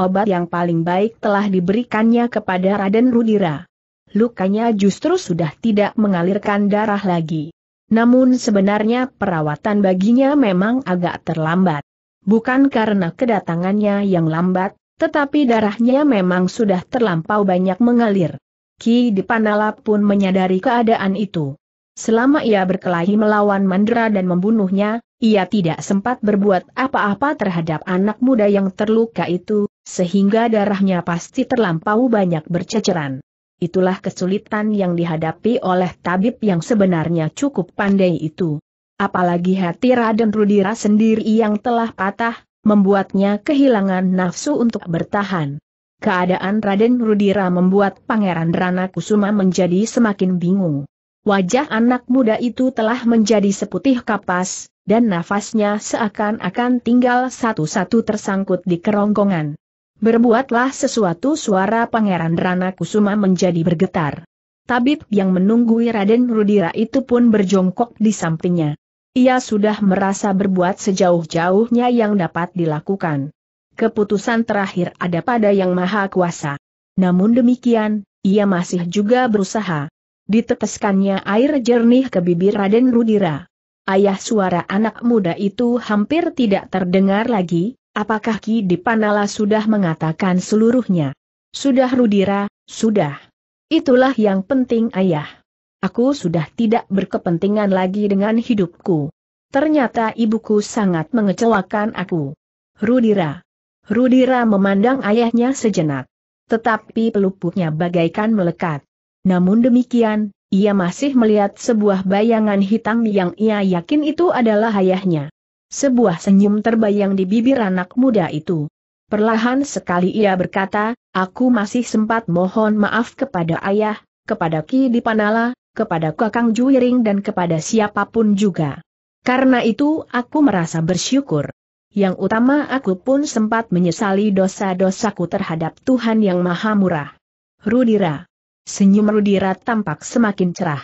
Obat yang paling baik telah diberikannya kepada Raden Rudira. Lukanya justru sudah tidak mengalirkan darah lagi. Namun sebenarnya perawatan baginya memang agak terlambat. Bukan karena kedatangannya yang lambat, tetapi darahnya memang sudah terlampau banyak mengalir. Ki Dipanala pun menyadari keadaan itu. Selama ia berkelahi melawan Mandra dan membunuhnya, ia tidak sempat berbuat apa-apa terhadap anak muda yang terluka itu, sehingga darahnya pasti terlampau banyak berceceran. Itulah kesulitan yang dihadapi oleh tabib yang sebenarnya cukup pandai itu. Apalagi hati Raden Rudira sendiri yang telah patah, membuatnya kehilangan nafsu untuk bertahan. Keadaan Raden Rudira membuat Pangeran Rana Kusuma menjadi semakin bingung. Wajah anak muda itu telah menjadi seputih kapas, dan nafasnya seakan-akan tinggal satu-satu tersangkut di kerongkongan. Berbuatlah sesuatu suara Pangeran Rana Kusuma menjadi bergetar. Tabib yang menunggui Raden Rudira itu pun berjongkok di sampingnya. Ia sudah merasa berbuat sejauh-jauhnya yang dapat dilakukan. Keputusan terakhir ada pada Yang Maha Kuasa. Namun demikian, ia masih juga berusaha. Diteteskannya air jernih ke bibir Raden Rudira. Ayah suara anak muda itu hampir tidak terdengar lagi, apakah Ki Dipanala sudah mengatakan seluruhnya? Sudah Rudira, sudah. Itulah yang penting ayah. Aku sudah tidak berkepentingan lagi dengan hidupku. Ternyata ibuku sangat mengecewakan aku. Rudira. Rudira memandang ayahnya sejenak. Tetapi pelupuknya bagaikan melekat. Namun demikian, ia masih melihat sebuah bayangan hitam yang ia yakin itu adalah ayahnya. Sebuah senyum terbayang di bibir anak muda itu. Perlahan sekali ia berkata, aku masih sempat mohon maaf kepada ayah, kepada Ki Dipanala, kepada Kakang Juiring dan kepada siapapun juga. Karena itu aku merasa bersyukur. Yang utama aku pun sempat menyesali dosa-dosaku terhadap Tuhan Yang Maha Murah. Rudira Senyum Rudira tampak semakin cerah.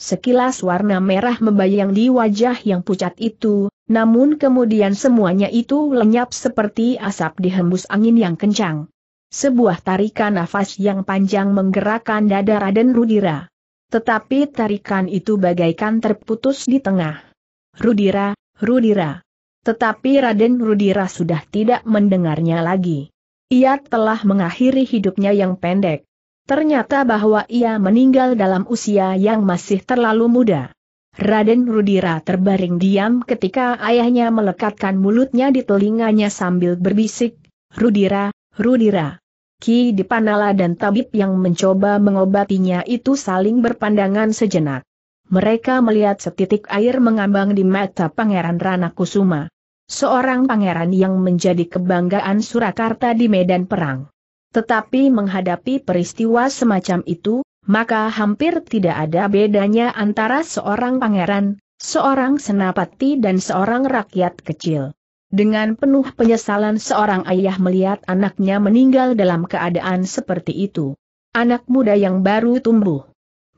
Sekilas warna merah membayang di wajah yang pucat itu, namun kemudian semuanya itu lenyap seperti asap dihembus angin yang kencang. Sebuah tarikan nafas yang panjang menggerakkan dada Raden Rudira. Tetapi tarikan itu bagaikan terputus di tengah. Rudira, Rudira. Tetapi Raden Rudira sudah tidak mendengarnya lagi. Ia telah mengakhiri hidupnya yang pendek. Ternyata bahwa ia meninggal dalam usia yang masih terlalu muda. Raden Rudira terbaring diam ketika ayahnya melekatkan mulutnya di telinganya sambil berbisik, Rudira, Rudira. Ki Dipanala dan tabib yang mencoba mengobatinya itu saling berpandangan sejenak. Mereka melihat setitik air mengambang di mata Pangeran Rana Kusuma. Seorang pangeran yang menjadi kebanggaan Surakarta di medan perang. Tetapi menghadapi peristiwa semacam itu, maka hampir tidak ada bedanya antara seorang pangeran, seorang senapati dan seorang rakyat kecil. Dengan penuh penyesalan seorang ayah melihat anaknya meninggal dalam keadaan seperti itu. Anak muda yang baru tumbuh.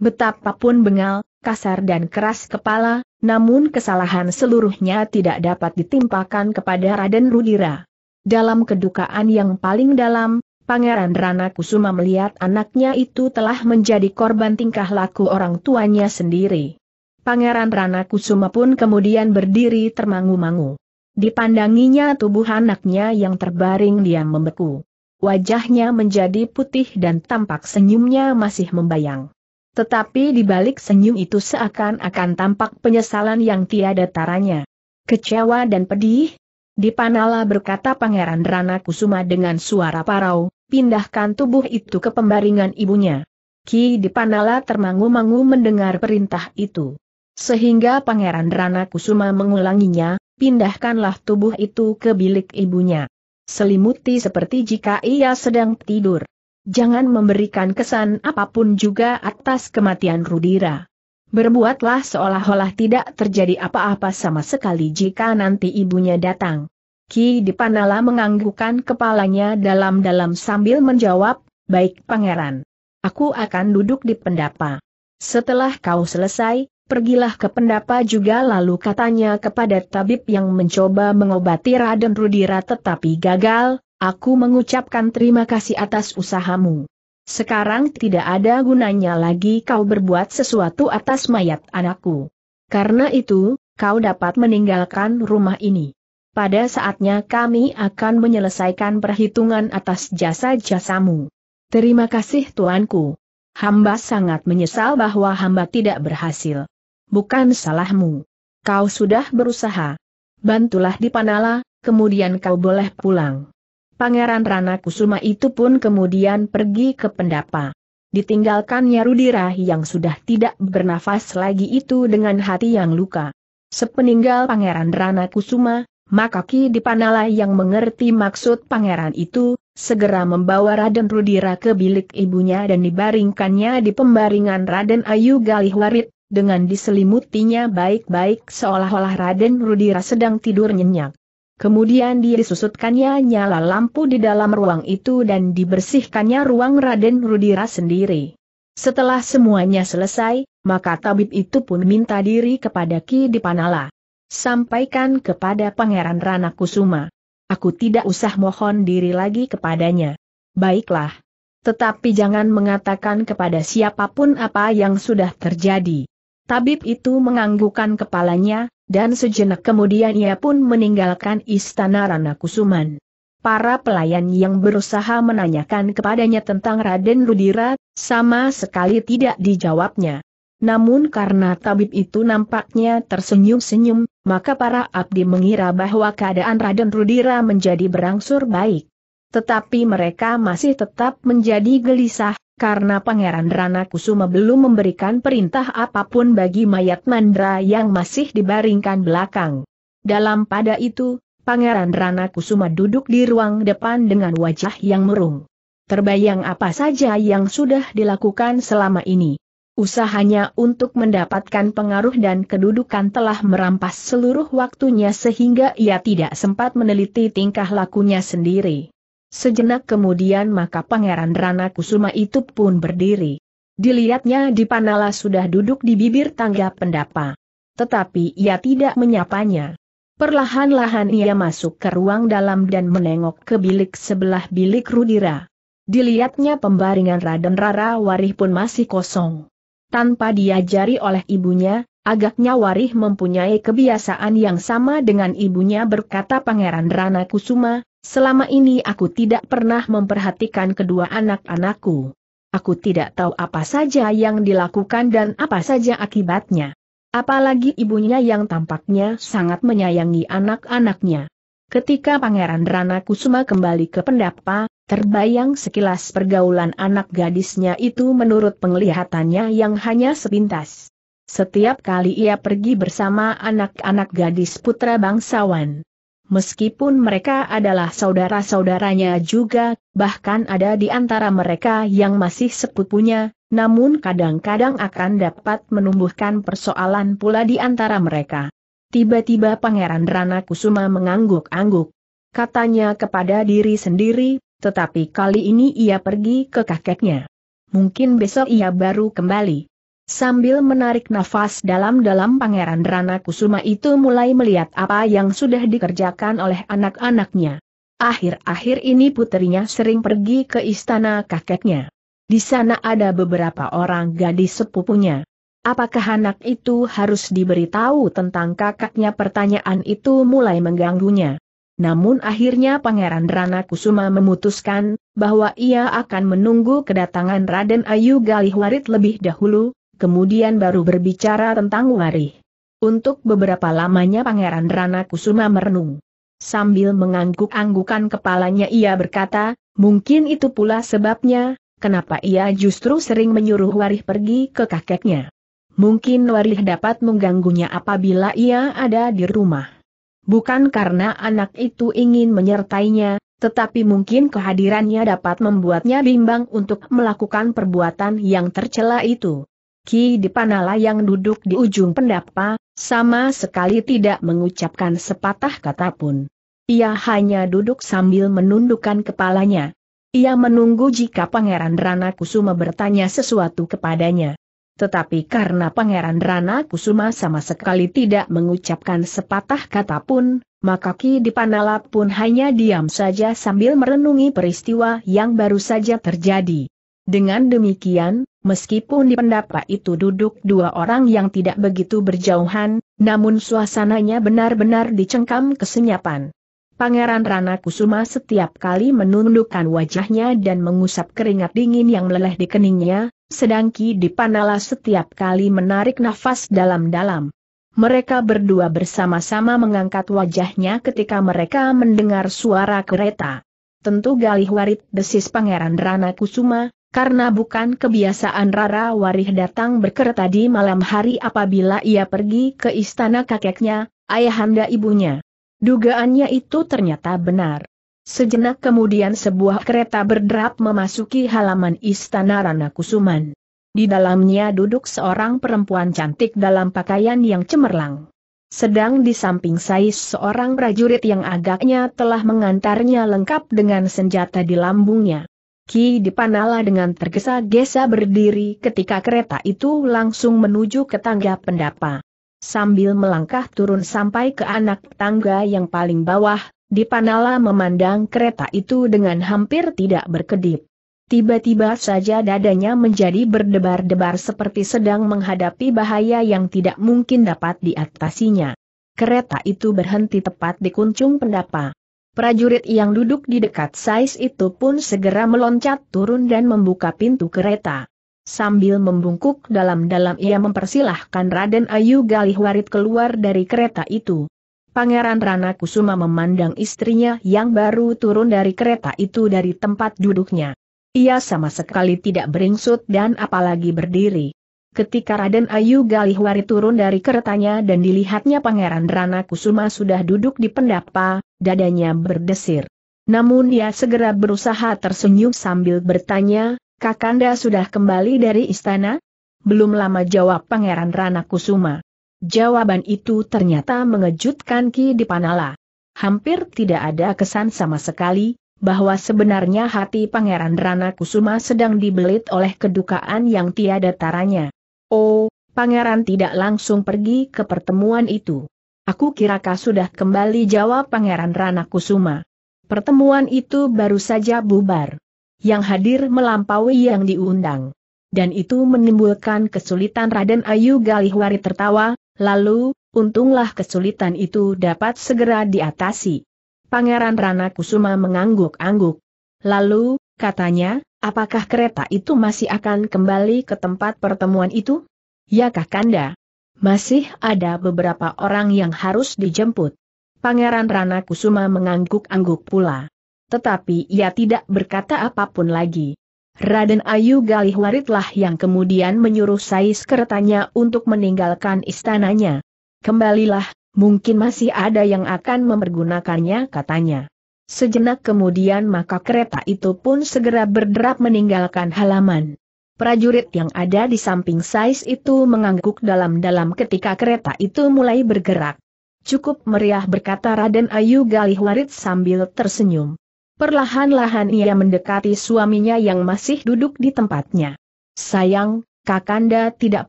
Betapapun bengal, kasar dan keras kepala, namun kesalahan seluruhnya tidak dapat ditimpakan kepada Raden Rudira. Dalam kedukaan yang paling dalam, Pangeran Rana Kusuma melihat anaknya itu telah menjadi korban tingkah laku orang tuanya sendiri. Pangeran Rana Kusuma pun kemudian berdiri termangu-mangu. Dipandanginya tubuh anaknya yang terbaring diam membeku. Wajahnya menjadi putih dan tampak senyumnya masih membayang. Tetapi di balik senyum itu seakan-akan tampak penyesalan yang tiada taranya. Kecewa dan pedih? Dipanala berkata Pangeran Rana Kusuma dengan suara parau, pindahkan tubuh itu ke pembaringan ibunya. Ki Dipanala termangu-mangu mendengar perintah itu. Sehingga Pangeran Rana Kusuma mengulanginya, pindahkanlah tubuh itu ke bilik ibunya. Selimuti seperti jika ia sedang tidur. Jangan memberikan kesan apapun juga atas kematian Rudira. Berbuatlah seolah-olah tidak terjadi apa-apa sama sekali jika nanti ibunya datang. Ki Dipanala menganggukkan kepalanya dalam-dalam sambil menjawab, baik pangeran. Aku akan duduk di pendapa. Setelah kau selesai, pergilah ke pendapa juga lalu katanya kepada tabib yang mencoba mengobati Raden Rudira tetapi gagal, aku mengucapkan terima kasih atas usahamu. Sekarang tidak ada gunanya lagi kau berbuat sesuatu atas mayat anakku. Karena itu, kau dapat meninggalkan rumah ini pada saatnya kami akan menyelesaikan perhitungan atas jasa-jasamu. Terima kasih tuanku. Hamba sangat menyesal bahwa hamba tidak berhasil. Bukan salahmu. Kau sudah berusaha. Bantulah di Panala, kemudian kau boleh pulang. Pangeran Rana Kusuma itu pun kemudian pergi ke pendapa. Ditinggalkannya Rudira yang sudah tidak bernafas lagi itu dengan hati yang luka. Sepeninggal Pangeran Rana Kusuma, maka Ki Dipanala yang mengerti maksud pangeran itu, segera membawa Raden Rudira ke bilik ibunya dan dibaringkannya di pembaringan Raden Ayu Galihwarit, dengan diselimutinya baik-baik seolah-olah Raden Rudira sedang tidur nyenyak. Kemudian disusutkannya nyala lampu di dalam ruang itu dan dibersihkannya ruang Raden Rudira sendiri. Setelah semuanya selesai, maka tabib itu pun minta diri kepada Ki Dipanala. Sampaikan kepada Pangeran Rana Kusuma. Aku tidak usah mohon diri lagi kepadanya. Baiklah. Tetapi jangan mengatakan kepada siapapun apa yang sudah terjadi. Tabib itu menganggukkan kepalanya, dan sejenak kemudian ia pun meninggalkan istana Rana Kusuman. Para pelayan yang berusaha menanyakan kepadanya tentang Raden Rudira, sama sekali tidak dijawabnya. Namun karena tabib itu nampaknya tersenyum-senyum, maka para abdi mengira bahwa keadaan Raden Rudira menjadi berangsur baik. Tetapi mereka masih tetap menjadi gelisah, karena Pangeran Rana Kusuma belum memberikan perintah apapun bagi mayat Mandra yang masih dibaringkan belakang. Dalam pada itu, Pangeran Rana Kusuma duduk di ruang depan dengan wajah yang merung. Terbayang apa saja yang sudah dilakukan selama ini. Usahanya untuk mendapatkan pengaruh dan kedudukan telah merampas seluruh waktunya sehingga ia tidak sempat meneliti tingkah lakunya sendiri. Sejenak kemudian maka Pangeran Rana Kusuma itu pun berdiri. Dilihatnya di Panala sudah duduk di bibir tangga pendapa. Tetapi ia tidak menyapanya. Perlahan-lahan ia masuk ke ruang dalam dan menengok ke bilik sebelah bilik Rudira. Dilihatnya pembaringan Raden Rara Warih pun masih kosong tanpa diajari oleh ibunya, agaknya Warih mempunyai kebiasaan yang sama dengan ibunya berkata Pangeran Rana Kusuma, selama ini aku tidak pernah memperhatikan kedua anak-anakku. Aku tidak tahu apa saja yang dilakukan dan apa saja akibatnya. Apalagi ibunya yang tampaknya sangat menyayangi anak-anaknya. Ketika Pangeran Rana Kusuma kembali ke pendapa, Terbayang sekilas pergaulan anak gadisnya itu menurut penglihatannya yang hanya sepintas. Setiap kali ia pergi bersama anak-anak gadis putra bangsawan. Meskipun mereka adalah saudara-saudaranya juga, bahkan ada di antara mereka yang masih sepupunya, namun kadang-kadang akan dapat menumbuhkan persoalan pula di antara mereka. Tiba-tiba Pangeran Rana Kusuma mengangguk-angguk. Katanya kepada diri sendiri, tetapi kali ini ia pergi ke kakeknya. Mungkin besok ia baru kembali. Sambil menarik nafas dalam-dalam Pangeran Rana Kusuma itu mulai melihat apa yang sudah dikerjakan oleh anak-anaknya. Akhir-akhir ini putrinya sering pergi ke istana kakeknya. Di sana ada beberapa orang gadis sepupunya. Apakah anak itu harus diberitahu tentang kakaknya? Pertanyaan itu mulai mengganggunya. Namun akhirnya Pangeran Rana Kusuma memutuskan, bahwa ia akan menunggu kedatangan Raden Ayu Galih Warit lebih dahulu, kemudian baru berbicara tentang Warih. Untuk beberapa lamanya Pangeran Rana Kusuma merenung. Sambil mengangguk-anggukan kepalanya ia berkata, mungkin itu pula sebabnya, kenapa ia justru sering menyuruh Warih pergi ke kakeknya. Mungkin Warih dapat mengganggunya apabila ia ada di rumah bukan karena anak itu ingin menyertainya, tetapi mungkin kehadirannya dapat membuatnya bimbang untuk melakukan perbuatan yang tercela itu. Ki Dipanala yang duduk di ujung pendapa, sama sekali tidak mengucapkan sepatah kata pun. Ia hanya duduk sambil menundukkan kepalanya. Ia menunggu jika Pangeran Rana Kusuma bertanya sesuatu kepadanya. Tetapi karena Pangeran Rana Kusuma sama sekali tidak mengucapkan sepatah kata pun, maka Ki Dipanala pun hanya diam saja sambil merenungi peristiwa yang baru saja terjadi. Dengan demikian, meskipun di pendapa itu duduk dua orang yang tidak begitu berjauhan, namun suasananya benar-benar dicengkam kesenyapan. Pangeran Rana Kusuma setiap kali menundukkan wajahnya dan mengusap keringat dingin yang meleleh di keningnya, sedang Ki Dipanala setiap kali menarik nafas dalam-dalam. Mereka berdua bersama-sama mengangkat wajahnya ketika mereka mendengar suara kereta. Tentu Galih Warit desis Pangeran Rana Kusuma, karena bukan kebiasaan Rara Warih datang berkereta di malam hari apabila ia pergi ke istana kakeknya, ayahanda ibunya. Dugaannya itu ternyata benar. Sejenak kemudian sebuah kereta berderap memasuki halaman Istana Rana Kusuman. Di dalamnya duduk seorang perempuan cantik dalam pakaian yang cemerlang. Sedang di samping Sais seorang prajurit yang agaknya telah mengantarnya lengkap dengan senjata di lambungnya. Ki Dipanala dengan tergesa-gesa berdiri ketika kereta itu langsung menuju ke tangga pendapa. Sambil melangkah turun sampai ke anak tangga yang paling bawah, Dipanala memandang kereta itu dengan hampir tidak berkedip. Tiba-tiba saja dadanya menjadi berdebar-debar seperti sedang menghadapi bahaya yang tidak mungkin dapat diatasinya. Kereta itu berhenti tepat di kuncung pendapa. Prajurit yang duduk di dekat Sais itu pun segera meloncat turun dan membuka pintu kereta. Sambil membungkuk dalam-dalam ia mempersilahkan Raden Ayu Galihwarit keluar dari kereta itu. Pangeran Rana Kusuma memandang istrinya yang baru turun dari kereta itu dari tempat duduknya. Ia sama sekali tidak beringsut dan apalagi berdiri. Ketika Raden Ayu Galihwari turun dari keretanya dan dilihatnya Pangeran Rana Kusuma sudah duduk di pendapa, dadanya berdesir. Namun ia segera berusaha tersenyum sambil bertanya, Kakanda sudah kembali dari istana? Belum lama jawab Pangeran Rana Kusuma. Jawaban itu ternyata mengejutkan Ki Dipanala. Hampir tidak ada kesan sama sekali, bahwa sebenarnya hati Pangeran Rana Kusuma sedang dibelit oleh kedukaan yang tiada taranya. Oh, Pangeran tidak langsung pergi ke pertemuan itu. Aku kira kau sudah kembali jawab Pangeran Rana Kusuma. Pertemuan itu baru saja bubar. Yang hadir melampaui yang diundang. Dan itu menimbulkan kesulitan Raden Ayu Galihwari tertawa, Lalu, untunglah kesulitan itu dapat segera diatasi. Pangeran Rana Kusuma mengangguk-angguk. Lalu, katanya, apakah kereta itu masih akan kembali ke tempat pertemuan itu? Ya Kakanda. Masih ada beberapa orang yang harus dijemput. Pangeran Rana Kusuma mengangguk-angguk pula. Tetapi ia tidak berkata apapun lagi. Raden Ayu Galih Waritlah yang kemudian menyuruh Sais keretanya untuk meninggalkan istananya. Kembalilah, mungkin masih ada yang akan mempergunakannya katanya. Sejenak kemudian maka kereta itu pun segera berderap meninggalkan halaman. Prajurit yang ada di samping Sais itu mengangguk dalam-dalam ketika kereta itu mulai bergerak. Cukup meriah berkata Raden Ayu Galih Warit sambil tersenyum. Perlahan-lahan ia mendekati suaminya yang masih duduk di tempatnya. Sayang, Kakanda tidak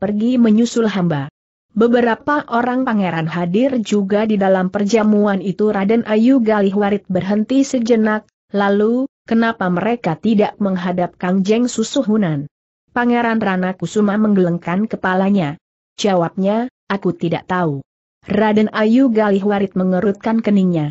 pergi menyusul hamba. Beberapa orang pangeran hadir juga di dalam perjamuan itu Raden Ayu Galih Warid berhenti sejenak, lalu, kenapa mereka tidak menghadap Kang Jeng Susuhunan? Pangeran Rana Kusuma menggelengkan kepalanya. Jawabnya, aku tidak tahu. Raden Ayu Galih Warid mengerutkan keningnya.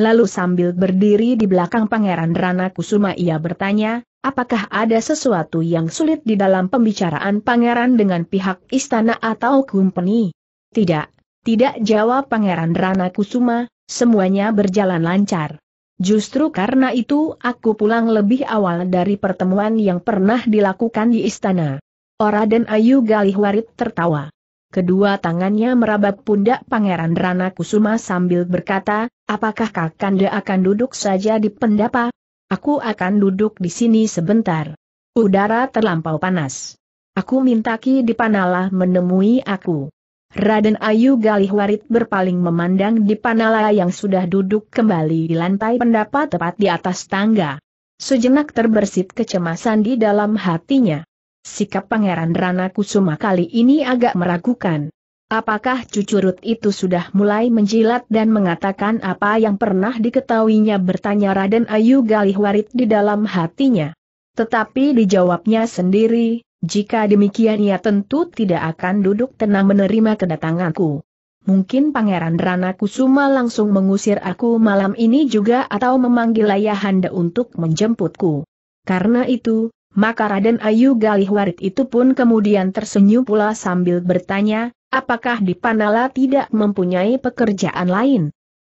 Lalu sambil berdiri di belakang Pangeran Rana Kusuma ia bertanya, apakah ada sesuatu yang sulit di dalam pembicaraan Pangeran dengan pihak istana atau kumpeni? Tidak, tidak jawab Pangeran Rana Kusuma, semuanya berjalan lancar. Justru karena itu aku pulang lebih awal dari pertemuan yang pernah dilakukan di istana. Ora dan Ayu Galih Galihwarit tertawa. Kedua tangannya merabap pundak Pangeran Rana Kusuma sambil berkata, apakah Kakanda akan duduk saja di pendapa? Aku akan duduk di sini sebentar. Udara terlampau panas. Aku minta Ki Dipanala menemui aku. Raden Ayu Galih Warid berpaling memandang Dipanala yang sudah duduk kembali di lantai pendapa tepat di atas tangga. Sejenak terbersit kecemasan di dalam hatinya. Sikap Pangeran Rana Kusuma kali ini agak meragukan. Apakah cucurut itu sudah mulai menjilat dan mengatakan apa yang pernah diketahuinya bertanya Raden Ayu Galih Galihwarit di dalam hatinya. Tetapi dijawabnya sendiri, jika demikian ia tentu tidak akan duduk tenang menerima kedatanganku. Mungkin Pangeran Rana Kusuma langsung mengusir aku malam ini juga atau memanggil Ayahanda untuk menjemputku. Karena itu, maka Raden Ayu Galihwarit itu pun kemudian tersenyum pula sambil bertanya, apakah di Panala tidak mempunyai pekerjaan lain?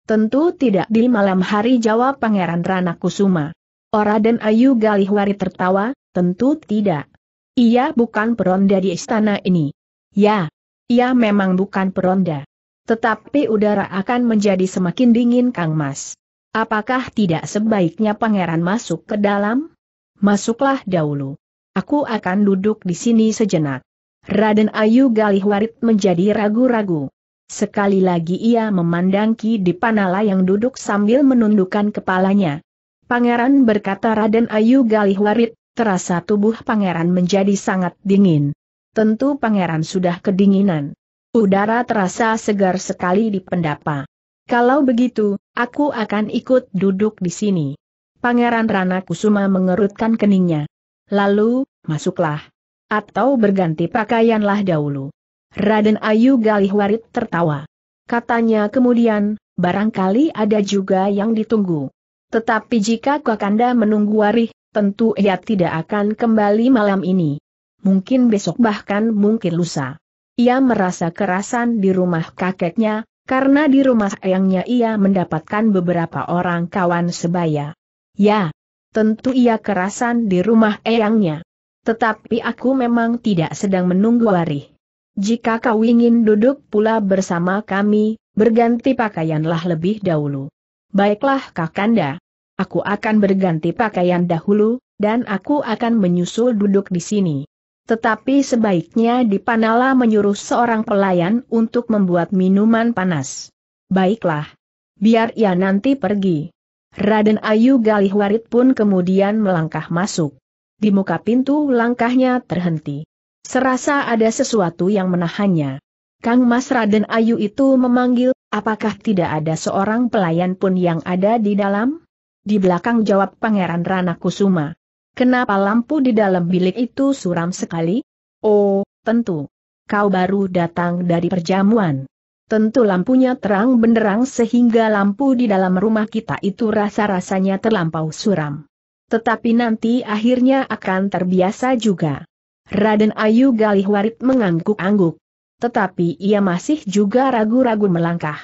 Tentu tidak di malam hari jawab Pangeran Rana Kusuma. Oraden oh, Ayu Galihwari tertawa, tentu tidak. Ia bukan peronda di istana ini. Ya, ia memang bukan peronda. Tetapi udara akan menjadi semakin dingin Kang Mas. Apakah tidak sebaiknya pangeran masuk ke dalam? masuklah dahulu. Aku akan duduk di sini sejenak. Raden Ayu Galihwarit menjadi ragu-ragu. Sekali lagi ia memandang Ki Dipanala yang duduk sambil menundukkan kepalanya. Pangeran berkata Raden Ayu Galihwarit, terasa tubuh pangeran menjadi sangat dingin. Tentu pangeran sudah kedinginan. Udara terasa segar sekali di pendapa. Kalau begitu, aku akan ikut duduk di sini. Pangeran Rana Kusuma mengerutkan keningnya. Lalu, masuklah. Atau berganti pakaianlah dahulu. Raden Ayu Galih Galihwarit tertawa. Katanya kemudian, barangkali ada juga yang ditunggu. Tetapi jika Kakanda menunggu Warih, tentu ia tidak akan kembali malam ini. Mungkin besok bahkan mungkin lusa. Ia merasa kerasan di rumah kakeknya, karena di rumah ayangnya ia mendapatkan beberapa orang kawan sebaya. Ya, tentu ia kerasan di rumah eyangnya. Tetapi aku memang tidak sedang menunggu hari. Jika kau ingin duduk pula bersama kami, berganti pakaianlah lebih dahulu. Baiklah Kakanda. Aku akan berganti pakaian dahulu, dan aku akan menyusul duduk di sini. Tetapi sebaiknya Dipanala menyuruh seorang pelayan untuk membuat minuman panas. Baiklah. Biar ia nanti pergi. Raden Ayu Galih Warid pun kemudian melangkah masuk. Di muka pintu langkahnya terhenti. Serasa ada sesuatu yang menahannya. Kang Mas Raden Ayu itu memanggil, apakah tidak ada seorang pelayan pun yang ada di dalam? Di belakang jawab Pangeran Rana Kusuma. Kenapa lampu di dalam bilik itu suram sekali? Oh, tentu. Kau baru datang dari perjamuan. Tentu lampunya terang benderang sehingga lampu di dalam rumah kita itu rasa-rasanya terlampau suram. Tetapi nanti akhirnya akan terbiasa juga. Raden Ayu Galih Warit mengangguk-angguk. Tetapi ia masih juga ragu-ragu melangkah.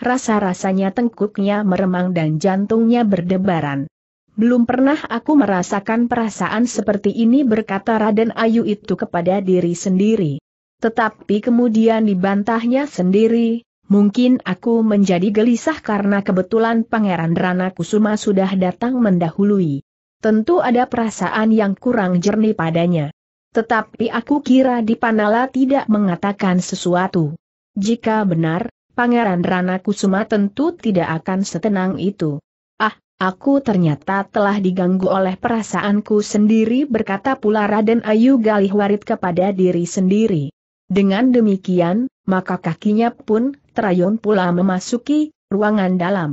Rasa-rasanya tengkuknya meremang dan jantungnya berdebaran. Belum pernah aku merasakan perasaan seperti ini berkata Raden Ayu itu kepada diri sendiri. Tetapi kemudian dibantahnya sendiri, mungkin aku menjadi gelisah karena kebetulan Pangeran Rana Kusuma sudah datang mendahului. Tentu ada perasaan yang kurang jernih padanya. Tetapi aku kira Dipanala tidak mengatakan sesuatu. Jika benar, Pangeran Rana Kusuma tentu tidak akan setenang itu. Ah, aku ternyata telah diganggu oleh perasaanku sendiri berkata pula Raden Ayu Galih Warid kepada diri sendiri. Dengan demikian, maka kakinya pun terayun pula memasuki ruangan dalam.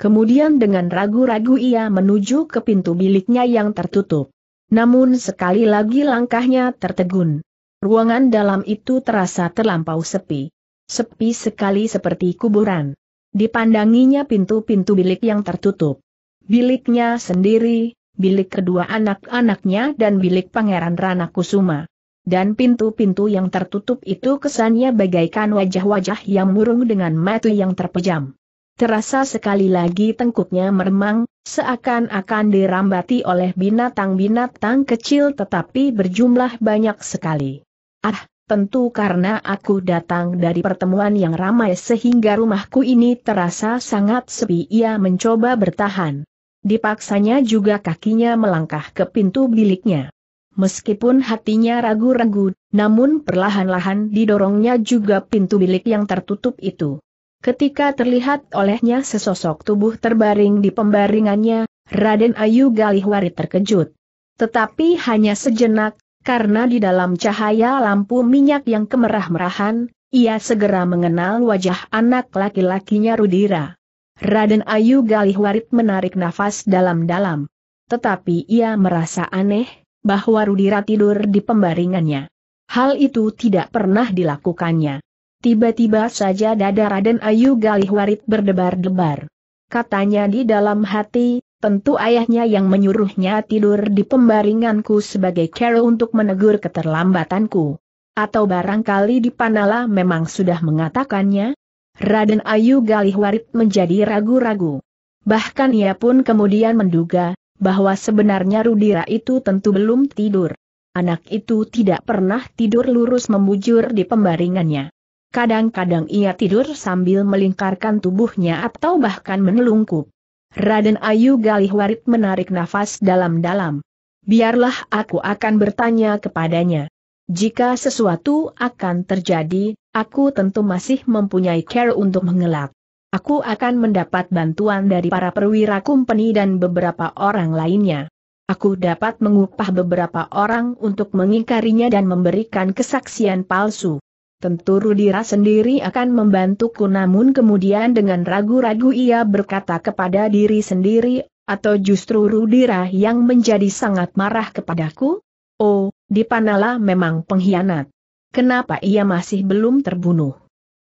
Kemudian dengan ragu-ragu ia menuju ke pintu biliknya yang tertutup. Namun sekali lagi langkahnya tertegun. Ruangan dalam itu terasa terlampau sepi. Sepi sekali seperti kuburan. Dipandanginya pintu-pintu bilik yang tertutup. Biliknya sendiri, bilik kedua anak-anaknya dan bilik Pangeran Rana Kusuma. Dan pintu-pintu yang tertutup itu kesannya bagaikan wajah-wajah yang murung dengan mata yang terpejam. Terasa sekali lagi tengkuknya meremang, seakan-akan dirambati oleh binatang-binatang kecil tetapi berjumlah banyak sekali. Ah, tentu karena aku datang dari pertemuan yang ramai sehingga rumahku ini terasa sangat sepi ia mencoba bertahan. Dipaksanya juga kakinya melangkah ke pintu biliknya. Meskipun hatinya ragu-ragu, namun perlahan-lahan didorongnya juga pintu bilik yang tertutup itu. Ketika terlihat olehnya sesosok tubuh terbaring di pembaringannya, Raden Ayu Galihwari terkejut. Tetapi hanya sejenak, karena di dalam cahaya lampu minyak yang kemerah-merahan, ia segera mengenal wajah anak laki-lakinya Rudira. Raden Ayu Galihwarit menarik nafas dalam-dalam. Tetapi ia merasa aneh, bahwa Rudira tidur di pembaringannya. Hal itu tidak pernah dilakukannya. Tiba-tiba saja dada Raden Ayu Galihwarit berdebar-debar. Katanya di dalam hati, tentu ayahnya yang menyuruhnya tidur di pembaringanku sebagai cara untuk menegur keterlambatanku. Atau barangkali di Panala memang sudah mengatakannya? Raden Ayu Galihwarit menjadi ragu-ragu. Bahkan ia pun kemudian menduga, bahwa sebenarnya Rudira itu tentu belum tidur. Anak itu tidak pernah tidur lurus membujur di pembaringannya. Kadang-kadang ia tidur sambil melingkarkan tubuhnya atau bahkan menelungkup. Raden Ayu Galih Warit menarik nafas dalam-dalam. Biarlah aku akan bertanya kepadanya. Jika sesuatu akan terjadi, aku tentu masih mempunyai care untuk mengelak. Aku akan mendapat bantuan dari para perwira kumpeni dan beberapa orang lainnya. Aku dapat mengupah beberapa orang untuk mengingkarinya dan memberikan kesaksian palsu. Tentu Rudira sendiri akan membantuku namun kemudian dengan ragu-ragu ia berkata kepada diri sendiri, atau justru Rudira yang menjadi sangat marah kepadaku? Oh, Dipanala memang pengkhianat. Kenapa ia masih belum terbunuh?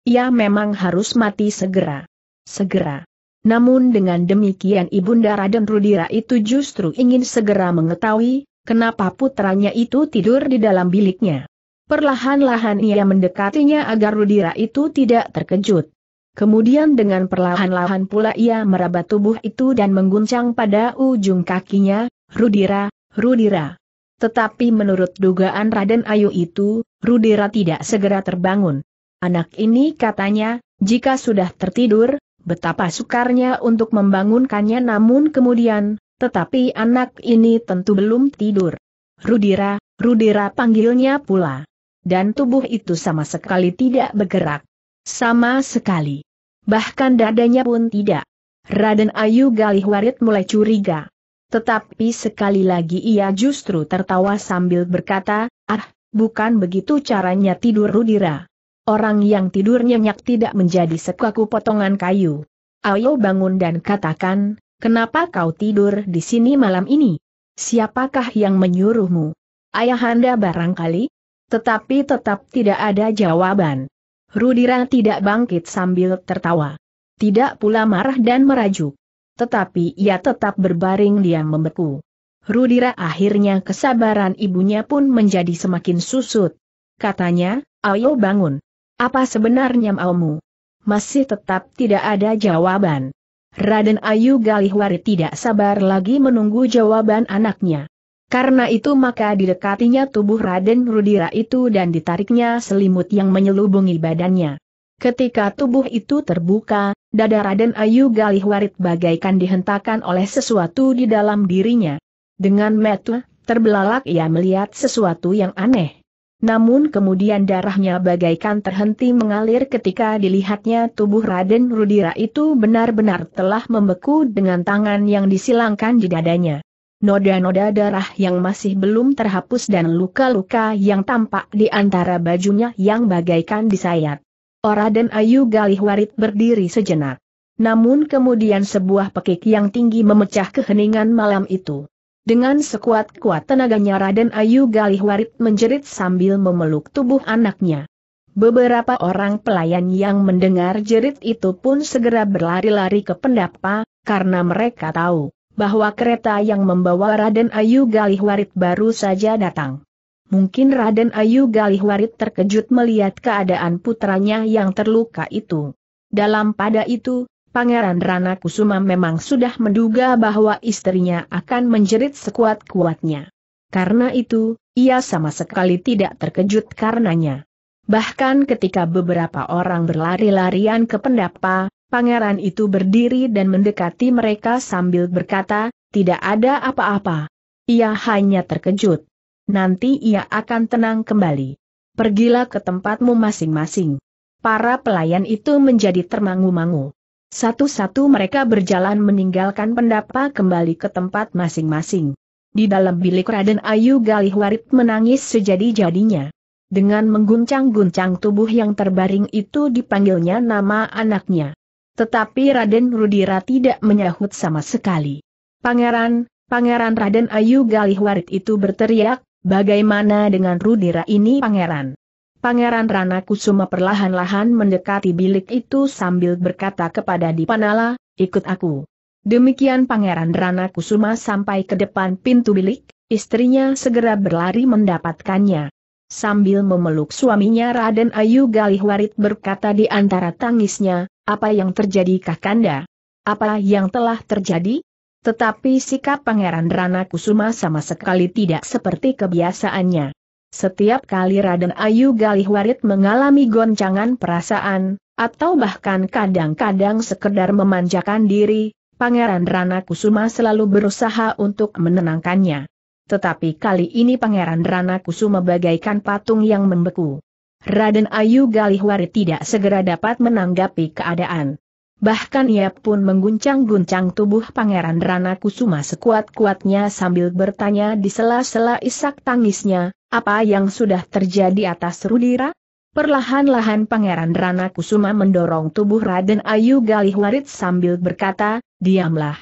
Ia memang harus mati segera segera. Namun dengan demikian Ibunda Raden Rudira itu justru ingin segera mengetahui, kenapa putranya itu tidur di dalam biliknya. Perlahan-lahan ia mendekatinya agar Rudira itu tidak terkejut. Kemudian dengan perlahan-lahan pula ia meraba tubuh itu dan mengguncang pada ujung kakinya, Rudira, Rudira. Tetapi menurut dugaan Raden Ayu itu, Rudira tidak segera terbangun. Anak ini katanya, jika sudah tertidur, Betapa sukarnya untuk membangunkannya namun kemudian, tetapi anak ini tentu belum tidur. Rudira, Rudira panggilnya pula. Dan tubuh itu sama sekali tidak bergerak. Sama sekali. Bahkan dadanya pun tidak. Raden Ayu Galih Warid mulai curiga. Tetapi sekali lagi ia justru tertawa sambil berkata, ah, bukan begitu caranya tidur Rudira. Orang yang tidur nyenyak tidak menjadi sekaku potongan kayu. Ayo bangun dan katakan, kenapa kau tidur di sini malam ini? Siapakah yang menyuruhmu? Ayahanda barangkali? Tetapi tetap tidak ada jawaban. Rudira tidak bangkit sambil tertawa. Tidak pula marah dan merajuk. Tetapi ia tetap berbaring diam membeku. Rudira akhirnya kesabaran ibunya pun menjadi semakin susut. Katanya, ayo bangun. Apa sebenarnya maumu? Masih tetap tidak ada jawaban. Raden Ayu Galihwari tidak sabar lagi menunggu jawaban anaknya. Karena itu maka didekatinya tubuh Raden Rudira itu dan ditariknya selimut yang menyelubungi badannya. Ketika tubuh itu terbuka, dada Raden Ayu Galihwarit bagaikan dihentakan oleh sesuatu di dalam dirinya. Dengan metu, terbelalak ia melihat sesuatu yang aneh. Namun kemudian darahnya bagaikan terhenti mengalir ketika dilihatnya tubuh Raden Rudira itu benar-benar telah membeku dengan tangan yang disilangkan di dadanya. Noda-noda darah yang masih belum terhapus dan luka-luka yang tampak di antara bajunya yang bagaikan disayat. Oraden oh, Ayu Galih Warit berdiri sejenak. Namun kemudian sebuah pekik yang tinggi memecah keheningan malam itu. Dengan sekuat-kuat tenaganya Raden Ayu Galihwarit menjerit sambil memeluk tubuh anaknya. Beberapa orang pelayan yang mendengar jerit itu pun segera berlari-lari ke pendapa, karena mereka tahu bahwa kereta yang membawa Raden Ayu Galihwarit baru saja datang. Mungkin Raden Ayu Galihwarit terkejut melihat keadaan putranya yang terluka itu. Dalam pada itu, Pangeran Rana Kusuma memang sudah menduga bahwa istrinya akan menjerit sekuat-kuatnya. Karena itu, ia sama sekali tidak terkejut karenanya. Bahkan ketika beberapa orang berlari-larian ke pendapa, pangeran itu berdiri dan mendekati mereka sambil berkata, tidak ada apa-apa. Ia hanya terkejut. Nanti ia akan tenang kembali. Pergilah ke tempatmu masing-masing. Para pelayan itu menjadi termangu-mangu. Satu-satu mereka berjalan meninggalkan pendapa kembali ke tempat masing-masing. Di dalam bilik Raden Ayu Galihwarit menangis sejadi-jadinya. Dengan mengguncang-guncang tubuh yang terbaring itu dipanggilnya nama anaknya. Tetapi Raden Rudira tidak menyahut sama sekali. Pangeran, Pangeran Raden Ayu Galihwarit itu berteriak, bagaimana dengan Rudira ini pangeran? Pangeran Rana Kusuma perlahan-lahan mendekati bilik itu sambil berkata kepada Dipanala, ikut aku. Demikian Pangeran Rana Kusuma sampai ke depan pintu bilik, istrinya segera berlari mendapatkannya. Sambil memeluk suaminya Raden Ayu Galihwarit berkata di antara tangisnya, apa yang terjadi Kakanda? Apa yang telah terjadi? Tetapi sikap Pangeran Rana Kusuma sama sekali tidak seperti kebiasaannya. Setiap kali Raden Ayu Galih Warid mengalami goncangan perasaan, atau bahkan kadang-kadang sekedar memanjakan diri, Pangeran Rana Kusuma selalu berusaha untuk menenangkannya. Tetapi kali ini Pangeran Rana Kusuma bagaikan patung yang membeku. Raden Ayu Galih Warid tidak segera dapat menanggapi keadaan. Bahkan ia pun mengguncang-guncang tubuh Pangeran Rana Kusuma sekuat-kuatnya sambil bertanya di sela-sela isak tangisnya, apa yang sudah terjadi atas Rudira? Perlahan-lahan Pangeran Rana Kusuma mendorong tubuh Raden Ayu Galihwarit sambil berkata, diamlah.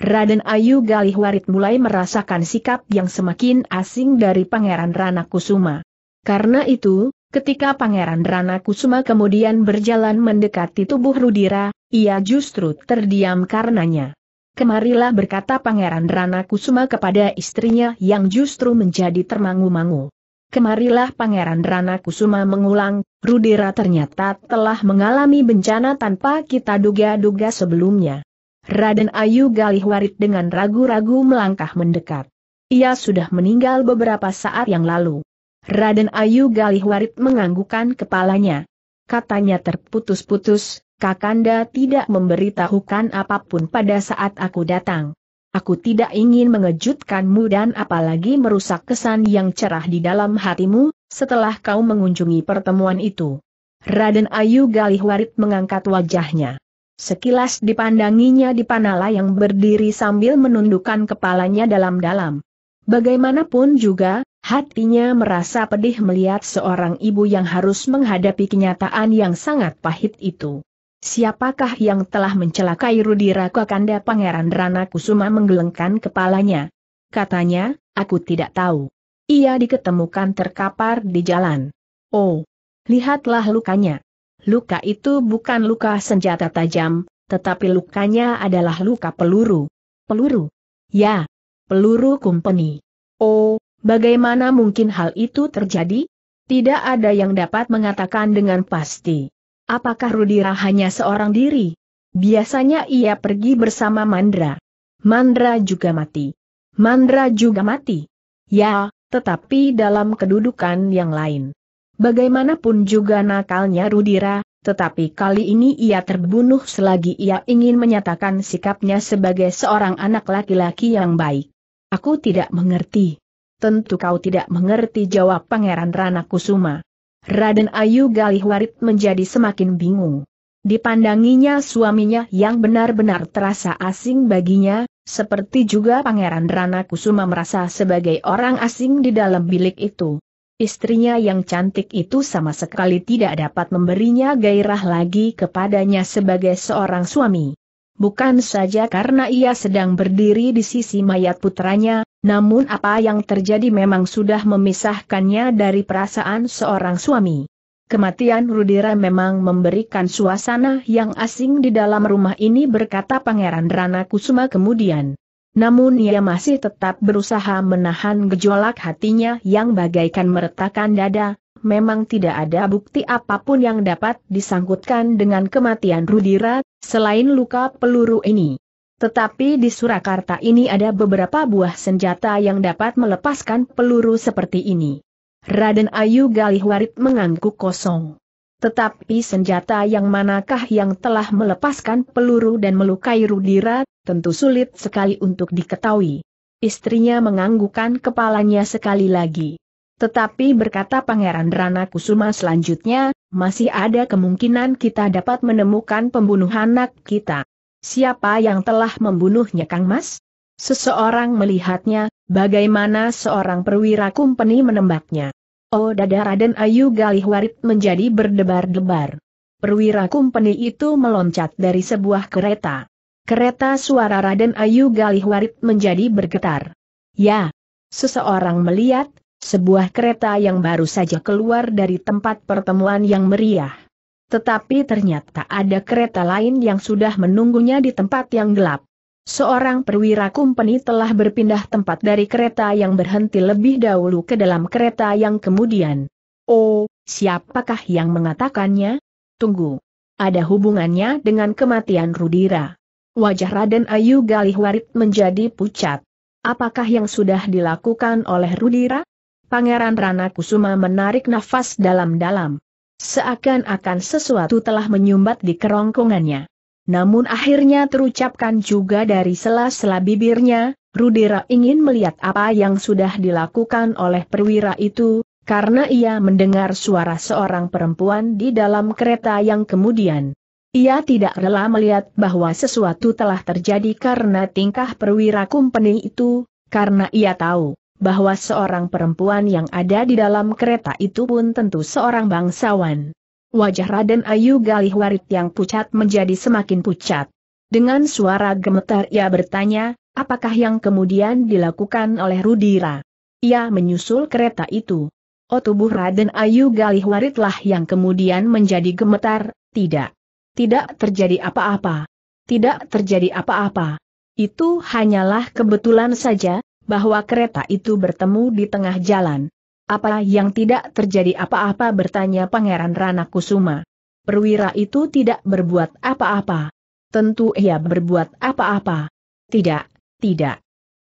Raden Ayu Galihwarit mulai merasakan sikap yang semakin asing dari Pangeran Rana Kusuma. Karena itu, Ketika Pangeran Rana Kusuma kemudian berjalan mendekati tubuh Rudira, ia justru terdiam karenanya. Kemarilah berkata Pangeran Rana Kusuma kepada istrinya yang justru menjadi termangu-mangu. Kemarilah Pangeran Rana Kusuma mengulang, Rudira ternyata telah mengalami bencana tanpa kita duga-duga sebelumnya. Raden Ayu Galihwarit dengan ragu-ragu melangkah mendekat. Ia sudah meninggal beberapa saat yang lalu. Raden Ayu Galihwarit menganggukkan kepalanya. Katanya terputus-putus, Kakanda tidak memberitahukan apapun pada saat aku datang. Aku tidak ingin mengejutkanmu dan apalagi merusak kesan yang cerah di dalam hatimu, setelah kau mengunjungi pertemuan itu. Raden Ayu Galih Galihwarit mengangkat wajahnya. Sekilas dipandanginya di Panala yang berdiri sambil menundukkan kepalanya dalam-dalam. Bagaimanapun juga, hatinya merasa pedih melihat seorang ibu yang harus menghadapi kenyataan yang sangat pahit itu. Siapakah yang telah mencelakai Raka Kanda Pangeran Rana Kusuma menggelengkan kepalanya. Katanya, aku tidak tahu. Ia diketemukan terkapar di jalan. Oh, lihatlah lukanya. Luka itu bukan luka senjata tajam, tetapi lukanya adalah luka peluru. Peluru? Ya, peluru kumpeni. Oh, bagaimana mungkin hal itu terjadi? Tidak ada yang dapat mengatakan dengan pasti. Apakah Rudira hanya seorang diri? Biasanya ia pergi bersama Mandra. Mandra juga mati. Mandra juga mati. Ya, tetapi dalam kedudukan yang lain. Bagaimanapun juga nakalnya Rudira, tetapi kali ini ia terbunuh selagi ia ingin menyatakan sikapnya sebagai seorang anak laki-laki yang baik. Aku tidak mengerti. Tentu kau tidak mengerti jawab Pangeran Rana Kusuma. Raden Ayu Galih Warit menjadi semakin bingung. Dipandanginya suaminya yang benar-benar terasa asing baginya, seperti juga Pangeran Rana Kusuma merasa sebagai orang asing di dalam bilik itu. Istrinya yang cantik itu sama sekali tidak dapat memberinya gairah lagi kepadanya sebagai seorang suami. Bukan saja karena ia sedang berdiri di sisi mayat putranya, namun apa yang terjadi memang sudah memisahkannya dari perasaan seorang suami. Kematian Rudira memang memberikan suasana yang asing di dalam rumah ini berkata Pangeran Rana Kusuma kemudian. Namun ia masih tetap berusaha menahan gejolak hatinya yang bagaikan meretakan dada, memang tidak ada bukti apapun yang dapat disangkutkan dengan kematian Rudira, selain luka peluru ini. Tetapi di Surakarta ini ada beberapa buah senjata yang dapat melepaskan peluru seperti ini. Raden Ayu Galihwarit mengangguk kosong. Tetapi senjata yang manakah yang telah melepaskan peluru dan melukai Rudira, tentu sulit sekali untuk diketahui. Istrinya menganggukkan kepalanya sekali lagi. Tetapi berkata Pangeran Rana Kusuma selanjutnya, masih ada kemungkinan kita dapat menemukan pembunuh anak kita. Siapa yang telah membunuhnya Kang Mas? Seseorang melihatnya, bagaimana seorang perwira kumpeni menembaknya. Oh dada Raden Ayu Galih Warit menjadi berdebar-debar. Perwira kumpeni itu meloncat dari sebuah kereta. Kereta suara Raden Ayu Galih Warit menjadi bergetar. Ya, seseorang melihat, sebuah kereta yang baru saja keluar dari tempat pertemuan yang meriah. Tetapi ternyata ada kereta lain yang sudah menunggunya di tempat yang gelap. Seorang perwira kumpeni telah berpindah tempat dari kereta yang berhenti lebih dahulu ke dalam kereta yang kemudian. Oh, siapakah yang mengatakannya? Tunggu. Ada hubungannya dengan kematian Rudira. Wajah Raden Ayu Galih Warit menjadi pucat. Apakah yang sudah dilakukan oleh Rudira? Pangeran Rana Kusuma menarik nafas dalam-dalam. Seakan-akan sesuatu telah menyumbat di kerongkongannya. Namun akhirnya terucapkan juga dari sela-sela bibirnya, Rudira ingin melihat apa yang sudah dilakukan oleh perwira itu, karena ia mendengar suara seorang perempuan di dalam kereta yang kemudian. Ia tidak rela melihat bahwa sesuatu telah terjadi karena tingkah perwira kumpeni itu, karena ia tahu, bahwa seorang perempuan yang ada di dalam kereta itu pun tentu seorang bangsawan. Wajah Raden Ayu Galih Warit yang pucat menjadi semakin pucat. Dengan suara gemetar ia bertanya, apakah yang kemudian dilakukan oleh Rudira? Ia menyusul kereta itu. Oh tubuh Raden Ayu Galih Waritlah yang kemudian menjadi gemetar, tidak. Tidak terjadi apa-apa. Tidak terjadi apa-apa. Itu hanyalah kebetulan saja, bahwa kereta itu bertemu di tengah jalan. Apa yang tidak terjadi apa-apa bertanya Pangeran Rana Kusuma. Perwira itu tidak berbuat apa-apa. Tentu ia berbuat apa-apa. Tidak, tidak.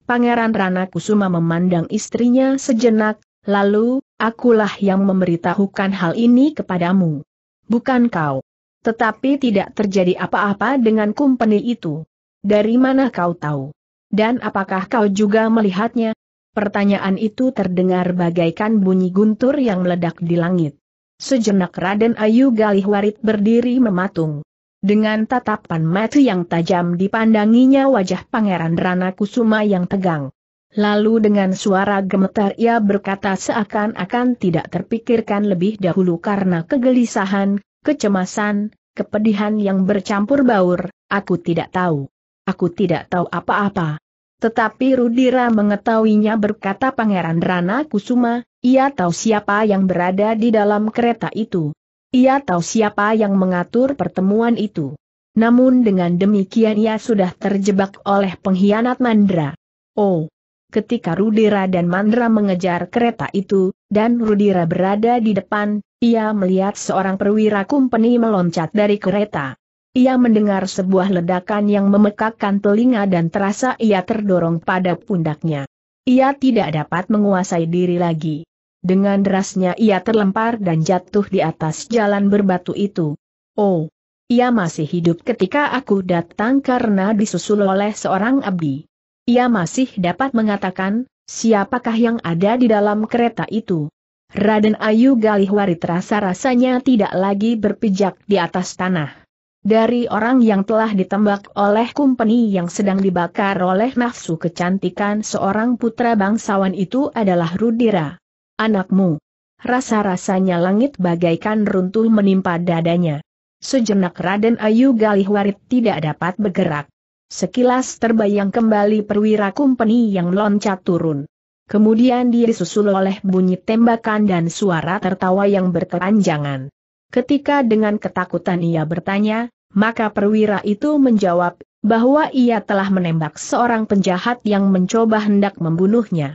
Pangeran Rana Kusuma memandang istrinya sejenak, lalu, akulah yang memberitahukan hal ini kepadamu. Bukan kau. Tetapi tidak terjadi apa-apa dengan kumpeni itu. Dari mana kau tahu? Dan apakah kau juga melihatnya? Pertanyaan itu terdengar bagaikan bunyi guntur yang meledak di langit. Sejenak Raden Ayu Galih Warit berdiri mematung. Dengan tatapan mati yang tajam dipandanginya wajah Pangeran Rana Kusuma yang tegang. Lalu dengan suara gemetar ia berkata seakan-akan tidak terpikirkan lebih dahulu karena kegelisahan, kecemasan, kepedihan yang bercampur baur, aku tidak tahu. Aku tidak tahu apa-apa. Tetapi Rudira mengetahuinya berkata Pangeran Rana Kusuma, ia tahu siapa yang berada di dalam kereta itu. Ia tahu siapa yang mengatur pertemuan itu. Namun dengan demikian ia sudah terjebak oleh pengkhianat Mandra. Oh! Ketika Rudira dan Mandra mengejar kereta itu, dan Rudira berada di depan, ia melihat seorang perwira kumpeni meloncat dari kereta. Ia mendengar sebuah ledakan yang memekakkan telinga dan terasa ia terdorong pada pundaknya. Ia tidak dapat menguasai diri lagi. Dengan derasnya ia terlempar dan jatuh di atas jalan berbatu itu. Oh, ia masih hidup ketika aku datang karena disusul oleh seorang abdi. Ia masih dapat mengatakan, siapakah yang ada di dalam kereta itu. Raden Ayu Galihwari terasa rasanya tidak lagi berpijak di atas tanah dari orang yang telah ditembak oleh Kumpeni yang sedang dibakar oleh nafsu kecantikan seorang putra bangsawan itu adalah Rudira. Anakmu. Rasa-rasanya langit bagaikan runtuh menimpa dadanya. Sejenak Raden Ayu Galihwarit tidak dapat bergerak. Sekilas terbayang kembali perwira Kumpeni yang loncat turun. Kemudian dia disusul oleh bunyi tembakan dan suara tertawa yang berkepanjangan. Ketika dengan ketakutan ia bertanya, maka perwira itu menjawab, bahwa ia telah menembak seorang penjahat yang mencoba hendak membunuhnya.